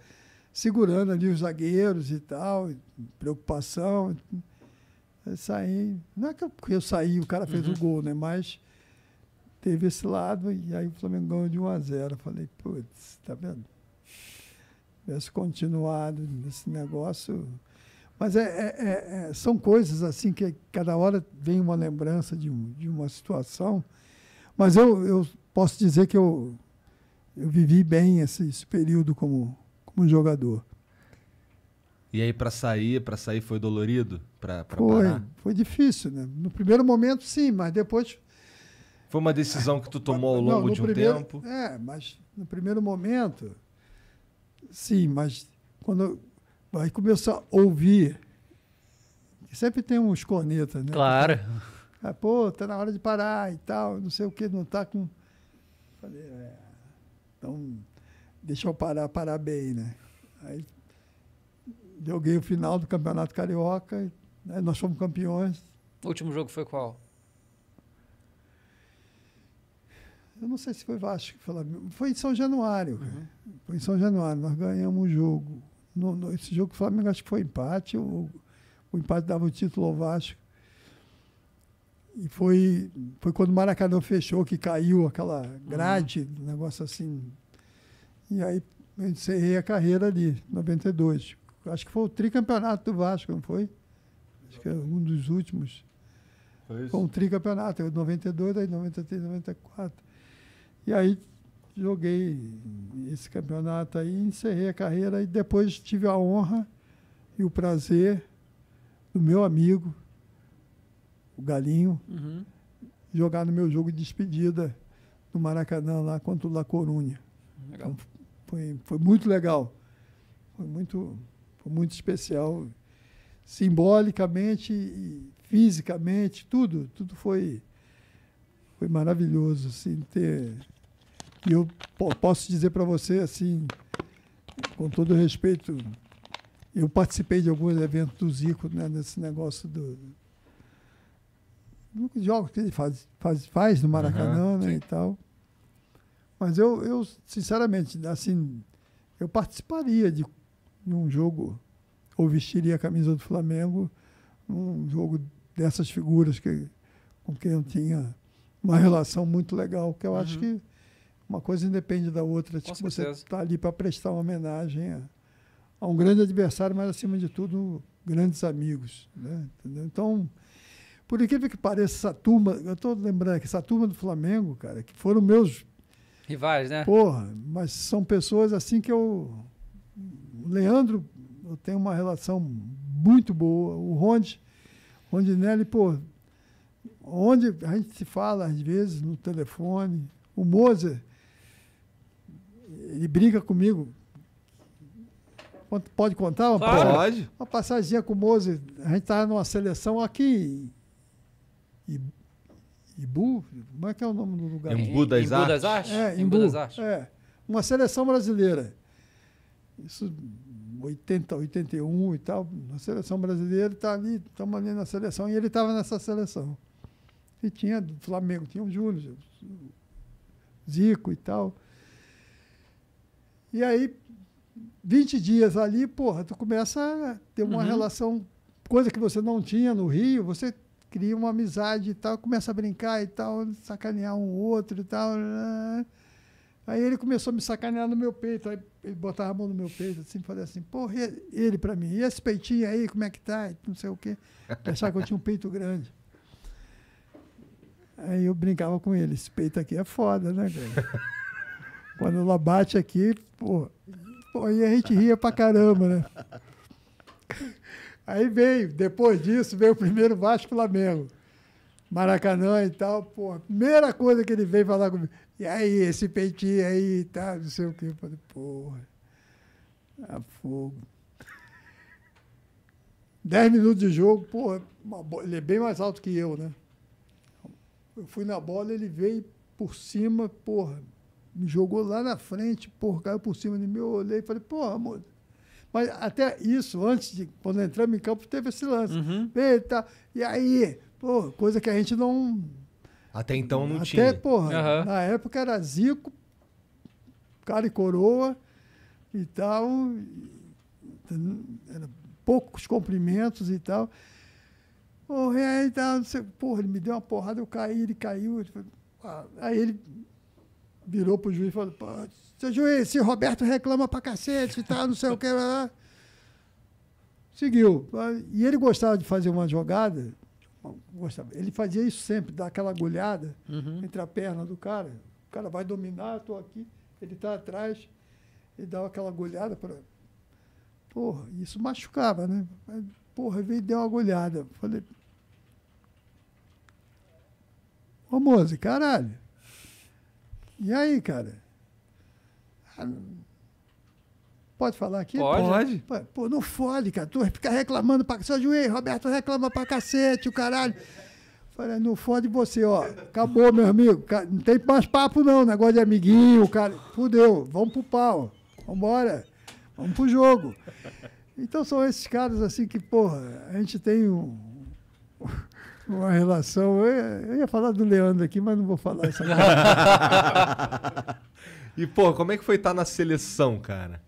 segurando ali os zagueiros e tal, preocupação. Eu saí. Não é que eu, eu saí, o cara fez uhum. o gol, né? Mas teve esse lado e aí o Flamengo ganhou de 1 a 0 Falei, putz, tá vendo? Tivesse continuado nesse negócio. Mas é, é, é, é, são coisas assim que cada hora vem uma lembrança de, de uma situação. Mas eu, eu posso dizer que eu, eu vivi bem esse, esse período como, como jogador. E aí para sair, para sair foi dolorido para Foi, parar? foi difícil, né? No primeiro momento sim, mas depois foi uma decisão que tu tomou ao longo Não, de um primeiro, tempo? É, mas no primeiro momento sim, mas quando vai começar a ouvir sempre tem uns cornetas, né? Claro. Ah, pô, tá na hora de parar e tal, não sei o que, não tá com Falei, é, então, deixa eu parar, parar bem, né? Aí joguei o final do Campeonato Carioca, né? nós fomos campeões. O último jogo foi qual? Eu não sei se foi Vasco que falou. Foi em São Januário. Uhum. Foi em São Januário. Nós ganhamos o jogo. No, no, esse jogo o Flamengo acho que foi empate. O, o empate dava o título ao Vasco. E foi, foi quando o Maracanã fechou que caiu aquela ah. grade, uhum. um negócio assim. E aí eu encerrei a carreira ali, 92. Acho que foi o tricampeonato do Vasco, não foi? Acho que é um dos últimos. Foi isso? Foi um tricampeonato, 92, aí 93, 94. E aí joguei esse campeonato aí, encerrei a carreira e depois tive a honra e o prazer do meu amigo, o Galinho, uhum. jogar no meu jogo de despedida no Maracanã, lá contra o La Corunha. Então, foi, foi muito legal. Foi muito, foi muito especial. Simbolicamente, fisicamente, tudo, tudo foi, foi maravilhoso. Assim, ter, e eu posso dizer para você, assim, com todo respeito, eu participei de alguns eventos do Zico né, nesse negócio do, jogos que ele faz, faz, faz no Maracanã uhum, né, e tal. Mas eu, eu, sinceramente, assim, eu participaria de, um jogo, ou vestiria a camisa do Flamengo, um jogo dessas figuras que, com quem eu tinha uma relação muito legal, que eu uhum. acho que uma coisa independe da outra. tipo, você está ali para prestar uma homenagem a, a, um grande adversário, mas acima de tudo, grandes amigos. Né? Entendeu? Então, por incrível que pareça, essa turma, eu estou lembrando que essa turma do Flamengo, cara, que foram meus. Rivais, né? Porra, mas são pessoas assim que eu. O Leandro, eu tenho uma relação muito boa. O Rondi Rondinelli, pô, onde a gente se fala às vezes no telefone. O Mozer, ele brinca comigo. Pode contar? Uma claro. Uma passadinha com o Mozer. A gente estava numa seleção aqui Ibu? Como é que é o nome do lugar? Embu das, Embu das Artes. É, Embu, das Artes. É, uma seleção brasileira. Isso 80, 81 e tal, Uma seleção brasileira, ele tá estava ali, estamos ali na seleção, e ele estava nessa seleção. E tinha do Flamengo, tinha o Júnior, Zico e tal. E aí, 20 dias ali, porra, tu começa a ter uma uhum. relação, coisa que você não tinha no Rio, você cria uma amizade e tal, começa a brincar e tal, sacanear um outro e tal. Né? Aí ele começou a me sacanear no meu peito, aí ele botava a mão no meu peito, assim, fazia assim, porra, ele para mim, e esse peitinho aí, como é que tá? Não sei o quê. Achava que eu tinha um peito grande. Aí eu brincava com ele, esse peito aqui é foda, né, cara? Quando ela bate aqui, pô, aí a gente ria pra caramba, né? Aí veio, depois disso, veio o primeiro Vasco Flamengo. Maracanã e tal, pô, a primeira coisa que ele veio falar comigo, e aí, esse peitinho aí e tá, tal, não sei o quê. Eu falei, porra, a tá fogo. Dez minutos de jogo, porra, ele é bem mais alto que eu, né? Eu fui na bola, ele veio por cima, porra, me jogou lá na frente, porra, caiu por cima de mim, eu olhei e falei, porra, amor. Mas até isso, antes de quando entramos em campo, teve esse lance. Uhum. Eita, tá, e aí? Pô, coisa que a gente não. Até então não até, tinha. Até, porra, uhum. na época era Zico, cara e coroa e tal. Era poucos cumprimentos e tal. Porra, e aí, tal, tá, sei, porra, ele me deu uma porrada, eu caí, ele caiu. Ah, aí ele virou pro juiz e falou: seu juiz, se Roberto reclama pra cacete e tá, tal, não sei o que. Lá. Seguiu. E ele gostava de fazer uma jogada. Gostava. Ele fazia isso sempre, dar aquela agulhada uhum. entre a perna do cara. O cara vai dominar, estou aqui, ele está atrás, e dava aquela agulhada para. Porra, isso machucava, né? Mas, porra, veio e deu uma agulhada. Falei. Ô, Mose, caralho. E aí, cara? Ah, Pode falar aqui? Pode. Pô, não fode, cara. Tu fica reclamando pra cacete. Juiz, Roberto reclama pra cacete, o caralho. Falei, não fode você, ó. Acabou, meu amigo. Não tem mais papo, não. Negócio de amiguinho, cara. Fudeu. Vamos pro pau. Vambora. Vamos pro jogo. Então são esses caras assim que, porra, a gente tem um, uma relação. Eu, eu ia falar do Leandro aqui, mas não vou falar isso agora. E, pô, como é que foi estar tá na seleção, cara?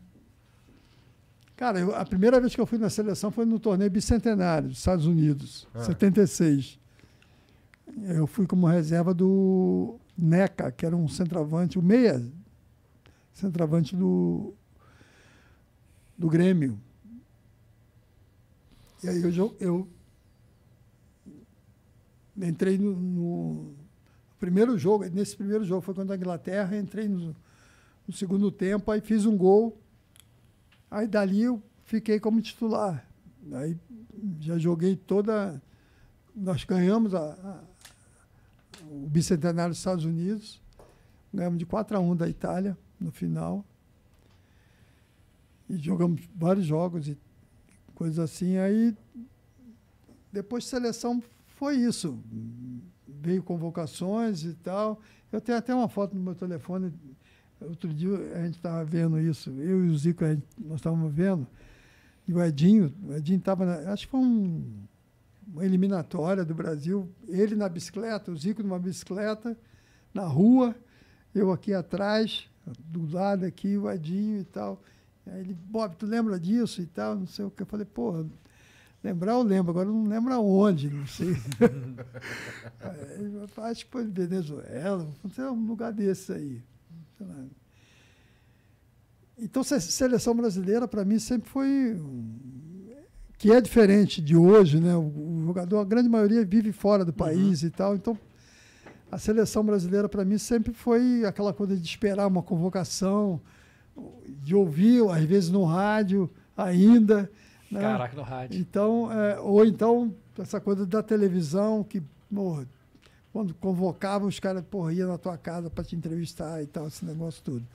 Cara, eu, a primeira vez que eu fui na seleção foi no torneio bicentenário dos Estados Unidos, ah. 76. Eu fui como reserva do Neca, que era um centroavante, o meia, centroavante do, do Grêmio. E aí eu, eu entrei no, no, primeiro jogo, nesse primeiro jogo foi contra a Inglaterra, entrei no, no segundo tempo, aí fiz um gol. Aí dali eu fiquei como titular. Aí já joguei toda. Nós ganhamos a, a, o bicentenário dos Estados Unidos, ganhamos de 4 a 1 da Itália no final. E jogamos vários jogos e coisas assim. Aí depois de seleção foi isso. Veio convocações e tal. Eu tenho até uma foto no meu telefone Outro dia a gente estava vendo isso, eu e o Zico, gente, nós estávamos vendo, e o Edinho, o Edinho estava, acho que foi um, uma eliminatória do Brasil, ele na bicicleta, o Zico numa bicicleta, na rua, eu aqui atrás, do lado aqui, o Edinho e tal. Aí ele, Bob, tu lembra disso e tal, não sei o que. Eu falei, porra, lembrar eu lembro, agora eu não lembro aonde, não sei. Acho que foi em Venezuela, não sei, um lugar desse aí. Então, seleção brasileira, para mim, sempre foi. Um, que é diferente de hoje, né? O, jogador, a grande maioria, vive fora do uhum. país uhum. e tal. Então, a seleção brasileira, para mim, sempre foi aquela coisa de esperar uma convocação, de ouvir, às vezes no rádio ainda. Né? Caraca, no rádio. Então, é, ou então, essa coisa da televisão, que. Quando convocava, os caras porriam na tua casa para te entrevistar e tal, esse negócio tudo.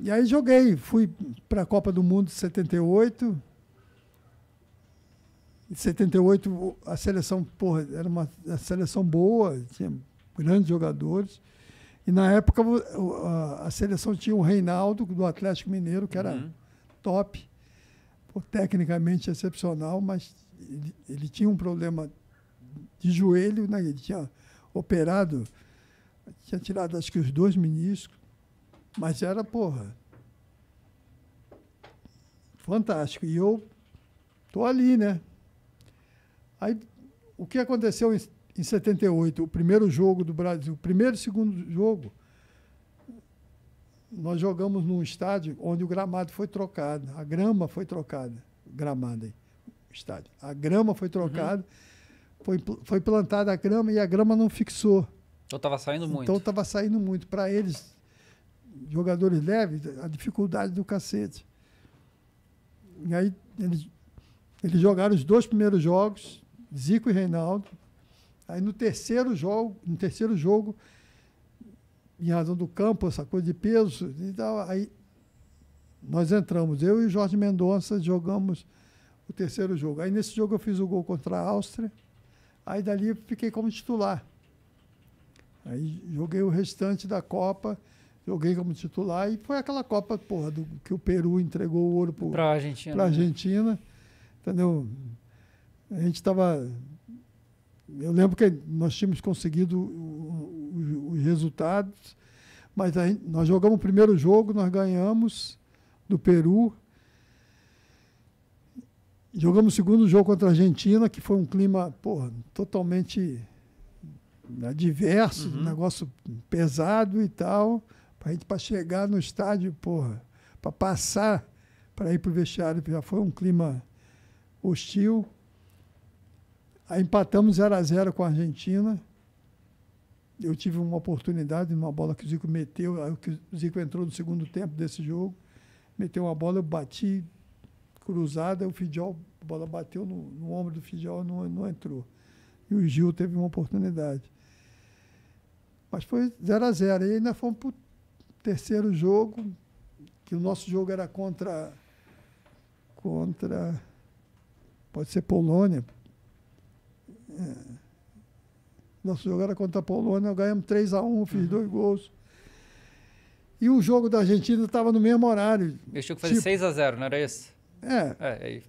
E aí joguei, fui para a Copa do Mundo de 78. Em 78 a seleção, porra, era uma seleção boa, tinha grandes jogadores. E na época a seleção tinha o Reinaldo do Atlético Mineiro, que era uhum. top, pô, tecnicamente excepcional, mas ele, ele tinha um problema de joelho, né? ele tinha operado, tinha tirado acho que os dois meniscos, mas era, porra, fantástico. E eu tô ali, né? Aí, o que aconteceu em, em 78, o primeiro jogo do Brasil, o primeiro e segundo jogo, nós jogamos num estádio onde o gramado foi trocado, a grama foi trocada, gramado aí, estádio. A grama foi uhum. trocada. Uhum foi, foi plantada a grama e a grama não fixou. Então estava saindo muito. Então estava saindo muito. Para eles, jogadores leves, a dificuldade do cacete. E aí eles, eles jogaram os dois primeiros jogos, Zico e Reinaldo. Aí no terceiro jogo, no terceiro jogo, em razão do campo, essa coisa de peso, então, aí nós entramos, eu e Jorge Mendonça jogamos o terceiro jogo. Aí nesse jogo eu fiz o gol contra a Áustria. Aí dali eu fiquei como titular. Aí joguei o restante da Copa, joguei como titular e foi aquela Copa, porra, do, que o Peru entregou o ouro para a Argentina. Pra né? Argentina né? Entendeu? A gente estava. Eu lembro que nós tínhamos conseguido os resultados, mas aí nós jogamos o primeiro jogo, nós ganhamos do Peru, Jogamos o segundo jogo contra a Argentina, que foi um clima porra, totalmente adverso né, diverso, uhum. um negócio pesado e tal. a gente para chegar no estádio, para passar para ir para o vestiário, já foi um clima hostil. Aí empatamos 0 a 0 com a Argentina. Eu tive uma oportunidade numa bola que o Zico meteu, aí o Zico entrou no segundo tempo desse jogo, meteu uma bola, eu bati cruzada, o Fidjol, a bola bateu no, no ombro do Fidjol e não, não entrou. E o Gil teve uma oportunidade. Mas foi 0 a 0 E ainda fomos para o terceiro jogo, que o nosso jogo era contra. contra. pode ser Polônia. É. Nosso jogo era contra a Polônia, ganhamos 3 a 1 fiz uhum. dois gols. E o jogo da Argentina estava no mesmo horário. Eu tinha que fazer tipo, 6 a 0 não era isso? É. é aí... É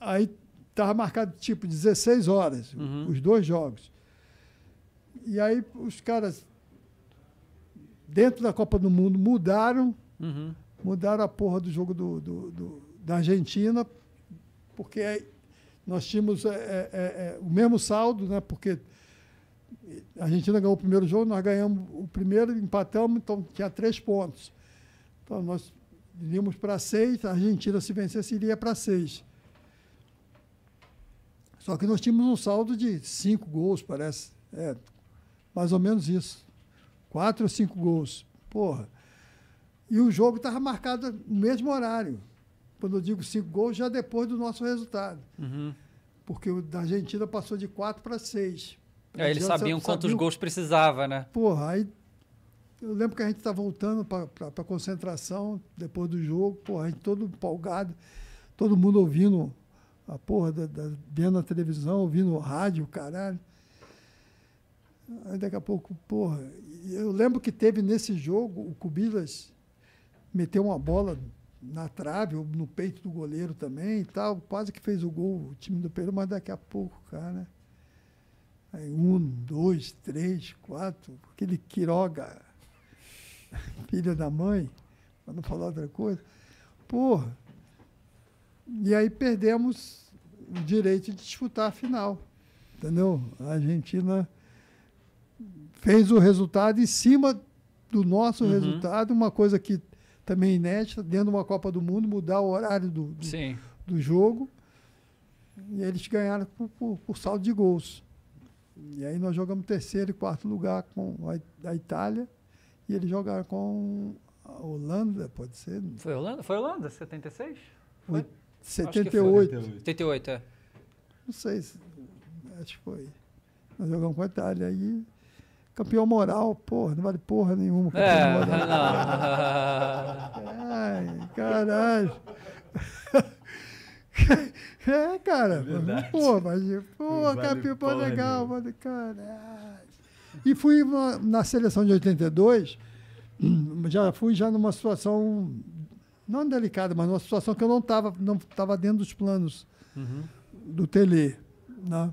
aí tava marcado tipo 16 horas, uhum. os dois jogos. E aí os caras, dentro da Copa do Mundo, mudaram, uhum. mudaram a porra do jogo do, do, do da Argentina, porque nós tínhamos é é, é, é, o mesmo saldo, né? Porque a Argentina ganhou o primeiro jogo, nós ganhamos o primeiro, empatamos, então tinha três pontos. Então nós iríamos para seis, a Argentina, se vencesse, iria para seis. Só que nós tínhamos um saldo de cinco gols, parece. É, mais ou menos isso. Quatro ou cinco gols. Porra. E o jogo estava marcado no mesmo horário. Quando eu digo cinco gols, já depois do nosso resultado. Uhum. Porque o da Argentina passou de quatro para seis. É, eles sabiam quantos sabiam... gols precisava, né? Porra, aí eu lembro que a gente está voltando para a concentração depois do jogo, porra, a gente todo empolgado, todo mundo ouvindo a porra da, da, vendo a televisão, ouvindo o rádio, caralho. Aí daqui a pouco, porra, eu lembro que teve nesse jogo o Cubilas meteu uma bola na trave, no peito do goleiro também e tal, quase que fez o gol o time do Peru, mas daqui a pouco, cara. Né? Aí um, dois, três, quatro, aquele Quiroga filha da mãe, para não falar outra coisa. Porra! E aí perdemos o direito de disputar a final. Entendeu? A Argentina fez o resultado em cima do nosso uhum. resultado, uma coisa que também é inédita, dentro de uma Copa do Mundo, mudar o horário do, do, do jogo. E eles ganharam por, por, por, saldo de gols. E aí nós jogamos terceiro e quarto lugar com a, a Itália. E eles jogaram com a Holanda, pode ser? Foi Holanda? Foi Holanda, 76? Foi? 78. Acho 78, é. Não sei, se, acho que foi. Nós jogamos com a Itália aí. Campeão moral, porra, não vale porra nenhuma. é, moral. Não. Ai, caralho. É, cara. É porra, mas, pô vale campeão, pô, legal, mano, caralho. E fui uma, na seleção de 82, hum, já fui já numa situação, não delicada, mas numa situação que eu não estava não tava dentro dos planos uhum. do Tele. Né?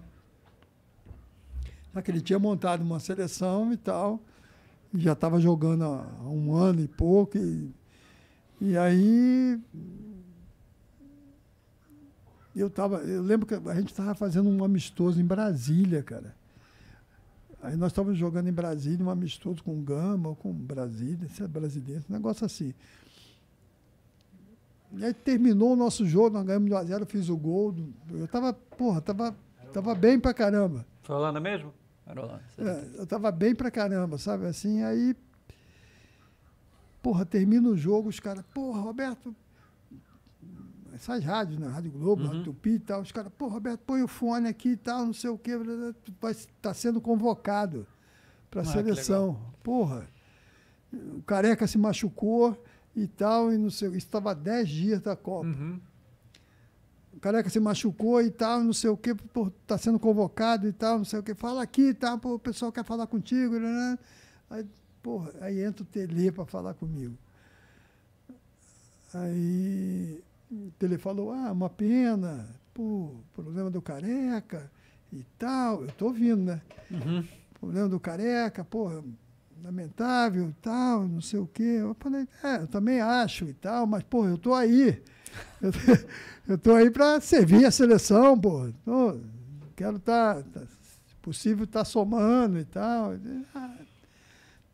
Naquele tinha montado uma seleção e tal, e já estava jogando há um ano e pouco, e, e aí eu tava, eu lembro que a gente estava fazendo um amistoso em Brasília, cara. Aí nós estávamos jogando em Brasília, um amistoso com Gama, ou com Brasília, se é brasileiro, um negócio assim. E aí terminou o nosso jogo, nós ganhamos de 1x0, fiz o gol. Eu tava, porra, tava, tava bem pra caramba. Foi Holanda mesmo? Era Holanda. É, eu tava bem pra caramba, sabe? Assim, aí. Porra, termina o jogo, os caras, porra, Roberto, essas rádios, né? Rádio Globo, uhum. Rádio Tupi e tal. Os caras, pô, Roberto, põe o fone aqui e tal, não sei o quê. vai tá sendo convocado para a ah, seleção. Porra, o Careca se machucou e tal, e não sei o estava 10 dias da Copa. Uhum. O Careca se machucou e tal, não sei o quê, pô, tá sendo convocado e tal, não sei o quê. Fala aqui e tal, o pessoal quer falar contigo. Né? Aí, porra, aí entra o Tele para falar comigo. Aí então, ele falou, ah, uma pena, pô, problema do careca e tal. Eu tô ouvindo, né? Uhum. Problema do careca, pô lamentável e tal, não sei o quê. Eu falei, é, eu também acho e tal, mas, pô, eu tô aí. Eu, tô aí para servir a seleção, pô. Tô, quero estar, tá, tá, possível, estar tá somando e tal. Ah,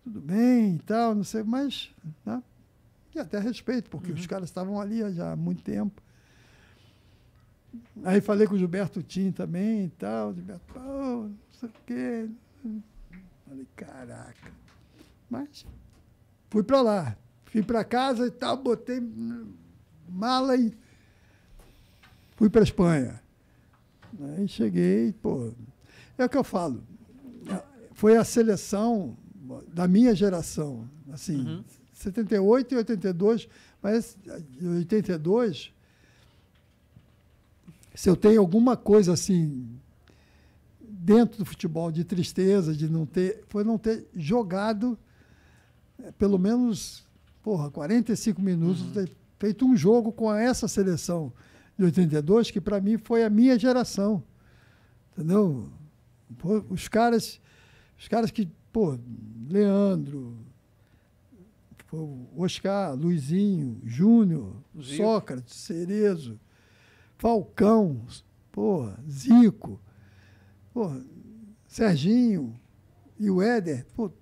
tudo bem e tal, não sei, mas... Né? e até respeito, porque uhum. os caras estavam ali já há muito tempo. Aí falei com o Gilberto Tim também e tal. Gilberto, pô, não sei o quê. Falei, caraca. Mas fui para lá. Fui para casa e tal, botei mala e fui para Espanha. Aí cheguei, pô. É o que eu falo. Foi a seleção da minha geração, assim. Uhum 78 e 82, mas 82, se eu tenho alguma coisa assim dentro do futebol de tristeza, de não ter, foi não ter jogado é, pelo menos, porra, 45 minutos, uhum. ter feito um jogo com essa seleção de 82, que para mim foi a minha geração. Entendeu? os caras, os caras que, pô, Leandro, Oscar, Luizinho, Júnior, Sócrates, Cerezo, Falcão, porra, Zico, porra, Serginho e o Éder. Porra,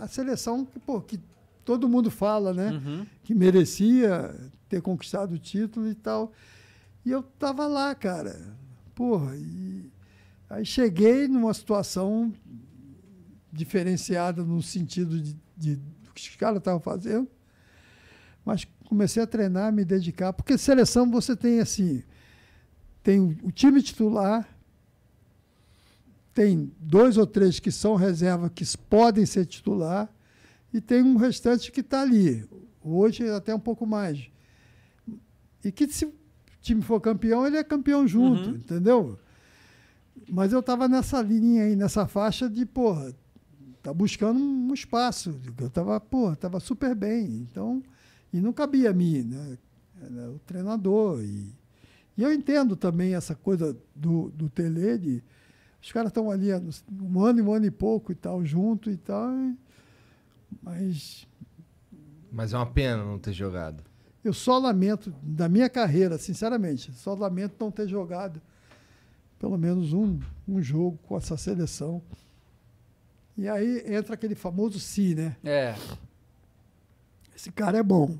a seleção que, porra, que todo mundo fala, né? Uhum. Que merecia ter conquistado o título e tal. E eu tava lá, cara. Porra, e aí cheguei numa situação diferenciada no sentido de, de que os caras estavam fazendo. Mas comecei a treinar, me dedicar, porque seleção você tem assim, tem o time titular, tem dois ou três que são reserva que podem ser titular e tem um restante que está ali. Hoje é até um pouco mais. E que se o time for campeão, ele é campeão junto, uhum. entendeu? Mas eu estava nessa linha aí, nessa faixa de, porra, tá buscando um espaço. Eu estava, pô, tava super bem. Então, e não cabia a mim, né? Era o treinador. E, e eu entendo também essa coisa do, do Tele, de, os caras estão ali um ano, um ano e pouco e tal, junto e tal. Mas. Mas é uma pena não ter jogado. Eu só lamento, da minha carreira, sinceramente, só lamento não ter jogado pelo menos um, um jogo com essa seleção. E aí entra aquele famoso si, né? É. Esse cara é bom.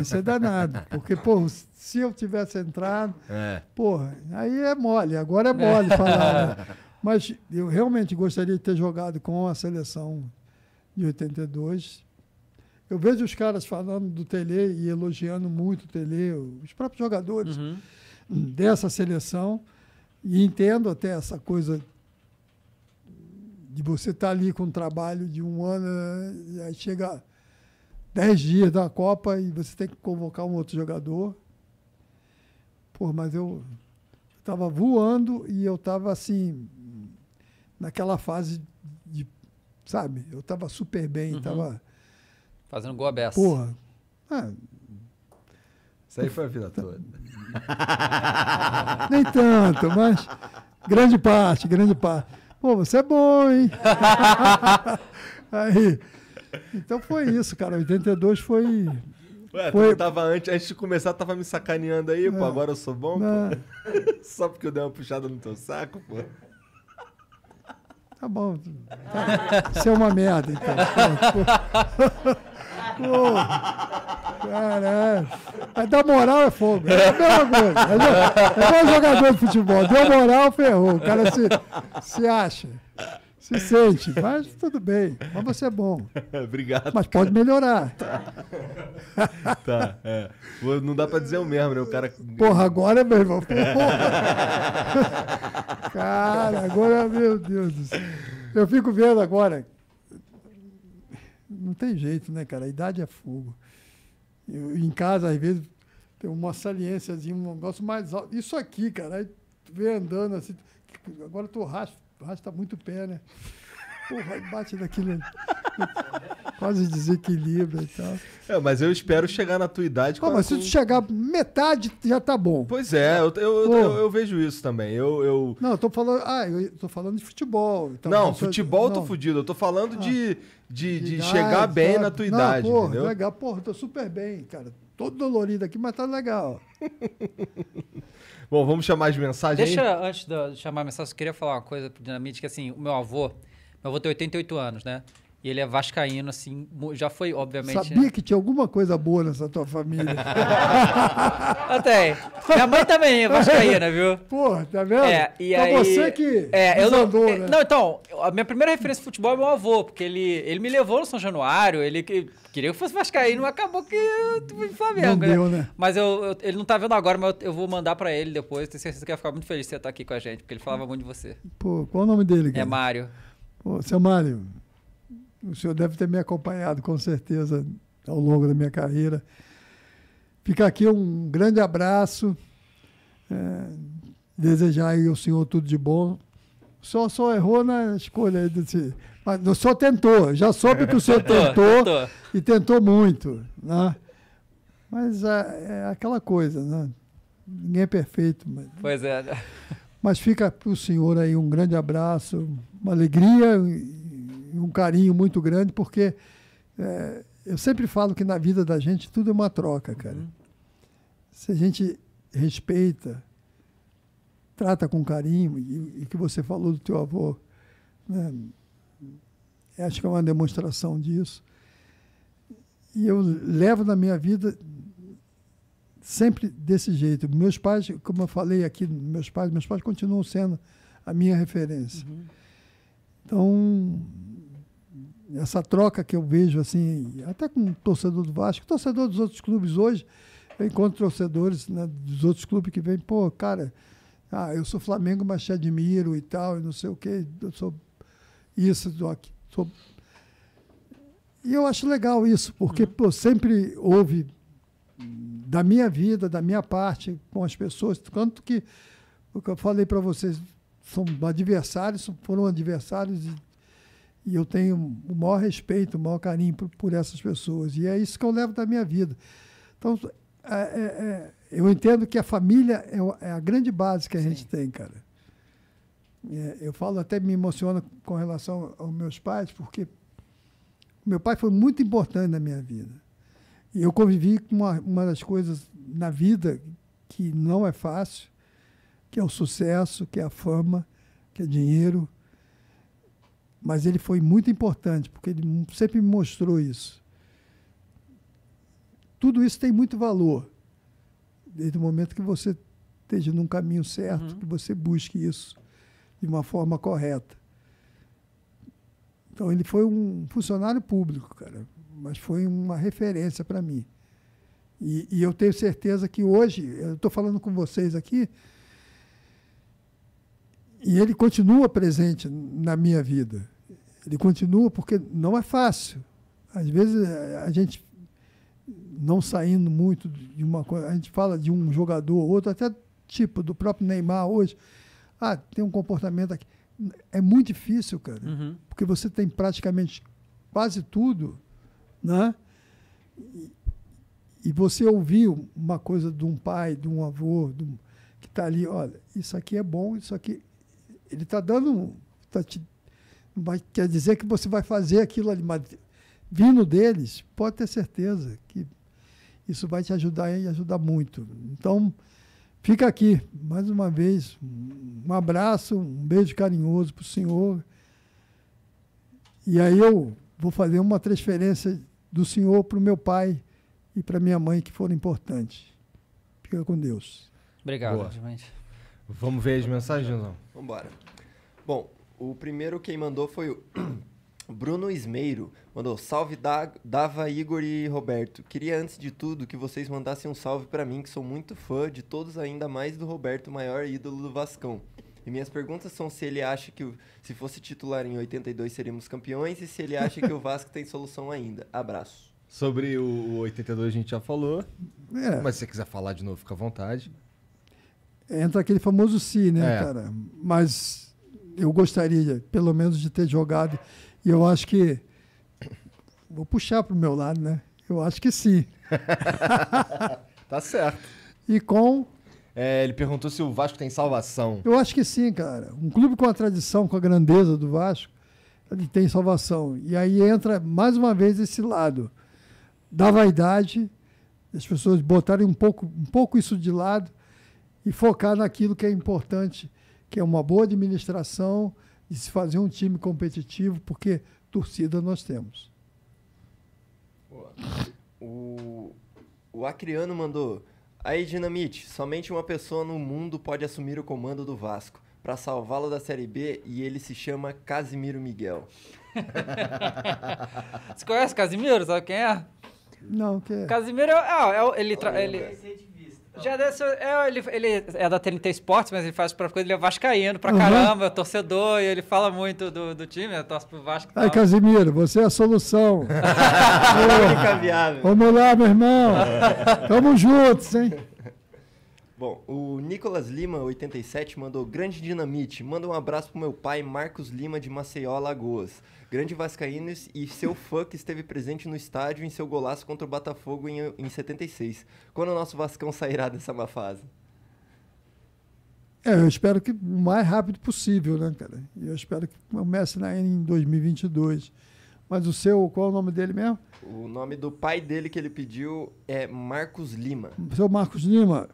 Isso é danado. Porque, pô, se eu tivesse entrado, é. porra, aí é mole, agora é mole falar. Né? Mas eu realmente gostaria de ter jogado com a seleção de 82. Eu vejo os caras falando do Tele e elogiando muito o Tele, os próprios jogadores uhum. dessa seleção, e entendo até essa coisa de você estar tá ali com um trabalho de um ano, e aí chega dez dias da Copa e você tem que convocar um outro jogador. Pô, mas eu estava voando e eu estava assim, naquela fase de, sabe, eu estava super bem, estava... Uhum. Fazendo gol aberto. Porra, ah, isso aí foi a vida toda. Nem tanto, mas grande parte, grande parte. Pô, você é bom, hein? Aí, então foi isso, cara. 82 foi. Ué, foi... tava antes, antes de começar, tava me sacaneando aí, pô. É. Agora eu sou bom, é. pô. Só porque eu dei uma puxada no teu saco, pô. Tá bom. Tá. Isso é uma merda, então. Pô, caralho. Mas dar moral é fogo. É a mesma coisa. É igual é jogador de futebol. Deu moral, ferrou. O cara se, se acha. Se sente, mas tudo bem. Mas você é bom. Obrigado. Mas pode melhorar. Tá. tá é. Não dá pra dizer o mesmo, né? O cara. Porra, agora, é meu irmão. Porra. É. Cara, agora, meu Deus do céu. Eu fico vendo agora não tem jeito, né, cara? A idade é fogo. Eu, em casa, às vezes, tem uma saliência, um negócio mais alto. Isso aqui, cara, aí tu vem andando assim, tipo, agora tu rasta, rasta muito pé, né? porra, bate naquele. Quase desequilibra e tal. É, mas eu espero chegar na tua idade. Pô, mas se tu chegar metade, já tá bom. Pois é, eu, eu, eu, eu, vejo isso também. Eu, eu... Não, eu tô falando. Ah, eu tô falando de futebol. Então não, futebol tô... eu tô fudido. Eu tô falando ah, de, de, de, de chegar bem na tua não, idade. Porra, entendeu? legal, porra, tô super bem, cara. Todo dolorido aqui, mas tá legal. bom, vamos chamar de mensagem Deixa, antes de chamar a mensagem, eu queria falar uma coisa pro Dinamite, que assim, o meu avô eu vou ter 88 anos, né? E ele é vascaíno, assim, já foi, obviamente. Sabia né? que tinha alguma coisa boa nessa tua família. Até. Minha mãe também é vascaína, viu? Porra, tá vendo? É, e Foi você que é, eu não, andou, é, né? Não, então, a minha primeira referência de futebol é meu avô, porque ele, ele me levou no São Januário, ele queria que eu fosse vascaíno, acabou que eu Flamengo, não né? Deu, né? Mas eu, eu, ele não tá vendo agora, mas eu, eu vou mandar pra ele depois, tenho certeza que vai ficar muito feliz de você estar aqui com a gente, porque ele falava muito de você. Pô, qual o nome dele? É cara? É Mário. Ô, seu Mário, o senhor deve ter me acompanhado com certeza ao longo da minha carreira. Fica aqui um grande abraço. É, desejar aí ao senhor tudo de bom. Só, só errou na escolha desse. Mas o senhor tentou, já soube que o senhor tentou, tentou, e tentou muito. Né? Mas é, é aquela coisa, né? Ninguém é perfeito. Mas, pois é. Né? Mas fica para o senhor aí um grande abraço, uma alegria e um carinho muito grande, porque é, eu sempre falo que na vida da gente tudo é uma troca, cara. Uhum. Se a gente respeita, trata com carinho, e, e que você falou do teu avô, né? acho que é uma demonstração disso. E eu levo na minha vida sempre desse jeito. Meus pais, como eu falei aqui, meus pais, meus pais continuam sendo a minha referência. Uhum. Então, essa troca que eu vejo, assim, até com o torcedor do Vasco, torcedor dos outros clubes hoje, eu encontro torcedores né, dos outros clubes que vêm, pô, cara, ah, eu sou Flamengo, mas te admiro e tal, e não sei o quê, eu sou isso, Doc. Sou... E eu acho legal isso, porque pô, sempre houve da minha vida, da minha parte, com as pessoas, tanto que eu falei para vocês, são adversários, foram adversários e, e eu tenho o maior respeito, o maior carinho por, por, essas pessoas. E é isso que eu levo da minha vida. Então, é, é, é eu entendo que a família é, é a grande base que a Sim. gente tem, cara. É, eu falo, até me emociona com relação aos meus pais, porque meu pai foi muito importante na minha vida. E eu convivi com uma, uma das coisas na vida que não é fácil, que é o sucesso, que é a fama, que é dinheiro. Mas ele foi muito importante, porque ele sempre me mostrou isso. Tudo isso tem muito valor, desde o momento que você esteja num caminho certo, uhum. que você busque isso de uma forma correta. Então, ele foi um funcionário público, cara, mas foi uma referência para mim. E, e, eu tenho certeza que hoje, eu estou falando com vocês aqui, e ele continua presente na minha vida. Ele continua porque não é fácil. Às vezes eh, a gente não saindo muito de uma coisa, a gente fala de um jogador ou outro, até tipo do próprio Neymar hoje. Ah, tem um comportamento aqui. É muito difícil, cara, uhum. porque você tem praticamente quase tudo, né? E, e você ouviu uma coisa de um pai, de um avô, de um, que está ali, olha, isso aqui é bom, isso aqui ele está dando. Tá te, quer dizer que você vai fazer aquilo ali, mas vindo deles, pode ter certeza que isso vai te ajudar e ajudar muito. Então, fica aqui, mais uma vez, um abraço, um beijo carinhoso para o senhor. E aí eu vou fazer uma transferência do senhor para o meu pai e para minha mãe, que foram importantes. Fica com Deus. Obrigado, Vamos ver as mensagens, não? Vamos embora. Bom, o primeiro quem mandou foi o Bruno Esmeiro. Mandou salve da, Dava, Igor e Roberto. Queria antes de tudo que vocês mandassem um salve para mim, que sou muito fã de todos, ainda mais do Roberto, maior ídolo do Vascão. E minhas perguntas são se ele acha que se fosse titular em 82 seríamos campeões e se ele acha que o Vasco tem solução ainda. Abraço. Sobre o 82 a gente já falou. É. Mas se você quiser falar de novo, fica à vontade. Entra aquele famoso si, né, é. cara? Mas eu gostaria, pelo menos, de ter jogado. E eu acho que. Vou puxar para o meu lado, né? Eu acho que sim. tá certo. E com. É, ele perguntou se o Vasco tem salvação. Eu acho que sim, cara. Um clube com a tradição, com a grandeza do Vasco, ele tem salvação. E aí entra mais uma vez esse lado da vaidade, as pessoas botarem um pouco, um pouco isso de lado e focar naquilo que é importante que é uma boa administração e se fazer um time competitivo, porque torcida nós temos. O, o Acriano mandou. Aí, Dinamite, somente uma pessoa no mundo pode assumir o comando do Vasco para salvá-lo da Série B e ele se chama Casimiro Miguel. Você conhece Casimiro? Sabe quem é? Não, quem é? Casimiro é. Ah, é, ele. Tra, ele... Já é, ele, ele é da TNT Esportes, mas ele faz para coisa, ele é vascaíno pra uhum. caramba, é torcedor, e ele fala muito do, do time, eu né, torço pro Vasco. Casimiro, você é a solução. Vamos lá, meu irmão. Tamo juntos, hein? Bom, o Nicolas Lima, 87, mandou grande dinamite. Manda um abraço pro meu pai, Marcos Lima, de Maceió, Lagoas. Grande vascaíno e seu fã que esteve presente no estádio em seu golaço contra o Botafogo em, em 76. Quando o nosso Vascão sairá dessa má fase? É, eu espero que o mais rápido possível, né, cara? Eu espero que comece na né, em 2022. Mas o seu, qual é o nome dele mesmo? O nome do pai dele que ele pediu é Marcos Lima. Seu Marcos Lima,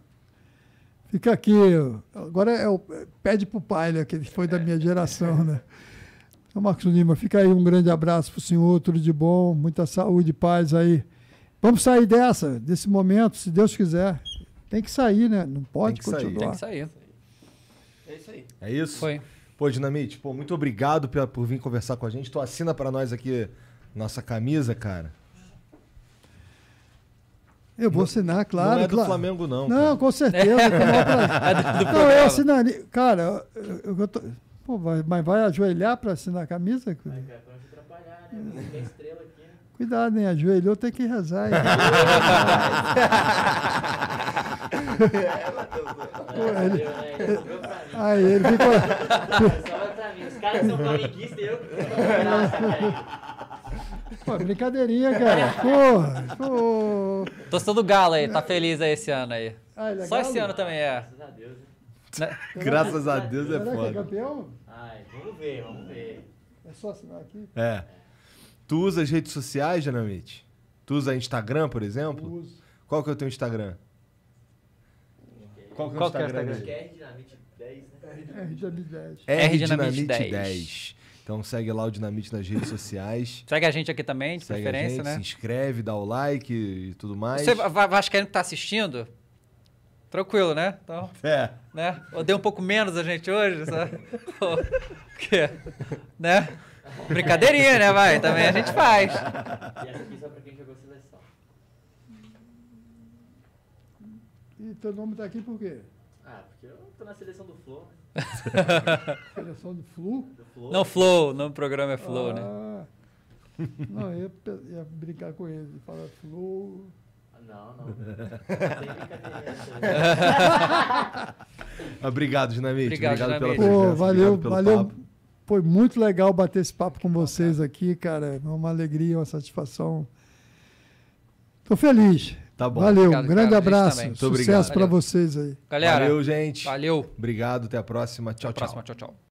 Fica aqui. Agora é o, pede para o pai, né, que foi da é. minha geração, né? Então, Marcos Lima, fica aí um grande abraço para o senhor, tudo de bom, muita saúde, paz aí. Vamos sair dessa, desse momento, se Deus quiser. Tem que sair, né? Não pode tem continuar. Tem que sair. É isso aí. É isso? Foi. Pô, Dinamite, pô, muito obrigado por, por vir conversar com a gente. Tu assina para nós aqui nossa camisa, cara. Eu vou assinar, claro. Não é do claro. Flamengo, não. Não, cara. com certeza. É. Pra... não, eu assinaria. Cara, eu, eu tô... Pô, vai, mas vai ajoelhar para assinar a camisa? Vai, cara, pode atrapalhar, né? Tem estrela aqui. Né? Cuidado, hein? ajoelhou, tem que rezar. ele... É, Aí ele ficou. Só pra mim, os caras são flamenguistas e eu. Nossa, cara. Pô, brincadeirinha, cara. Porra. Pô. Torcedor do Galo aí, tá feliz aí esse ano aí. Ah, ele é Só Galo? esse ano também é. Graças a Deus. Né? Graças a Deus é Será é foda. vamos ver, vamos ver. É só assinar aqui? É. Tu usa as redes sociais, geralmente? Tu usa Instagram, por exemplo? Uso. Qual que é o teu Instagram? Qual que é o Qual Instagram? Que é o 10, né? rdinamite 10. rdinamite 10. Então segue lá o Dinamite nas redes sociais. Segue a gente aqui também, de segue preferência, gente, né? Se inscreve, dá o like e tudo mais. Você, Vascaíno, que tá assistindo, Tranquilo, né? Então, é. Né? Odeio um pouco menos a gente hoje, sabe? Pô, porque, né? Brincadeirinha, né, vai? Também a gente faz. E essa aqui é só pra quem jogou seleção. E teu nome tá aqui por quê? Ah, porque eu tô na seleção do Flow, né? Seleção é de flu? Não, Flow, o nome do programa é Flow, né? ah, né? Não, eu ia brincar com ele, falar Flow. Ah, não, não. Obrigado, Dinamite. Obrigado, Obrigado pela presença. valeu, valeu. Papo. Foi muito legal bater esse papo com vocês aqui, cara. É uma alegria, uma satisfação. Estou feliz. Tá bom. Valeu, obrigado, um grande cara, abraço. Sucesso para vocês aí. Galera, Valeu, gente. Valeu. Obrigado, até a próxima. Tchau, até tchau. Próxima, tchau, tchau.